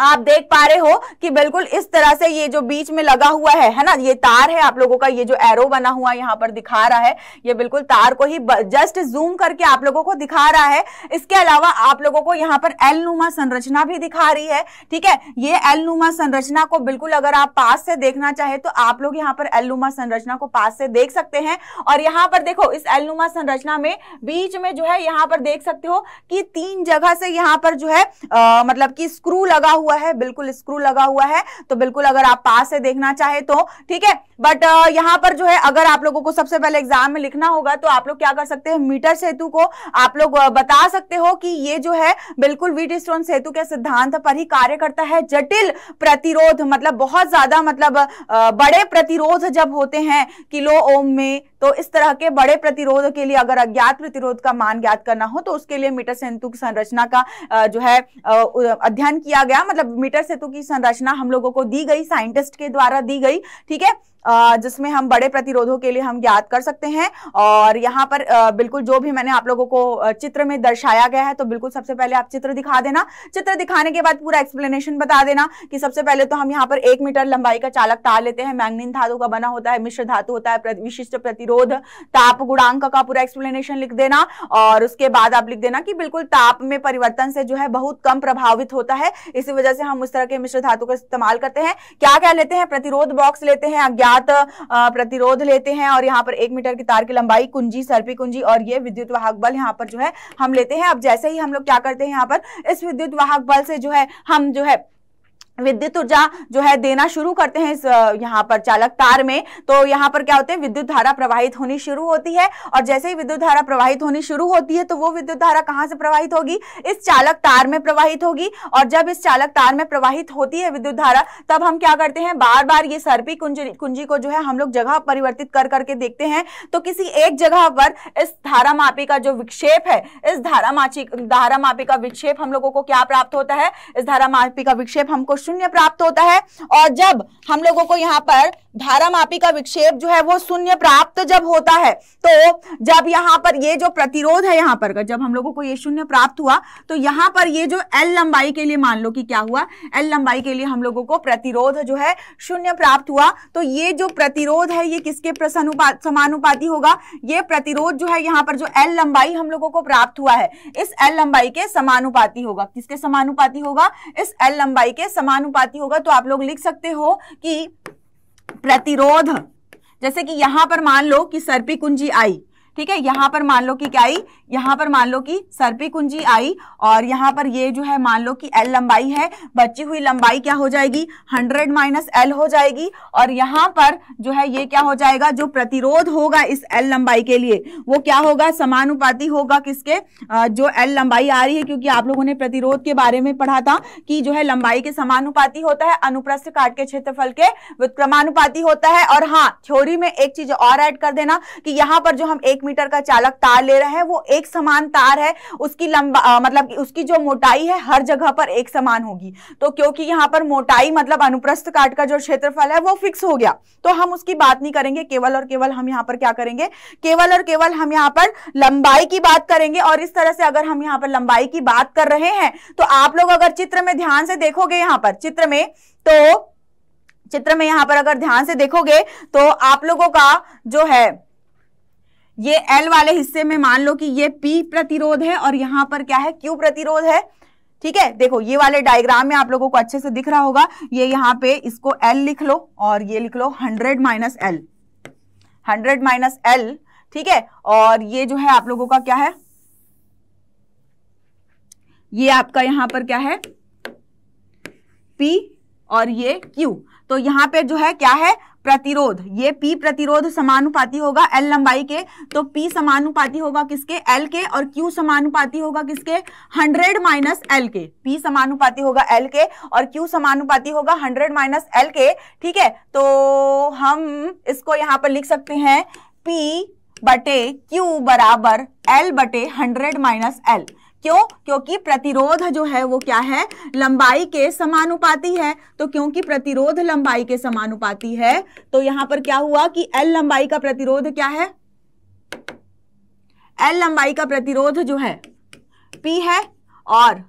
आप देख पा रहे हो कि बिल्कुल इस तरह से ये जो बीच में लगा हुआ है है ना ये तार है आप लोगों का ये जो एरो बना हुआ यहाँ पर दिखा रहा है ये बिल्कुल तार को ही जस्ट जूम करके आप लोगों को दिखा रहा है इसके अलावा आप लोगों को यहाँ पर एल नुमा संरचना भी दिखा रही है ठीक है ये एल नुमा संरचना को बिल्कुल अगर आप पास से देखना चाहे तो आप लोग यहाँ पर एल नुमा संरचना को पास से देख सकते हैं और यहाँ पर देखो इस एल नुमा संरचना में बीच में जो है यहाँ पर देख सकते हो कि तीन जगह से यहाँ पर जो है मतलब कि स्क्रू लगा हुआ हुआ है बिल्कुल स्क्रू लगा हुआ है तो बिल्कुल अगर आप पास से देखना चाहे तो ठीक है बट यहाँ पर जो है अगर आप लोगों को सबसे पहले एग्जाम में लिखना होगा तो आप लोग क्या कर सकते हैं मीटर सेतु को आप लोग बता सकते हो कि ये जो है बिल्कुल वीट स्टोन सेतु के सिद्धांत पर ही कार्य करता है जटिल प्रतिरोध मतलब बहुत ज्यादा मतलब बड़े प्रतिरोध जब होते हैं किलो ओम में तो इस तरह के बड़े प्रतिरोध के लिए अगर अज्ञात प्रतिरोध का मान ज्ञात करना हो तो उसके लिए मीटर सेतु की संरचना का जो है अध्ययन किया गया मतलब मतलब मीटर सेतु की संरचना हम लोगों को दी गई साइंटिस्ट के द्वारा दी गई ठीक है जिसमें हम बड़े प्रतिरोधों के लिए हम ज्ञात कर सकते हैं और यहाँ पर बिल्कुल जो भी मैंने आप लोगों को चित्र में दर्शाया गया है तो बिल्कुल सबसे पहले आप चित्र दिखा देना चित्र दिखाने के बाद पूरा एक्सप्लेनेशन बता देना कि सबसे पहले तो हम यहाँ पर एक मीटर लंबाई का चालक तार लेते हैं मैंगनीन धातु का बना होता है मिश्र धातु होता है विशिष्ट प्रतिरोध ताप गुणांक का पूरा एक्सप्लेनेशन लिख देना और उसके बाद आप लिख देना कि बिल्कुल ताप में परिवर्तन से जो है बहुत कम प्रभावित होता है इसी वजह से हम उस तरह के मिश्र धातु का इस्तेमाल करते हैं क्या क्या लेते हैं प्रतिरोध बॉक्स लेते हैं अज्ञात साथ प्रतिरोध लेते हैं और यहाँ पर एक मीटर की तार की लंबाई कुंजी सर्पी कुंजी और ये विद्युत वाहक बल यहाँ पर जो है हम लेते हैं अब जैसे ही हम लोग क्या करते हैं यहाँ पर इस विद्युत वाहक बल से जो है हम जो है विद्युत ऊर्जा जो है देना शुरू करते हैं इस यहाँ पर चालक तार में तो यहाँ पर क्या होते हैं विद्युत धारा प्रवाहित होनी शुरू होती है और जैसे ही विद्युत धारा प्रवाहित होनी शुरू होती है तो वो विद्युत धारा कहाँ से प्रवाहित होगी इस चालक तार में प्रवाहित होगी और जब इस चालक तार में प्रवाहित होती है विद्युत धारा तब हम क्या करते हैं बार बार ये सर्पी कुंजी कुंजी को जो है हम लोग जगह परिवर्तित कर करके देखते हैं तो किसी एक जगह पर इस धारा मापी का जो विक्षेप है इस धारा माची धारा मापी का विक्षेप हम लोगों को क्या प्राप्त होता है इस धारा मापी का विक्षेप हमको शून्य प्राप्त होता है और जब हम लोगों को यहाँ पर धारा मापी का विक्षेप जो है वो शून्य प्राप्त जब होता है तो जब यहाँ पर ये जो प्रतिरोध है यहाँ पर जब हम लोगों को ये शून्य प्राप्त हुआ तो यहाँ पर ये जो एल लंबाई के लिए मान लो कि क्या हुआ एल लंबाई के लिए हम लोगों को प्रतिरोध जो है शून्य प्राप्त हुआ तो ये जो प्रतिरोध है ये किसके प्रसनुपात समानुपाती होगा ये प्रतिरोध जो है यहाँ पर जो एल लंबाई हम लोगों को प्राप्त हुआ है इस एल लंबाई के समानुपाती होगा किसके समानुपाती होगा इस एल लंबाई के समान समानुपाती होगा तो आप लोग लिख सकते हो कि प्रतिरोध जैसे कि यहां पर मान लो कि सर्पी कुंजी आई ठीक है यहाँ पर मान लो कि क्या आई यहाँ पर मान लो कि सर्पी कुंजी आई और यहाँ पर ये जो है मान लो कि एल लंबाई है बची हुई लंबाई क्या हो जाएगी हंड्रेड माइनस एल हो जाएगी और यहाँ पर जो है ये क्या हो जाएगा जो प्रतिरोध होगा इस एल लंबाई के लिए वो क्या होगा समानुपाती होगा किसके जो एल लंबाई आ रही है क्योंकि आप लोगों ने प्रतिरोध के बारे में पढ़ा था कि जो है लंबाई के समानुपाती होता है अनुप्रस्थ काट के क्षेत्रफल के विक्रमानुपाती होता है और हाँ थ्योरी में एक चीज और एड कर देना कि यहाँ पर जो हम एक एक मीटर का चालक तार ले रहे हैं वो एक समान तार है उसकी लंबा मतलब उसकी जो मोटाई है हर जगह पर एक समान होगी तो क्योंकि यहाँ पर मोटाई मतलब अनुप्रस्थ काट का जो क्षेत्रफल है वो फिक्स हो गया तो हम उसकी बात नहीं करेंगे केवल और केवल हम यहाँ पर क्या करेंगे केवल और केवल हम यहाँ पर लंबाई की बात करेंगे और इस तरह से अगर हम यहाँ पर लंबाई की बात कर रहे हैं तो आप लोग अगर चित्र में ध्यान से देखोगे यहाँ पर चित्र में तो चित्र में यहाँ पर अगर ध्यान से देखोगे तो आप लोगों का जो है ये एल वाले हिस्से में मान लो कि ये पी प्रतिरोध है और यहां पर क्या है क्यू प्रतिरोध है ठीक है देखो ये वाले डायग्राम में आप लोगों को अच्छे से दिख रहा होगा ये यहाँ पे इसको एल लिख लो और ये लिख लो hundred minus L hundred minus L ठीक है और ये जो है आप लोगों का क्या है ये आपका यहां पर क्या है पी और ये क्यू तो यहां पे जो है क्या है प्रतिरोध ये पी प्रतिरोध समानुपाती होगा एल लंबाई के तो पी समानुपाती होगा किसके एल के और क्यू समानुपाती होगा किसके हंड्रेड माइनस एल के पी समानुपाती होगा एल के और क्यू समानुपाती होगा हंड्रेड माइनस एल के ठीक है तो हम इसको यहां पर लिख सकते हैं पी बटे क्यू बराबर एल बटे हंड्रेड माइनस एल क्यों क्योंकि प्रतिरोध जो है वो क्या है लंबाई के समानुपाती है तो क्योंकि प्रतिरोध लंबाई के समानुपाती है तो यहां पर क्या हुआ कि एल लंबाई का प्रतिरोध क्या है एल लंबाई का प्रतिरोध जो है पी है और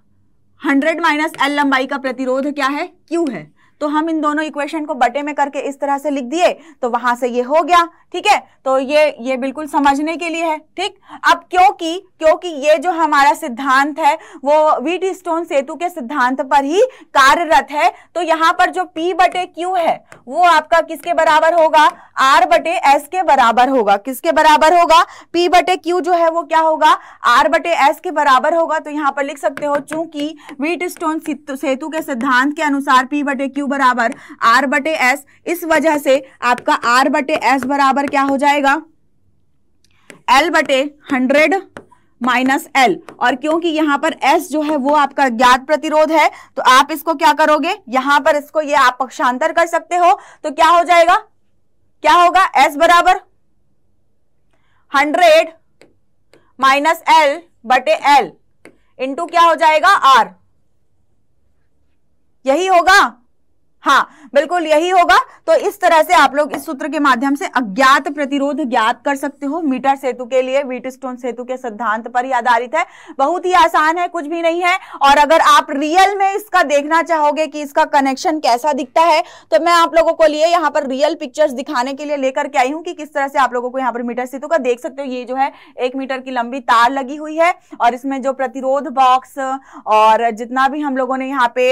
हंड्रेड माइनस एल लंबाई का प्रतिरोध क्या है क्यू है तो हम इन दोनों इक्वेशन को बटे में करके इस तरह से लिख दिए तो वहां से ये हो गया ठीक है तो ये ये बिल्कुल समझने के लिए है ठीक अब क्योंकि क्योंकि ये जो हमारा सिद्धांत है वो वीट स्टोन सेतु के सिद्धांत पर ही कार्यरत है तो यहाँ पर जो पी बटे क्यू है वो आपका किसके बराबर होगा आर बटे एस के बराबर होगा किसके बराबर होगा पी बटे क्यू जो है वो क्या होगा आर बटे एस के बराबर होगा तो यहाँ पर लिख सकते हो चूंकि वीट स्टोन सेतु के सिद्धांत के अनुसार पी बटे क्यू बराबर आर बटे एस इस वजह से आपका आर बटे एस बराबर क्या हो जाएगा एल बटे हंड्रेड माइनस एल और क्योंकि यहां पर एस जो है वो आपका ज्ञात प्रतिरोध है तो आप इसको क्या करोगे यहां पर इसको ये आप पक्षांतर कर सकते हो तो क्या हो जाएगा क्या होगा एस बराबर हंड्रेड माइनस एल बटे एल इंटू क्या हो जाएगा आर यही होगा हाँ बिल्कुल यही होगा तो इस तरह से आप लोग इस सूत्र के माध्यम से अज्ञात प्रतिरोध ज्ञात कर सकते हो मीटर सेतु के लिए स्टोन सेतु के सिद्धांत पर ही आधारित है बहुत ही आसान है कुछ भी नहीं है और अगर आप रियल में इसका देखना चाहोगे कि इसका कनेक्शन कैसा दिखता है तो मैं आप लोगों को लिए यहाँ पर रियल पिक्चर्स दिखाने के लिए लेकर के आई हूँ कि किस तरह से आप लोगों को यहाँ पर मीटर सेतु का देख सकते हो ये जो है एक मीटर की लंबी तार लगी हुई है और इसमें जो प्रतिरोध बॉक्स और जितना भी हम लोगों ने यहाँ पे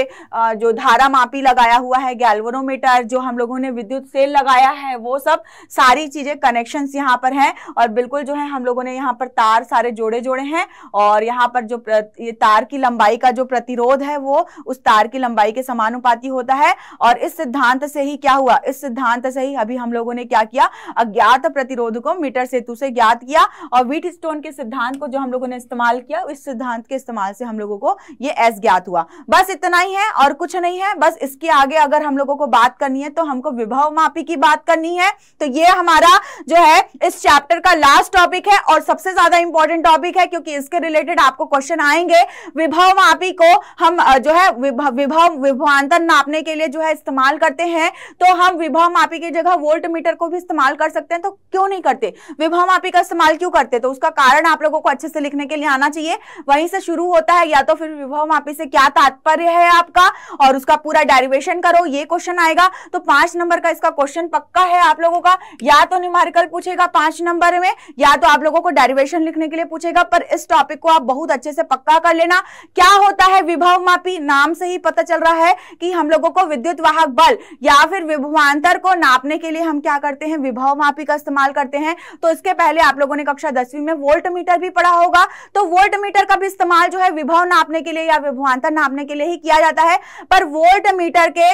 जो धारा मापी लगाया हुआ हुआ है गैल्वरोमीटर जो हम लोगों ने विद्युत सेल लगाया है वो सब सारी चीज़ें कनेक्शन यहाँ पर है और बिल्कुल जो है हम लोगों ने यहाँ पर तार सारे जोड़े जोड़े हैं और यहाँ पर जो ये तार की लंबाई का जो प्रतिरोध है वो उस तार की लंबाई के समानुपाती होता है और इस सिद्धांत से ही क्या हुआ इस सिद्धांत से ही अभी हम लोगों ने क्या किया अज्ञात प्रतिरोध को मीटर सेतु से ज्ञात किया और वीट स्टोन के सिद्धांत को जो हम लोगों ने इस्तेमाल किया इस सिद्धांत के इस्तेमाल से हम लोगों को ये एस ज्ञात हुआ बस इतना ही है और कुछ नहीं है बस इसके आगे अगर हम लोगों को बात करनी है तो हमको विभव मापी की बात करनी है तो ये हमारा जो है इस चैप्टर का लास्ट टॉपिक है और सबसे ज्यादा इंपॉर्टेंट टॉपिक है क्योंकि इसके रिलेटेड आपको क्वेश्चन आएंगे विभव मापी को हम जो है विभव विभवांतर नापने के लिए जो है इस्तेमाल करते हैं तो हम विभव मापी की जगह वोल्ट मीटर को भी इस्तेमाल कर सकते हैं तो क्यों नहीं करते विभव मापी का इस्तेमाल क्यों करते तो उसका कारण आप लोगों को अच्छे से लिखने के लिए आना चाहिए वहीं से शुरू होता है या तो फिर विभव मापी से क्या तात्पर्य है आपका और उसका पूरा डेरिवेशन करो हो तो ये क्वेश्चन आएगा तो पांच नंबर का इसका क्वेश्चन पक्का है आप लोगों का या तो न्यूमारिकल पूछेगा पांच नंबर में या तो आप लोगों को डेरिवेशन लिखने के लिए पूछेगा पर इस टॉपिक को आप बहुत अच्छे से पक्का कर लेना क्या होता है विभव मापी नाम से ही पता चल रहा है कि हम लोगों को विद्युत वाहक बल या फिर विभवांतर को नापने के लिए हम क्या करते हैं विभव मापी का इस्तेमाल करते हैं तो इसके पहले आप लोगों ने कक्षा दसवीं में वोल्ट मीटर भी पढ़ा होगा तो वोल्ट मीटर का भी इस्तेमाल जो है विभव नापने के लिए या विभवांतर नापने के लिए ही किया जाता है पर वोल्ट मीटर के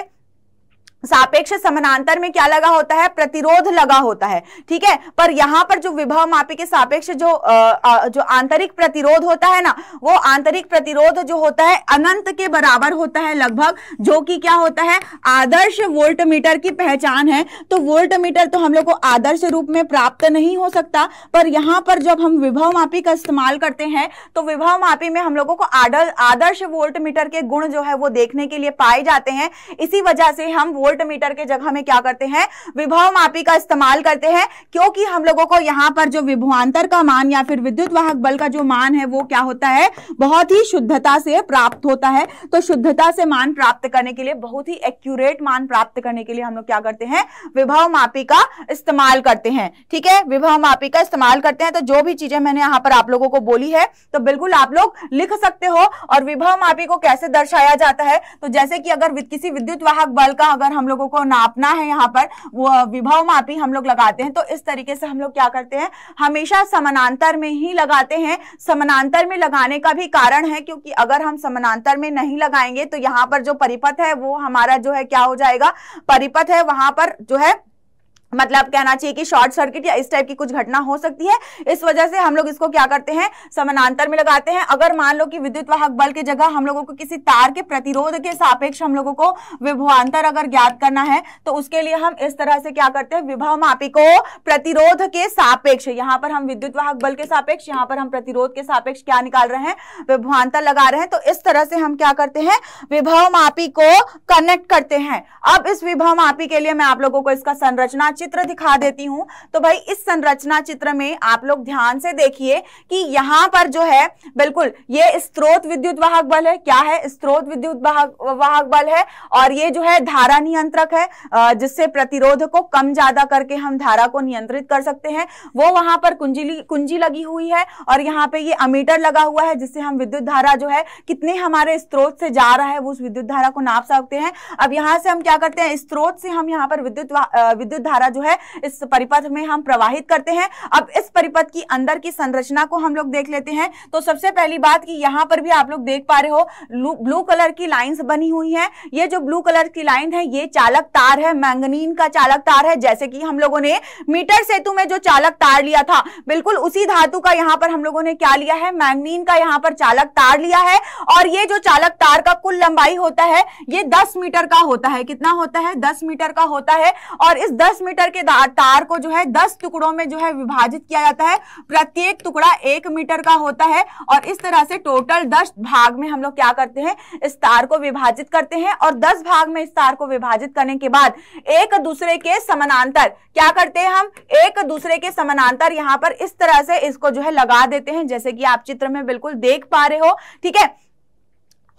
सापेक्ष समानांतर में क्या लगा होता है प्रतिरोध लगा होता है ठीक है पर यहाँ पर जो विभव मापी के सापेक्ष जो आ, जो आंतरिक प्रतिरोध होता है ना वो आंतरिक प्रतिरोध जो होता है अनंत के बराबर होता है लगभग जो कि क्या होता है आदर्श वोल्ट मीटर की पहचान है तो वोल्ट मीटर तो हम लोग को आदर्श रूप में प्राप्त नहीं हो सकता पर यहाँ पर जब हम विभव मापी का इस्तेमाल करते हैं तो विभव मापी में हम लोगों को आदर्श वोल्ट मीटर के गुण जो है वो देखने के लिए पाए जाते हैं इसी वजह से हम वोल्ट मीटर के जगह में क्या करते हैं विभव मापी का इस्तेमाल करते हैं क्योंकि हम लोगों को यहाँ पर जो विभवान्तर का मान या फिर विद्युत वाहक बल का जो मान है वो क्या होता है बहुत ही शुद्धता से प्राप्त होता है तो शुद्धता से मान प्राप्त करने के लिए बहुत ही एक्यूरेट मान प्राप्त करने के लिए हम लोग क्या करते हैं विभव मापी का इस्तेमाल करते हैं ठीक है विभव मापी का इस्तेमाल करते हैं तो जो भी चीजें मैंने यहाँ पर आप लोगों को बोली है तो बिल्कुल आप लोग लिख सकते हो और विभव मापी को कैसे दर्शाया जाता है तो जैसे कि अगर किसी विद्युत वाहक बल का अगर हम लोगों को नापना है यहाँ पर वो विभव मापी हम लोग लगाते हैं तो इस तरीके से हम लोग क्या करते हैं हमेशा समानांतर में ही लगाते हैं समानांतर में लगाने का भी कारण है क्योंकि अगर हम समानांतर में नहीं लगाएंगे तो यहाँ पर जो परिपथ है वो हमारा जो है क्या हो जाएगा परिपथ है वहां पर जो है मतलब कहना चाहिए कि शॉर्ट सर्किट या इस टाइप की कुछ घटना हो सकती है इस वजह से हम लोग इसको क्या करते हैं समानांतर में लगाते हैं अगर मान लो कि विद्युत वाहक बल के जगह हम लोगों को किसी तार के प्रतिरोध के सापेक्ष हम लोगों को विभवांतर अगर ज्ञात करना है तो उसके लिए हम इस तरह से क्या करते हैं विभव मापी को प्रतिरोध के सापेक्ष यहाँ पर हम विद्युत वाहक बल के सापेक्ष यहाँ पर हम प्रतिरोध के सापेक्ष क्या निकाल रहे हैं विभवान्तर लगा रहे हैं तो इस तरह से हम क्या करते हैं विभव मापी को कनेक्ट करते हैं अब इस विभव मापी के लिए मैं आप लोगों को इसका संरचना चित्र दिखा देती हूं तो भाई इस संरचना चित्र में आप लोग ध्यान से देखिए कि यहां पर जो है बिल्कुल ये स्त्रोत विद्युत वाहक बल है क्या है स्त्रोत विद्युत वाहक बल है और ये जो है धारा नियंत्रक है जिससे प्रतिरोध को कम ज्यादा करके हम धारा को नियंत्रित कर सकते हैं वो वहां पर कुंजी कुंजी लगी हुई है और यहाँ पे ये अमीटर लगा हुआ है जिससे हम विद्युत धारा जो है कितने हमारे स्त्रोत से जा रहा है वो उस विद्युत धारा को नाप सकते हैं अब यहां से हम क्या करते हैं स्त्रोत से हम यहाँ पर विद्युत विद्युत धारा द्वारा जो है इस परिपथ में हम प्रवाहित करते हैं अब इस परिपथ की अंदर की संरचना को हम लोग देख लेते हैं तो सबसे पहली बात कि यहाँ पर भी आप लोग देख पा रहे हो ब्लू कलर की लाइंस बनी हुई हैं ये जो ब्लू कलर की लाइन है ये चालक तार है मैंगनीन का चालक तार है जैसे कि हम लोगों ने मीटर सेतु में जो चालक तार लिया था बिल्कुल उसी धातु का यहाँ पर हम लोगों ने क्या लिया है मैंगनीन का यहाँ पर चालक तार लिया है और ये जो चालक तार का कुल लंबाई होता है ये दस मीटर का होता है कितना होता है दस मीटर का होता है और इस दस मीटर मीटर के तार को जो है दस टुकड़ों में जो है विभाजित किया जाता है प्रत्येक टुकड़ा एक मीटर का होता है और इस तरह से टोटल दस भाग में हम लोग क्या करते हैं इस तार को विभाजित करते हैं और दस भाग में इस तार को विभाजित करने के बाद एक दूसरे के समानांतर क्या करते हैं हम एक दूसरे के समानांतर यहाँ पर इस तरह से इसको जो है लगा देते हैं जैसे कि आप चित्र में बिल्कुल देख पा रहे हो ठीक है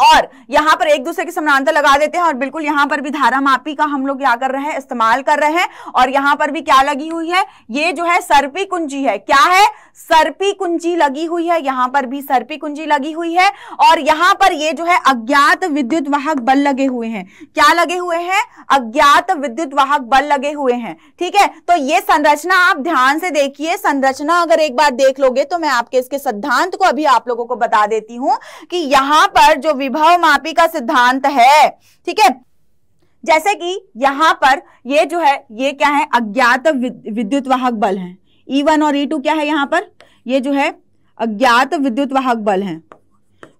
और यहां पर एक दूसरे के समानांतर लगा देते हैं और बिल्कुल यहां पर भी धारा मापी का हम लोग क्या कर रहे हैं इस्तेमाल कर रहे हैं और यहां पर भी क्या लगी हुई है ये जो है सर्पी कुंजी है क्या है सर्पी कुंजी लगी हुई है यहां पर भी सर्पी कुंजी लगी हुई है और यहां पर ये जो है अज्ञात विद्युत वाहक बल लगे हुए हैं क्या लगे हुए हैं अज्ञात विद्युत वाहक बल लगे हुए हैं ठीक है तो ये संरचना आप ध्यान से देखिए संरचना अगर एक बार देख लोगे तो मैं आपके इसके सिद्धांत को अभी आप लोगों को बता देती हूं कि यहां पर जो विभव मापी का सिद्धांत है ठीक है जैसे कि यहां पर ये जो है ये क्या है अज्ञात विद्युत वाहक बल है ई e वन और ई e टू क्या है यहाँ पर ये जो है अज्ञात विद्युत वाहक बल हैं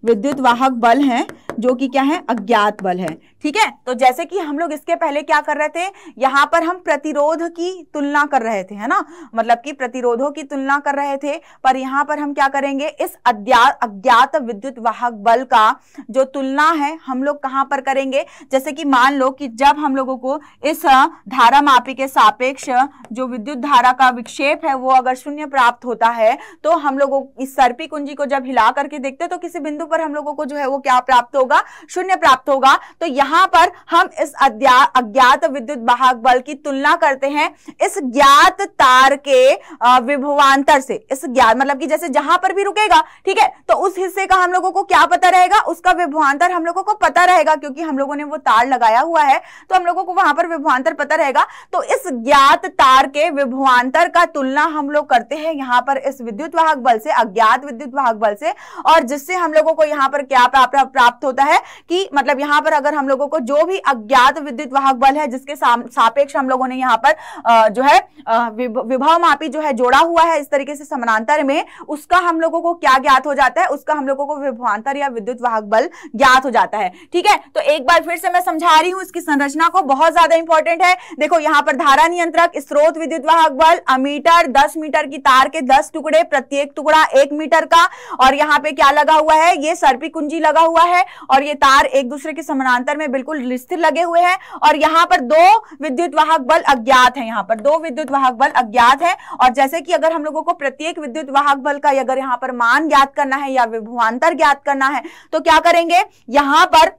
विद्युत वाहक बल हैं जो कि क्या है अज्ञात बल है ठीक है तो जैसे कि हम लोग इसके पहले क्या कर रहे थे यहाँ पर हम प्रतिरोध की तुलना कर रहे थे है ना मतलब कि प्रतिरोधों की तुलना कर रहे थे पर यहाँ पर हम क्या करेंगे इस अज्ञात विद्युत वाहक बल का जो तुलना है हम लोग कहाँ पर करेंगे जैसे कि मान लो कि जब हम लोगों को इस धारा मापी के सापेक्ष जो विद्युत धारा का विक्षेप है वो अगर शून्य प्राप्त होता है तो हम लोगों इस सर्पी कुंजी को जब हिला करके देखते तो किसी बिंदु पर हम लोगों को जो है वो क्या प्राप्त हो होगा शून्य प्राप्त होगा तो यहां पर हम इस अज्ञात विद्युत वाहक बल की तुलना करते हैं इस ज्ञात तार के विभवांतर से इस ज्ञात मतलब कि जैसे जहां पर भी रुकेगा ठीक है तो उस हिस्से का हम लोगों को क्या पता रहेगा उसका विभवांतर हम लोगों को पता रहेगा क्योंकि हम लोगों ने वो तार लगाया हुआ है तो हम लोगों को वहां पर विभवांतर पता रहेगा तो इस ज्ञात तार के विभवांतर का तुलना हम लोग करते हैं यहां पर इस विद्युत वाहक बल से अज्ञात विद्युत वाहक बल से और जिससे हम लोगों को यहां पर क्या प्राप्त होता होता है कि मतलब यहाँ पर अगर हम लोगों को जो भी अज्ञात विद्युत वाहक बल है जिसके सापेक्ष हम लोगों ने यहाँ पर जो है विभव मापी जो है जोड़ा हुआ है इस तरीके से समानांतर में उसका हम लोगों को क्या ज्ञात हो जाता है उसका हम लोगों को विभवांतर या विद्युत वाहक बल ज्ञात हो जाता है ठीक है तो एक बार फिर से मैं समझा रही हूँ इसकी संरचना को बहुत ज्यादा इंपॉर्टेंट है देखो यहाँ पर धारा नियंत्रक स्रोत विद्युत वाहक बल अमीटर दस मीटर की तार के दस टुकड़े प्रत्येक टुकड़ा एक मीटर का और यहाँ पे क्या लगा हुआ है ये सर्पी कुंजी लगा हुआ है और ये तार एक दूसरे के समानांतर में बिल्कुल स्थिर लगे हुए हैं और यहाँ पर दो विद्युत वाहक बल अज्ञात है यहाँ पर दो विद्युत वाहक बल अज्ञात है और जैसे कि अगर हम लोगों को प्रत्येक विद्युत वाहक बल का अगर यहाँ पर मान ज्ञात करना है या विभुआंतर ज्ञात करना है तो क्या करेंगे यहाँ पर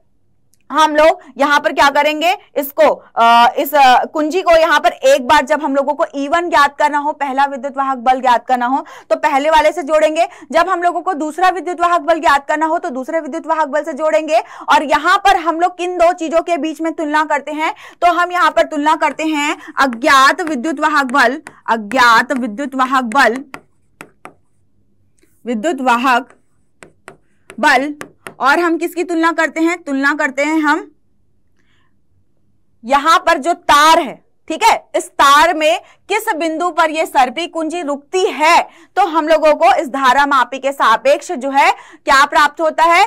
हम लोग यहाँ पर क्या करेंगे इसको आ, इस आ, कुंजी को यहाँ पर एक बार जब हम लोगों को ईवन e ज्ञात करना हो पहला विद्युत वाहक बल ज्ञात करना हो तो पहले वाले से जोड़ेंगे जब हम लोगों को दूसरा विद्युत वाहक बल ज्ञात करना हो तो दूसरे विद्युत वाहक बल से जोड़ेंगे और यहाँ पर हम लोग किन दो चीजों के बीच में तुलना करते हैं तो हम यहाँ पर तुलना करते हैं अज्ञात विद्युत वाहक बल अज्ञात विद्युत वाहक बल विद्युत वाहक बल और हम किसकी तुलना करते हैं तुलना करते हैं हम यहां पर जो तार है ठीक है इस तार में किस बिंदु पर यह सर्पी कुंजी रुकती है तो हम लोगों को इस धारा मापी के सापेक्ष जो है क्या प्राप्त होता है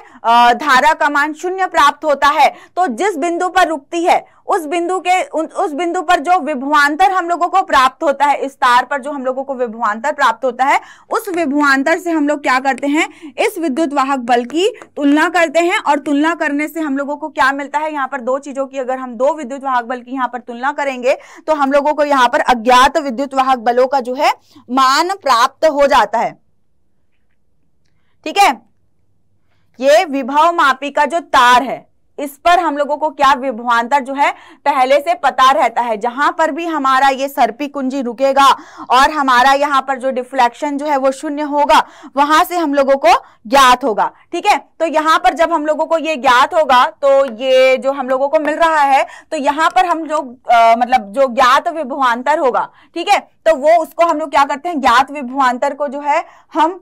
धारा का मान शून्य प्राप्त होता है तो जिस बिंदु पर रुकती है उस बिंदु के उस बिंदु पर जो विभवान्तर हम लोगों को प्राप्त होता है इस तार पर जो हम लोगों को विभुआंतर प्राप्त होता है उस विभुआंतर से हम लोग क्या करते हैं इस विद्युत वाहक बल की तुलना करते हैं और तुलना करने से हम लोगों को क्या मिलता है यहाँ पर दो चीजों की अगर हम दो विद्युत वाहक बल की यहाँ पर तुलना करेंगे तो हम लोगों को यहाँ पर अज्ञात विद्युत वाहक बलों का जो है मान प्राप्त हो जाता है ठीक है ये विभव मापी का जो तार है इस पर हम लोगों को क्या विभवान्तर जो है पहले से पता रहता है जहां पर भी हमारा ये सर्पी कुंजी रुकेगा और हमारा यहाँ पर जो डिफ्लेक्शन जो है वो शून्य होगा वहां से हम लोगों को ज्ञात होगा ठीक है तो यहाँ पर जब हम लोगों को ये ज्ञात होगा तो ये जो हम लोगों को मिल रहा है तो यहाँ पर हम जो आ, मतलब जो ज्ञात विभवान्तर होगा ठीक है तो वो उसको हम लोग क्या करते हैं ज्ञात विभवान्तर को जो है हम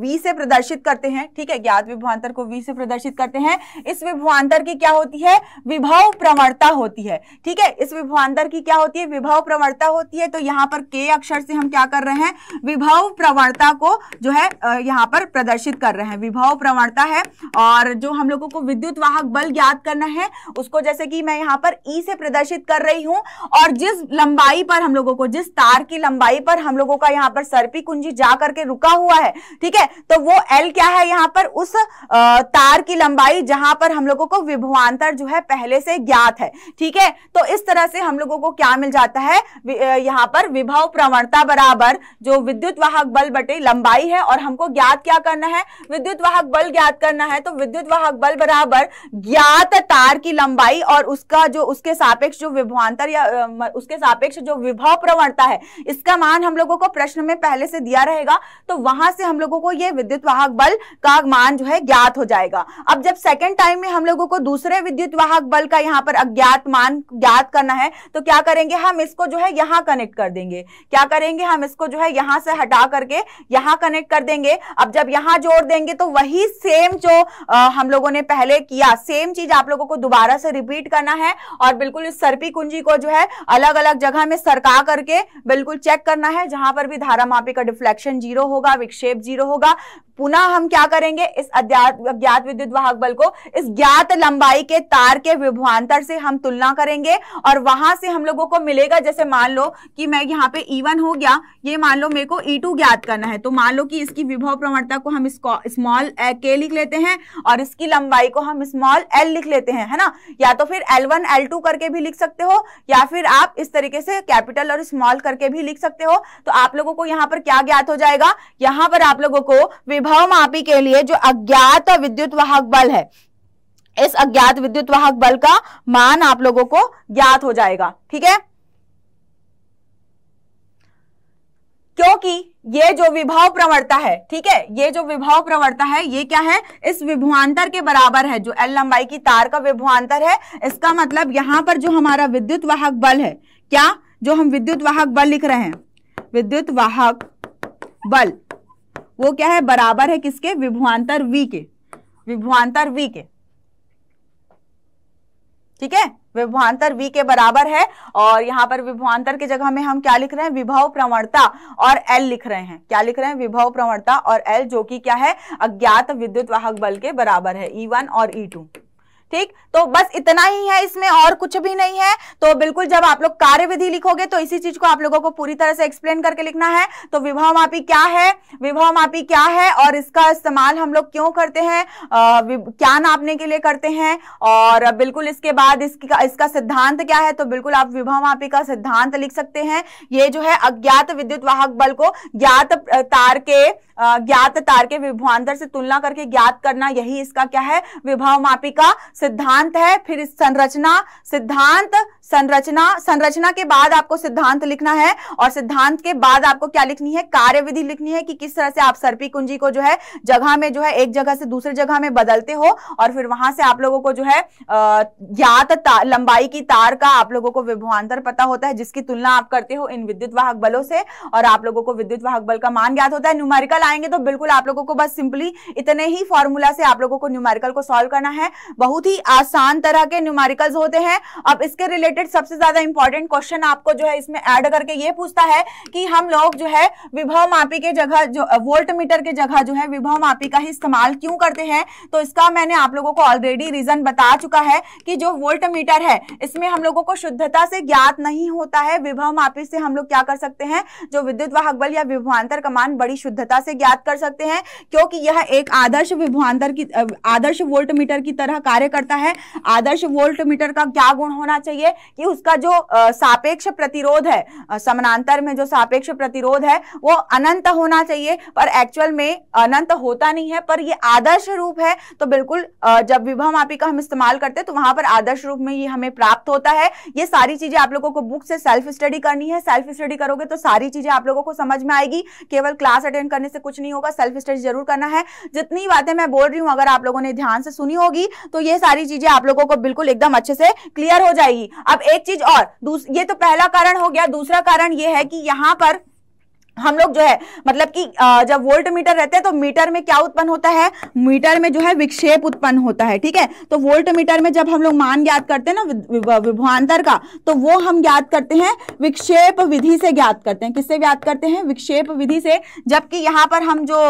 वी से प्रदर्शित करते हैं ठीक है ज्ञात विभवान्तर को v से प्रदर्शित करते हैं इस विभवान्तर की क्या होती है विभव प्रवणता होती है ठीक है इस विभवान्तर की क्या होती है विभव प्रवणता होती है तो यहाँ पर के अक्षर से हम क्या कर रहे हैं विभव प्रवणता को जो है यहाँ पर प्रदर्शित कर रहे हैं विभव प्रवणता है और जो हम लोगों को विद्युत वाहक बल ज्ञात करना है उसको जैसे कि मैं यहाँ पर ई e से प्रदर्शित कर रही हूँ और जिस लंबाई पर हम लोगों को जिस तार की की लंबाई पर हम लोगों का यहाँ पर सर्पी कुंजी जा करके रुका हुआ है ठीक है तो वो एल क्या है यहाँ पर उस तार की लंबाई जहां पर हम लोगों को विभवान्तर जो है पहले से ज्ञात है ठीक है तो इस तरह से हम लोगों को क्या मिल जाता है यहाँ पर विभव प्रवणता बराबर जो विद्युत वाहक बल बटे लंबाई है और हमको ज्ञात क्या करना है विद्युत वाहक बल ज्ञात करना है तो विद्युत वाहक बल बराबर ज्ञात तार की लंबाई और उसका जो उसके सापेक्ष जो विभवान्तर या उसके सापेक्ष जो विभव प्रवणता है इसका मान हम लोगों को प्रश्न में पहले से दिया रहेगा तो वहां से हम लोगों को ये विद्युत वाहक बल का मान जो है ज्ञात हो जाएगा अब जब सेकेंड टाइम में हम लोगों को दूसरे विद्युत वाहक बल का यहाँ पर अज्ञात मान ज्ञात करना है तो क्या करेंगे हम इसको जो है यहाँ कनेक्ट कर देंगे क्या करेंगे हम इसको जो है यहाँ से हटा करके यहाँ कनेक्ट कर देंगे अब जब यहाँ जोड़ देंगे तो वही सेम जो आ, हम लोगों ने पहले किया सेम चीज आप लोगों को दोबारा से रिपीट करना है और बिल्कुल इस सर्पी कुंजी को जो है अलग अलग जगह में सरका करके बिल्कुल बिल्कुल चेक करना है जहां पर भी धारा मापी का डिफ्लेक्शन जीरो होगा विक्षेप जीरो होगा पुनः हम क्या करेंगे इस अज्ञात विद्युत वाहक बल को इस ज्ञात लंबाई के तार के विभवान्तर से हम तुलना करेंगे और वहां से हम लोगों को मिलेगा जैसे मान लो कि मैं यहाँ पे E1 हो गया ये मान लो मेरे को E2 ज्ञात करना है तो मान लो कि इसकी विभव प्रवणता को हम स्मॉल के लिख लेते हैं और इसकी लंबाई को हम स्मॉल एल लिख लेते हैं है ना या तो फिर एल वन करके भी लिख सकते हो या फिर आप इस तरीके से कैपिटल और स्मॉल करके भी लिख सकते हो तो आप लोगों को यहाँ पर क्या ज्ञात हो जाएगा यहाँ पर आप लोगों को विभव मापी के लिए जो अज्ञात विद्युत वाहक बल है इस अज्ञात विद्युत वाहक बल का मान आप लोगों को ज्ञात हो जाएगा ठीक है क्योंकि ये जो विभव प्रवणता है ठीक है ये जो विभव प्रवणता है ये क्या है इस विभुआंतर के बराबर है जो एल लंबाई की तार का विभुआंतर है इसका मतलब यहां पर जो हमारा विद्युत वाहक बल है क्या जो हम विद्युत वाहक बल लिख रहे हैं विद्युत वाहक बल वो क्या है बराबर है किसके विभुआंतर वी के विभुआंतर वी के ठीक है विभवान्तर v के बराबर है और यहां पर विभुआंतर की जगह में हम क्या लिख रहे हैं विभव प्रवणता और l लिख रहे हैं क्या लिख रहे हैं विभव प्रवणता और l जो कि क्या है अज्ञात विद्युत वाहक बल के बराबर है e1 और e2 ठीक तो बस इतना ही है इसमें और कुछ भी नहीं है तो बिल्कुल जब आप लोग कार्य विधि लिखोगे तो इसी चीज को आप लोगों को पूरी तरह से एक्सप्लेन करके लिखना है तो विभव मापी क्या है विभव मापी क्या है और इसका इस्तेमाल हम लोग क्यों करते हैं क्या नापने के लिए करते हैं और बिल्कुल इसके बाद इसकी इसका सिद्धांत क्या है तो बिल्कुल आप विभव मापी का सिद्धांत लिख सकते हैं ये जो है अज्ञात विद्युत वाहक बल को ज्ञात तार के ज्ञात तार के विभवांतर से तुलना करके ज्ञात करना यही इसका क्या है विभव मापी का सिद्धांत है फिर संरचना सिद्धांत संरचना संरचना के बाद आपको सिद्धांत लिखना है और सिद्धांत के बाद आपको क्या लिखनी है कार्यविधि लिखनी है कि किस तरह से आप सर्पी कुंजी को जो है जगह में जो है एक जगह से दूसरे जगह में बदलते हो और फिर वहां से आप लोगों को जो है ज्ञात लंबाई की तार का आप लोगों को विभवान्तर पता होता है जिसकी तुलना आप करते हो इन विद्युत वाहक बलों से और आप लोगों को विद्युत वाहक बल का मान ज्ञात होता है न्यूमेरिकल आएंगे तो बिल्कुल आप लोगों को बस सिंपली इतने ही फॉर्मूला से आप लोगों को न्यूमेरिकल को सॉल्व करना है बहुत बहुत ही आसान तरह के न्यूमेरिकल्स होते हैं अब इसके रिलेटेड सबसे ज्यादा इंपॉर्टेंट क्वेश्चन आपको जो है इसमें ऐड करके ये पूछता है कि हम लोग जो है विभव मापी के जगह जो वोल्ट मीटर के जगह जो है विभव मापी का ही इस्तेमाल क्यों करते हैं तो इसका मैंने आप लोगों को ऑलरेडी रीजन बता चुका है कि जो वोल्ट मीटर है इसमें हम लोगों को शुद्धता से ज्ञात नहीं होता है विभव मापी से हम लोग क्या कर सकते हैं जो विद्युत वाहक बल या विभवान्तर कमान बड़ी शुद्धता से ज्ञात कर सकते हैं क्योंकि यह एक आदर्श विभवान्तर की आदर्श वोल्ट मीटर की तरह कार्य करता है आदर्श वोल्ट मीटर का क्या गुण होना चाहिए कि उसका जो सापेक्ष प्रतिरोध है समानांतर में जो सापेक्ष प्रतिरोध है वो अनंत होना चाहिए पर एक्चुअल में अनंत होता नहीं है पर ये आदर्श रूप है तो बिल्कुल जब विभव मापी का हम इस्तेमाल करते हैं तो वहां पर आदर्श रूप में ये हमें प्राप्त होता है ये सारी चीजें आप लोगों को बुक से सेल्फ स्टडी करनी है सेल्फ स्टडी करोगे तो सारी चीजें आप लोगों को समझ में आएगी केवल क्लास अटेंड करने से कुछ नहीं होगा सेल्फ स्टडी जरूर करना है जितनी बातें मैं बोल रही हूँ अगर आप लोगों ने ध्यान से सुनी होगी तो ये सारी चीजें आप लोगों को बिल्कुल एकदम अच्छे से क्लियर हो जाएगी अब एक चीज और ये तो पहला कारण हो गया दूसरा कारण ये है कि यहाँ पर हम लोग जो है मतलब कि जब वोल्ट मीटर रहते हैं तो मीटर में क्या उत्पन्न होता है मीटर में जो है विक्षेप उत्पन्न होता है ठीक है तो वोल्ट मीटर में जब हम लोग मान ज्ञात करते हैं ना विभवान्तर का तो वो हम ज्ञात करते हैं विक्षेप विधि से ज्ञात करते हैं किससे ज्ञात करते हैं विक्षेप विधि से जबकि यहाँ पर हम जो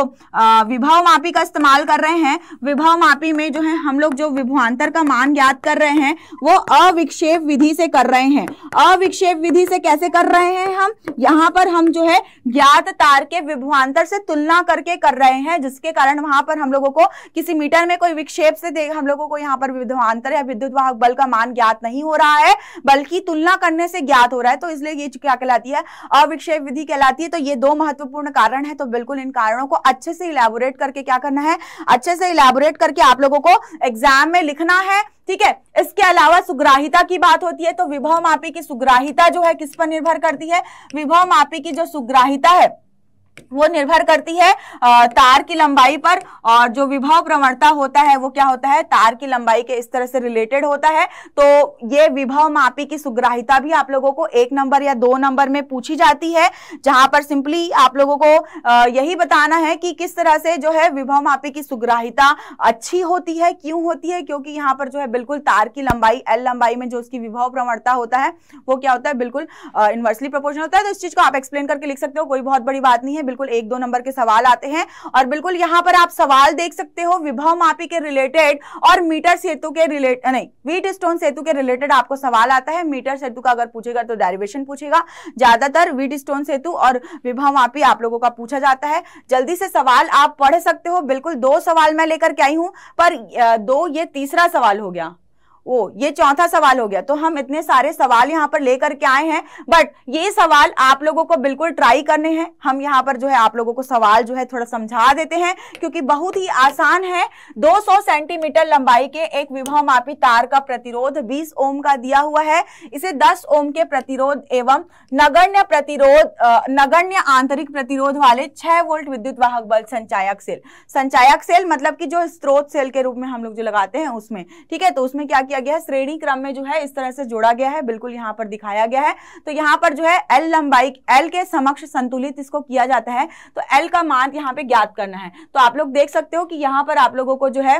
विभव मापी का इस्तेमाल कर रहे हैं विभव मापी में जो है हम लोग जो विभवान्तर का मान ज्ञात कर रहे हैं वो अविक्षेप विधि से कर रहे हैं अविक्षेप विधि से कैसे कर रहे हैं हम यहाँ पर हम जो है ज्ञात तार के विभवान्तर से तुलना करके कर रहे हैं जिसके कारण वहां पर हम लोगों को किसी मीटर में कोई विक्षेप से हम लोगों को यहाँ पर विभवांतर या विद्युत वाहक बल का मान ज्ञात नहीं हो रहा है बल्कि तुलना करने से ज्ञात हो रहा है तो इसलिए ये क्या कहलाती है अविक्षेप विधि कहलाती है तो ये दो महत्वपूर्ण कारण है तो बिल्कुल इन कारणों को अच्छे से इलेबोरेट करके क्या करना है अच्छे से इलेबोरेट करके आप लोगों को एग्जाम में लिखना है ठीक है इसके अलावा सुग्राहिता की बात होती है तो विभव मापी की सुग्राहिता जो है किस पर निर्भर करती है विभव मापी की जो सुग्राहिता है वो निर्भर करती है तार की लंबाई पर और जो विभव प्रवणता होता है वो क्या होता है तार की लंबाई के इस तरह से रिलेटेड होता है तो ये विभव मापी की सुग्राहिता भी आप लोगों को एक नंबर या दो नंबर में पूछी जाती है जहां पर सिंपली आप लोगों को यही बताना है कि किस तरह से जो है विभव मापी की सुग्राहिता अच्छी होती है क्यों होती है क्योंकि यहाँ पर जो है बिल्कुल तार की लंबाई एल लंबाई में जो उसकी विभव प्रवणता होता है वो क्या होता है बिल्कुल इन्वर्सली प्रपोर्शन होता है तो इस चीज को आप एक्सप्लेन करके लिख सकते हो कोई बहुत बड़ी बात नहीं है हैं बिल्कुल एक दो नंबर के सवाल आते हैं और बिल्कुल यहाँ पर आप सवाल देख सकते हो विभव मापी के रिलेटेड और मीटर सेतु के रिलेटेड नहीं वीट स्टोन सेतु के रिलेटेड आपको सवाल आता है मीटर सेतु का अगर पूछेगा तो डेरिवेशन पूछेगा ज्यादातर वीट स्टोन सेतु और विभव मापी आप लोगों का पूछा जाता है जल्दी से सवाल आप पढ़ सकते हो बिल्कुल दो सवाल मैं लेकर के आई हूं पर दो ये तीसरा सवाल हो गया वो ये चौथा सवाल हो गया तो हम इतने सारे सवाल यहाँ पर लेकर के आए हैं बट ये सवाल आप लोगों को बिल्कुल ट्राई करने हैं हम यहाँ पर जो है आप लोगों को सवाल जो है थोड़ा समझा देते हैं क्योंकि बहुत ही आसान है 200 सेंटीमीटर लंबाई के एक विभव मापी तार का प्रतिरोध 20 ओम का दिया हुआ है इसे 10 ओम के प्रतिरोध एवं नगण्य प्रतिरोध नगण्य आंतरिक प्रतिरोध वाले छह वोल्ट विद्युत वाहक बल संचायक सेल संचायक सेल मतलब की जो स्त्रोत सेल के रूप में हम लोग जो लगाते हैं उसमें ठीक है तो उसमें क्या किया किया गया है श्रेणी क्रम में जो है इस तरह से जोड़ा गया है बिल्कुल यहाँ पर दिखाया गया है तो यहाँ पर जो है एल लंबाई एल के समक्ष संतुलित इसको किया जाता है तो एल का मान यहाँ पे ज्ञात करना है तो आप लोग देख सकते हो कि यहाँ पर आप लोगों को जो है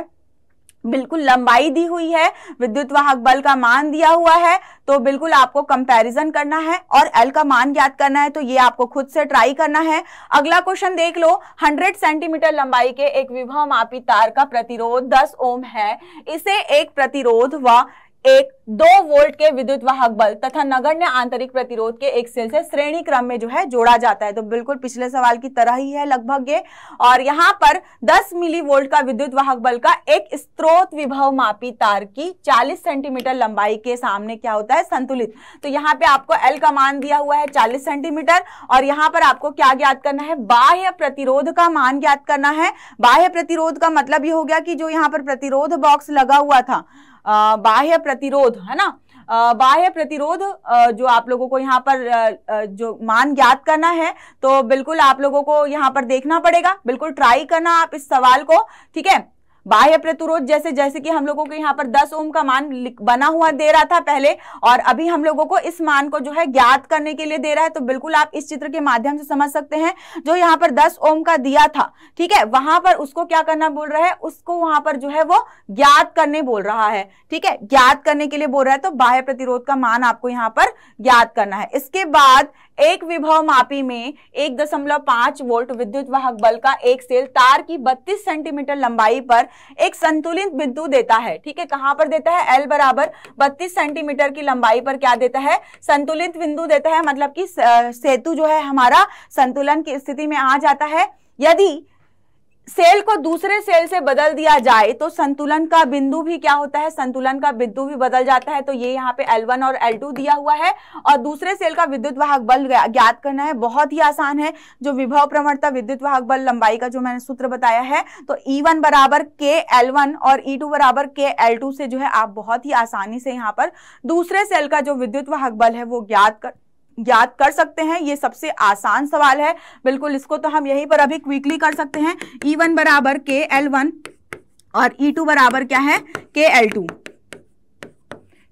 बिल्कुल लंबाई दी हुई है विद्युत वाहक बल का मान दिया हुआ है तो बिल्कुल आपको कंपैरिजन करना है और एल का मान ज्ञात करना है तो ये आपको खुद से ट्राई करना है अगला क्वेश्चन देख लो 100 सेंटीमीटर लंबाई के एक विभव मापी तार का प्रतिरोध 10 ओम है इसे एक प्रतिरोध व एक दो वोल्ट के विद्युत वाहक बल तथा नगण्य आंतरिक प्रतिरोध के एक सेल से श्रेणी क्रम में जो है जोड़ा जाता है तो बिल्कुल पिछले सवाल की तरह ही है लगभग ये और यहाँ पर 10 मिली वोल्ट का विद्युत वाहक बल का एक स्त्रोत विभव मापी तार की 40 सेंटीमीटर लंबाई के सामने क्या होता है संतुलित तो यहाँ पे आपको एल का मान दिया हुआ है चालीस सेंटीमीटर और यहाँ पर आपको क्या ज्ञात करना है बाह्य प्रतिरोध का मान ज्ञात करना है बाह्य प्रतिरोध का मतलब ये हो गया कि जो यहाँ पर प्रतिरोध बॉक्स लगा हुआ था बाह्य प्रतिरोध है ना बाह्य प्रतिरोध जो आप लोगों को यहाँ पर जो मान ज्ञात करना है तो बिल्कुल आप लोगों को यहाँ पर देखना पड़ेगा बिल्कुल ट्राई करना आप इस सवाल को ठीक है बाह्य प्रतिरोध जैसे जैसे कि हम लोगों को यहाँ पर दस ओम का मान बना हुआ दे रहा था पहले और अभी हम लोगों को इस मान को जो है ज्ञात करने के लिए दे रहा है तो बिल्कुल आप इस चित्र के माध्यम से समझ सकते हैं जो यहाँ पर दस ओम का दिया था ठीक है वहां पर उसको क्या करना बोल रहा है उसको वहां पर जो है वो ज्ञात करने बोल रहा है ठीक है ज्ञात करने के लिए बोल रहा है तो बाह्य प्रतिरोध का मान आपको यहाँ पर ज्ञात करना है इसके बाद एक विभव मापी में एक दशमलव पांच वोल्ट विद्युत वाहक बल का एक सेल तार की बत्तीस सेंटीमीटर लंबाई पर एक संतुलित बिंदु देता है ठीक है कहां पर देता है एल बराबर बत्तीस सेंटीमीटर की लंबाई पर क्या देता है संतुलित बिंदु देता है मतलब कि सेतु जो है हमारा संतुलन की स्थिति में आ जाता है यदि सेल को दूसरे सेल से बदल दिया जाए तो संतुलन का बिंदु भी क्या होता है संतुलन का बिंदु भी बदल जाता है तो ये यहाँ पे L1 और L2 दिया हुआ है और दूसरे सेल का विद्युत वाहक बल ज्ञात करना है बहुत ही आसान है जो विभव प्रवणता विद्युत वाहक बल लंबाई का जो मैंने सूत्र बताया है तो E1 बराबर के एल और टू e बराबर के एल से जो है आप बहुत ही आसानी से यहाँ पर दूसरे सेल का जो विद्युत वाहक बल है वो ज्ञात कर याद कर सकते हैं ये सबसे आसान सवाल है बिल्कुल इसको तो हम यहीं पर अभी क्विकली कर सकते हैं ई e वन बराबर के एल वन और ई e टू बराबर क्या है के एल टू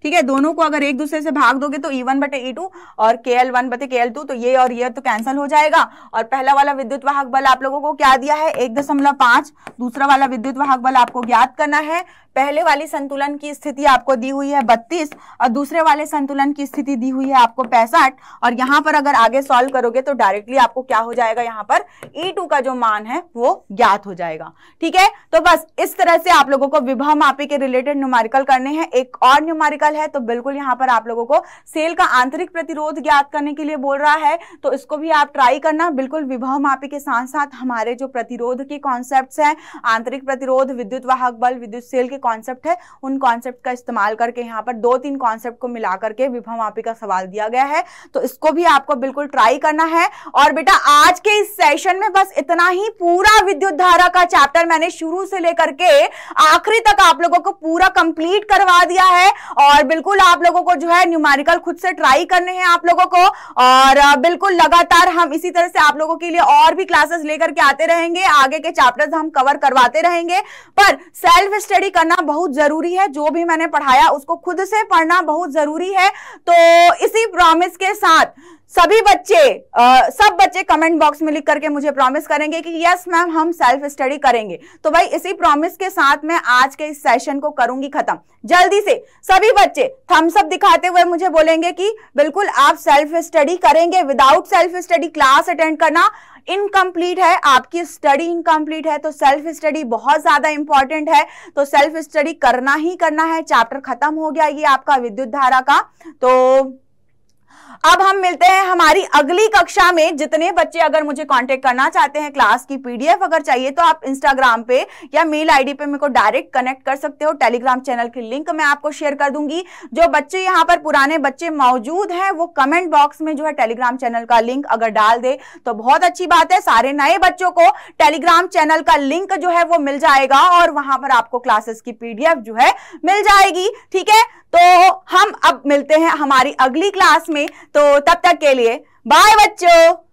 ठीक है दोनों को अगर एक दूसरे से भाग दोगे तो ई e वन बटे ई टू और के एल वन बटे के एल टू तो ये और ये तो कैंसिल हो जाएगा और पहला वाला विद्युत वाहक बल आप लोगों को क्या दिया है एक दशमलव पांच दूसरा वाला विद्युत वाहक बल आपको ज्ञात करना है पहले वाली संतुलन की स्थिति आपको दी हुई है बत्तीस और दूसरे वाले संतुलन की स्थिति दी हुई है आपको पैंसठ और यहाँ पर अगर आगे सॉल्व करोगे तो डायरेक्टली आपको क्या हो जाएगा यहाँ पर ई e टू का जो मान है वो ज्ञात हो जाएगा ठीक है तो बस इस तरह से आप लोगों को विभव मापी के रिलेटेड न्यूमारिकल करने हैं एक और न्यूमारिकल है तो बिल्कुल यहाँ पर आप लोगों को सेल का आंतरिक प्रतिरोध ज्ञात करने के लिए बोल रहा है तो इसको भी आप ट्राई करना बिल्कुल विभव मापी के साथ साथ हमारे जो प्रतिरोध के कॉन्सेप्ट है आंतरिक प्रतिरोध विद्युत वाहक बल विद्युत सेल के कॉन्सेप्ट है उन कॉन्सेप्ट का इस्तेमाल करके यहाँ पर दो तीन कॉन्सेप्ट को मिला करके विभवमापी का सवाल दिया गया है तो इसको भी आपको बिल्कुल ट्राई करना है और बेटा आज के इस सेशन में बस इतना ही पूरा विद्युत धारा का चैप्टर मैंने शुरू से लेकर के आखिरी तक आप लोगों को पूरा कंप्लीट करवा दिया है और बिल्कुल आप लोगों को जो है न्यूमेरिकल खुद से ट्राई करने हैं आप लोगों को और बिल्कुल लगातार हम इसी तरह से आप लोगों के लिए और भी क्लासेस लेकर के आते रहेंगे आगे के चैप्टर्स हम कवर करवाते रहेंगे पर सेल्फ स्टडी करना पढ़ना बहुत जरूरी है जो भी मैंने पढ़ाया उसको खुद से पढ़ना बहुत जरूरी है तो इसी प्रॉमिस के साथ सभी बच्चे आ, सब बच्चे कमेंट बॉक्स में लिख करके मुझे प्रॉमिस करेंगे कि यस मैम हम सेल्फ स्टडी करेंगे तो भाई इसी प्रॉमिस के साथ मैं आज के इस सेशन को करूंगी खत्म जल्दी से सभी बच्चे थम्स अप दिखाते हुए मुझे बोलेंगे कि बिल्कुल आप सेल्फ स्टडी करेंगे without self study class attend करना इनकम्प्लीट है आपकी स्टडी इनकम्प्लीट है तो सेल्फ स्टडी बहुत ज़्यादा इंपॉर्टेंट है तो सेल्फ स्टडी करना ही करना है चैप्टर खत्म हो गया ये आपका विद्युत धारा का तो अब हम मिलते हैं हमारी अगली कक्षा में जितने बच्चे अगर मुझे कांटेक्ट करना चाहते हैं क्लास की पीडीएफ अगर चाहिए तो आप इंस्टाग्राम पे या मेल आईडी पे मेरे को डायरेक्ट कनेक्ट कर सकते हो टेलीग्राम चैनल की लिंक मैं आपको शेयर कर दूंगी जो बच्चे यहाँ पर पुराने बच्चे मौजूद हैं वो कमेंट बॉक्स में जो है टेलीग्राम चैनल का लिंक अगर डाल दे तो बहुत अच्छी बात है सारे नए बच्चों को टेलीग्राम चैनल का लिंक जो है वो मिल जाएगा और वहां पर आपको क्लासेस की पीडीएफ जो है मिल जाएगी ठीक है तो हम अब मिलते हैं हमारी अगली क्लास में तो तब तक के लिए बाय बच्चों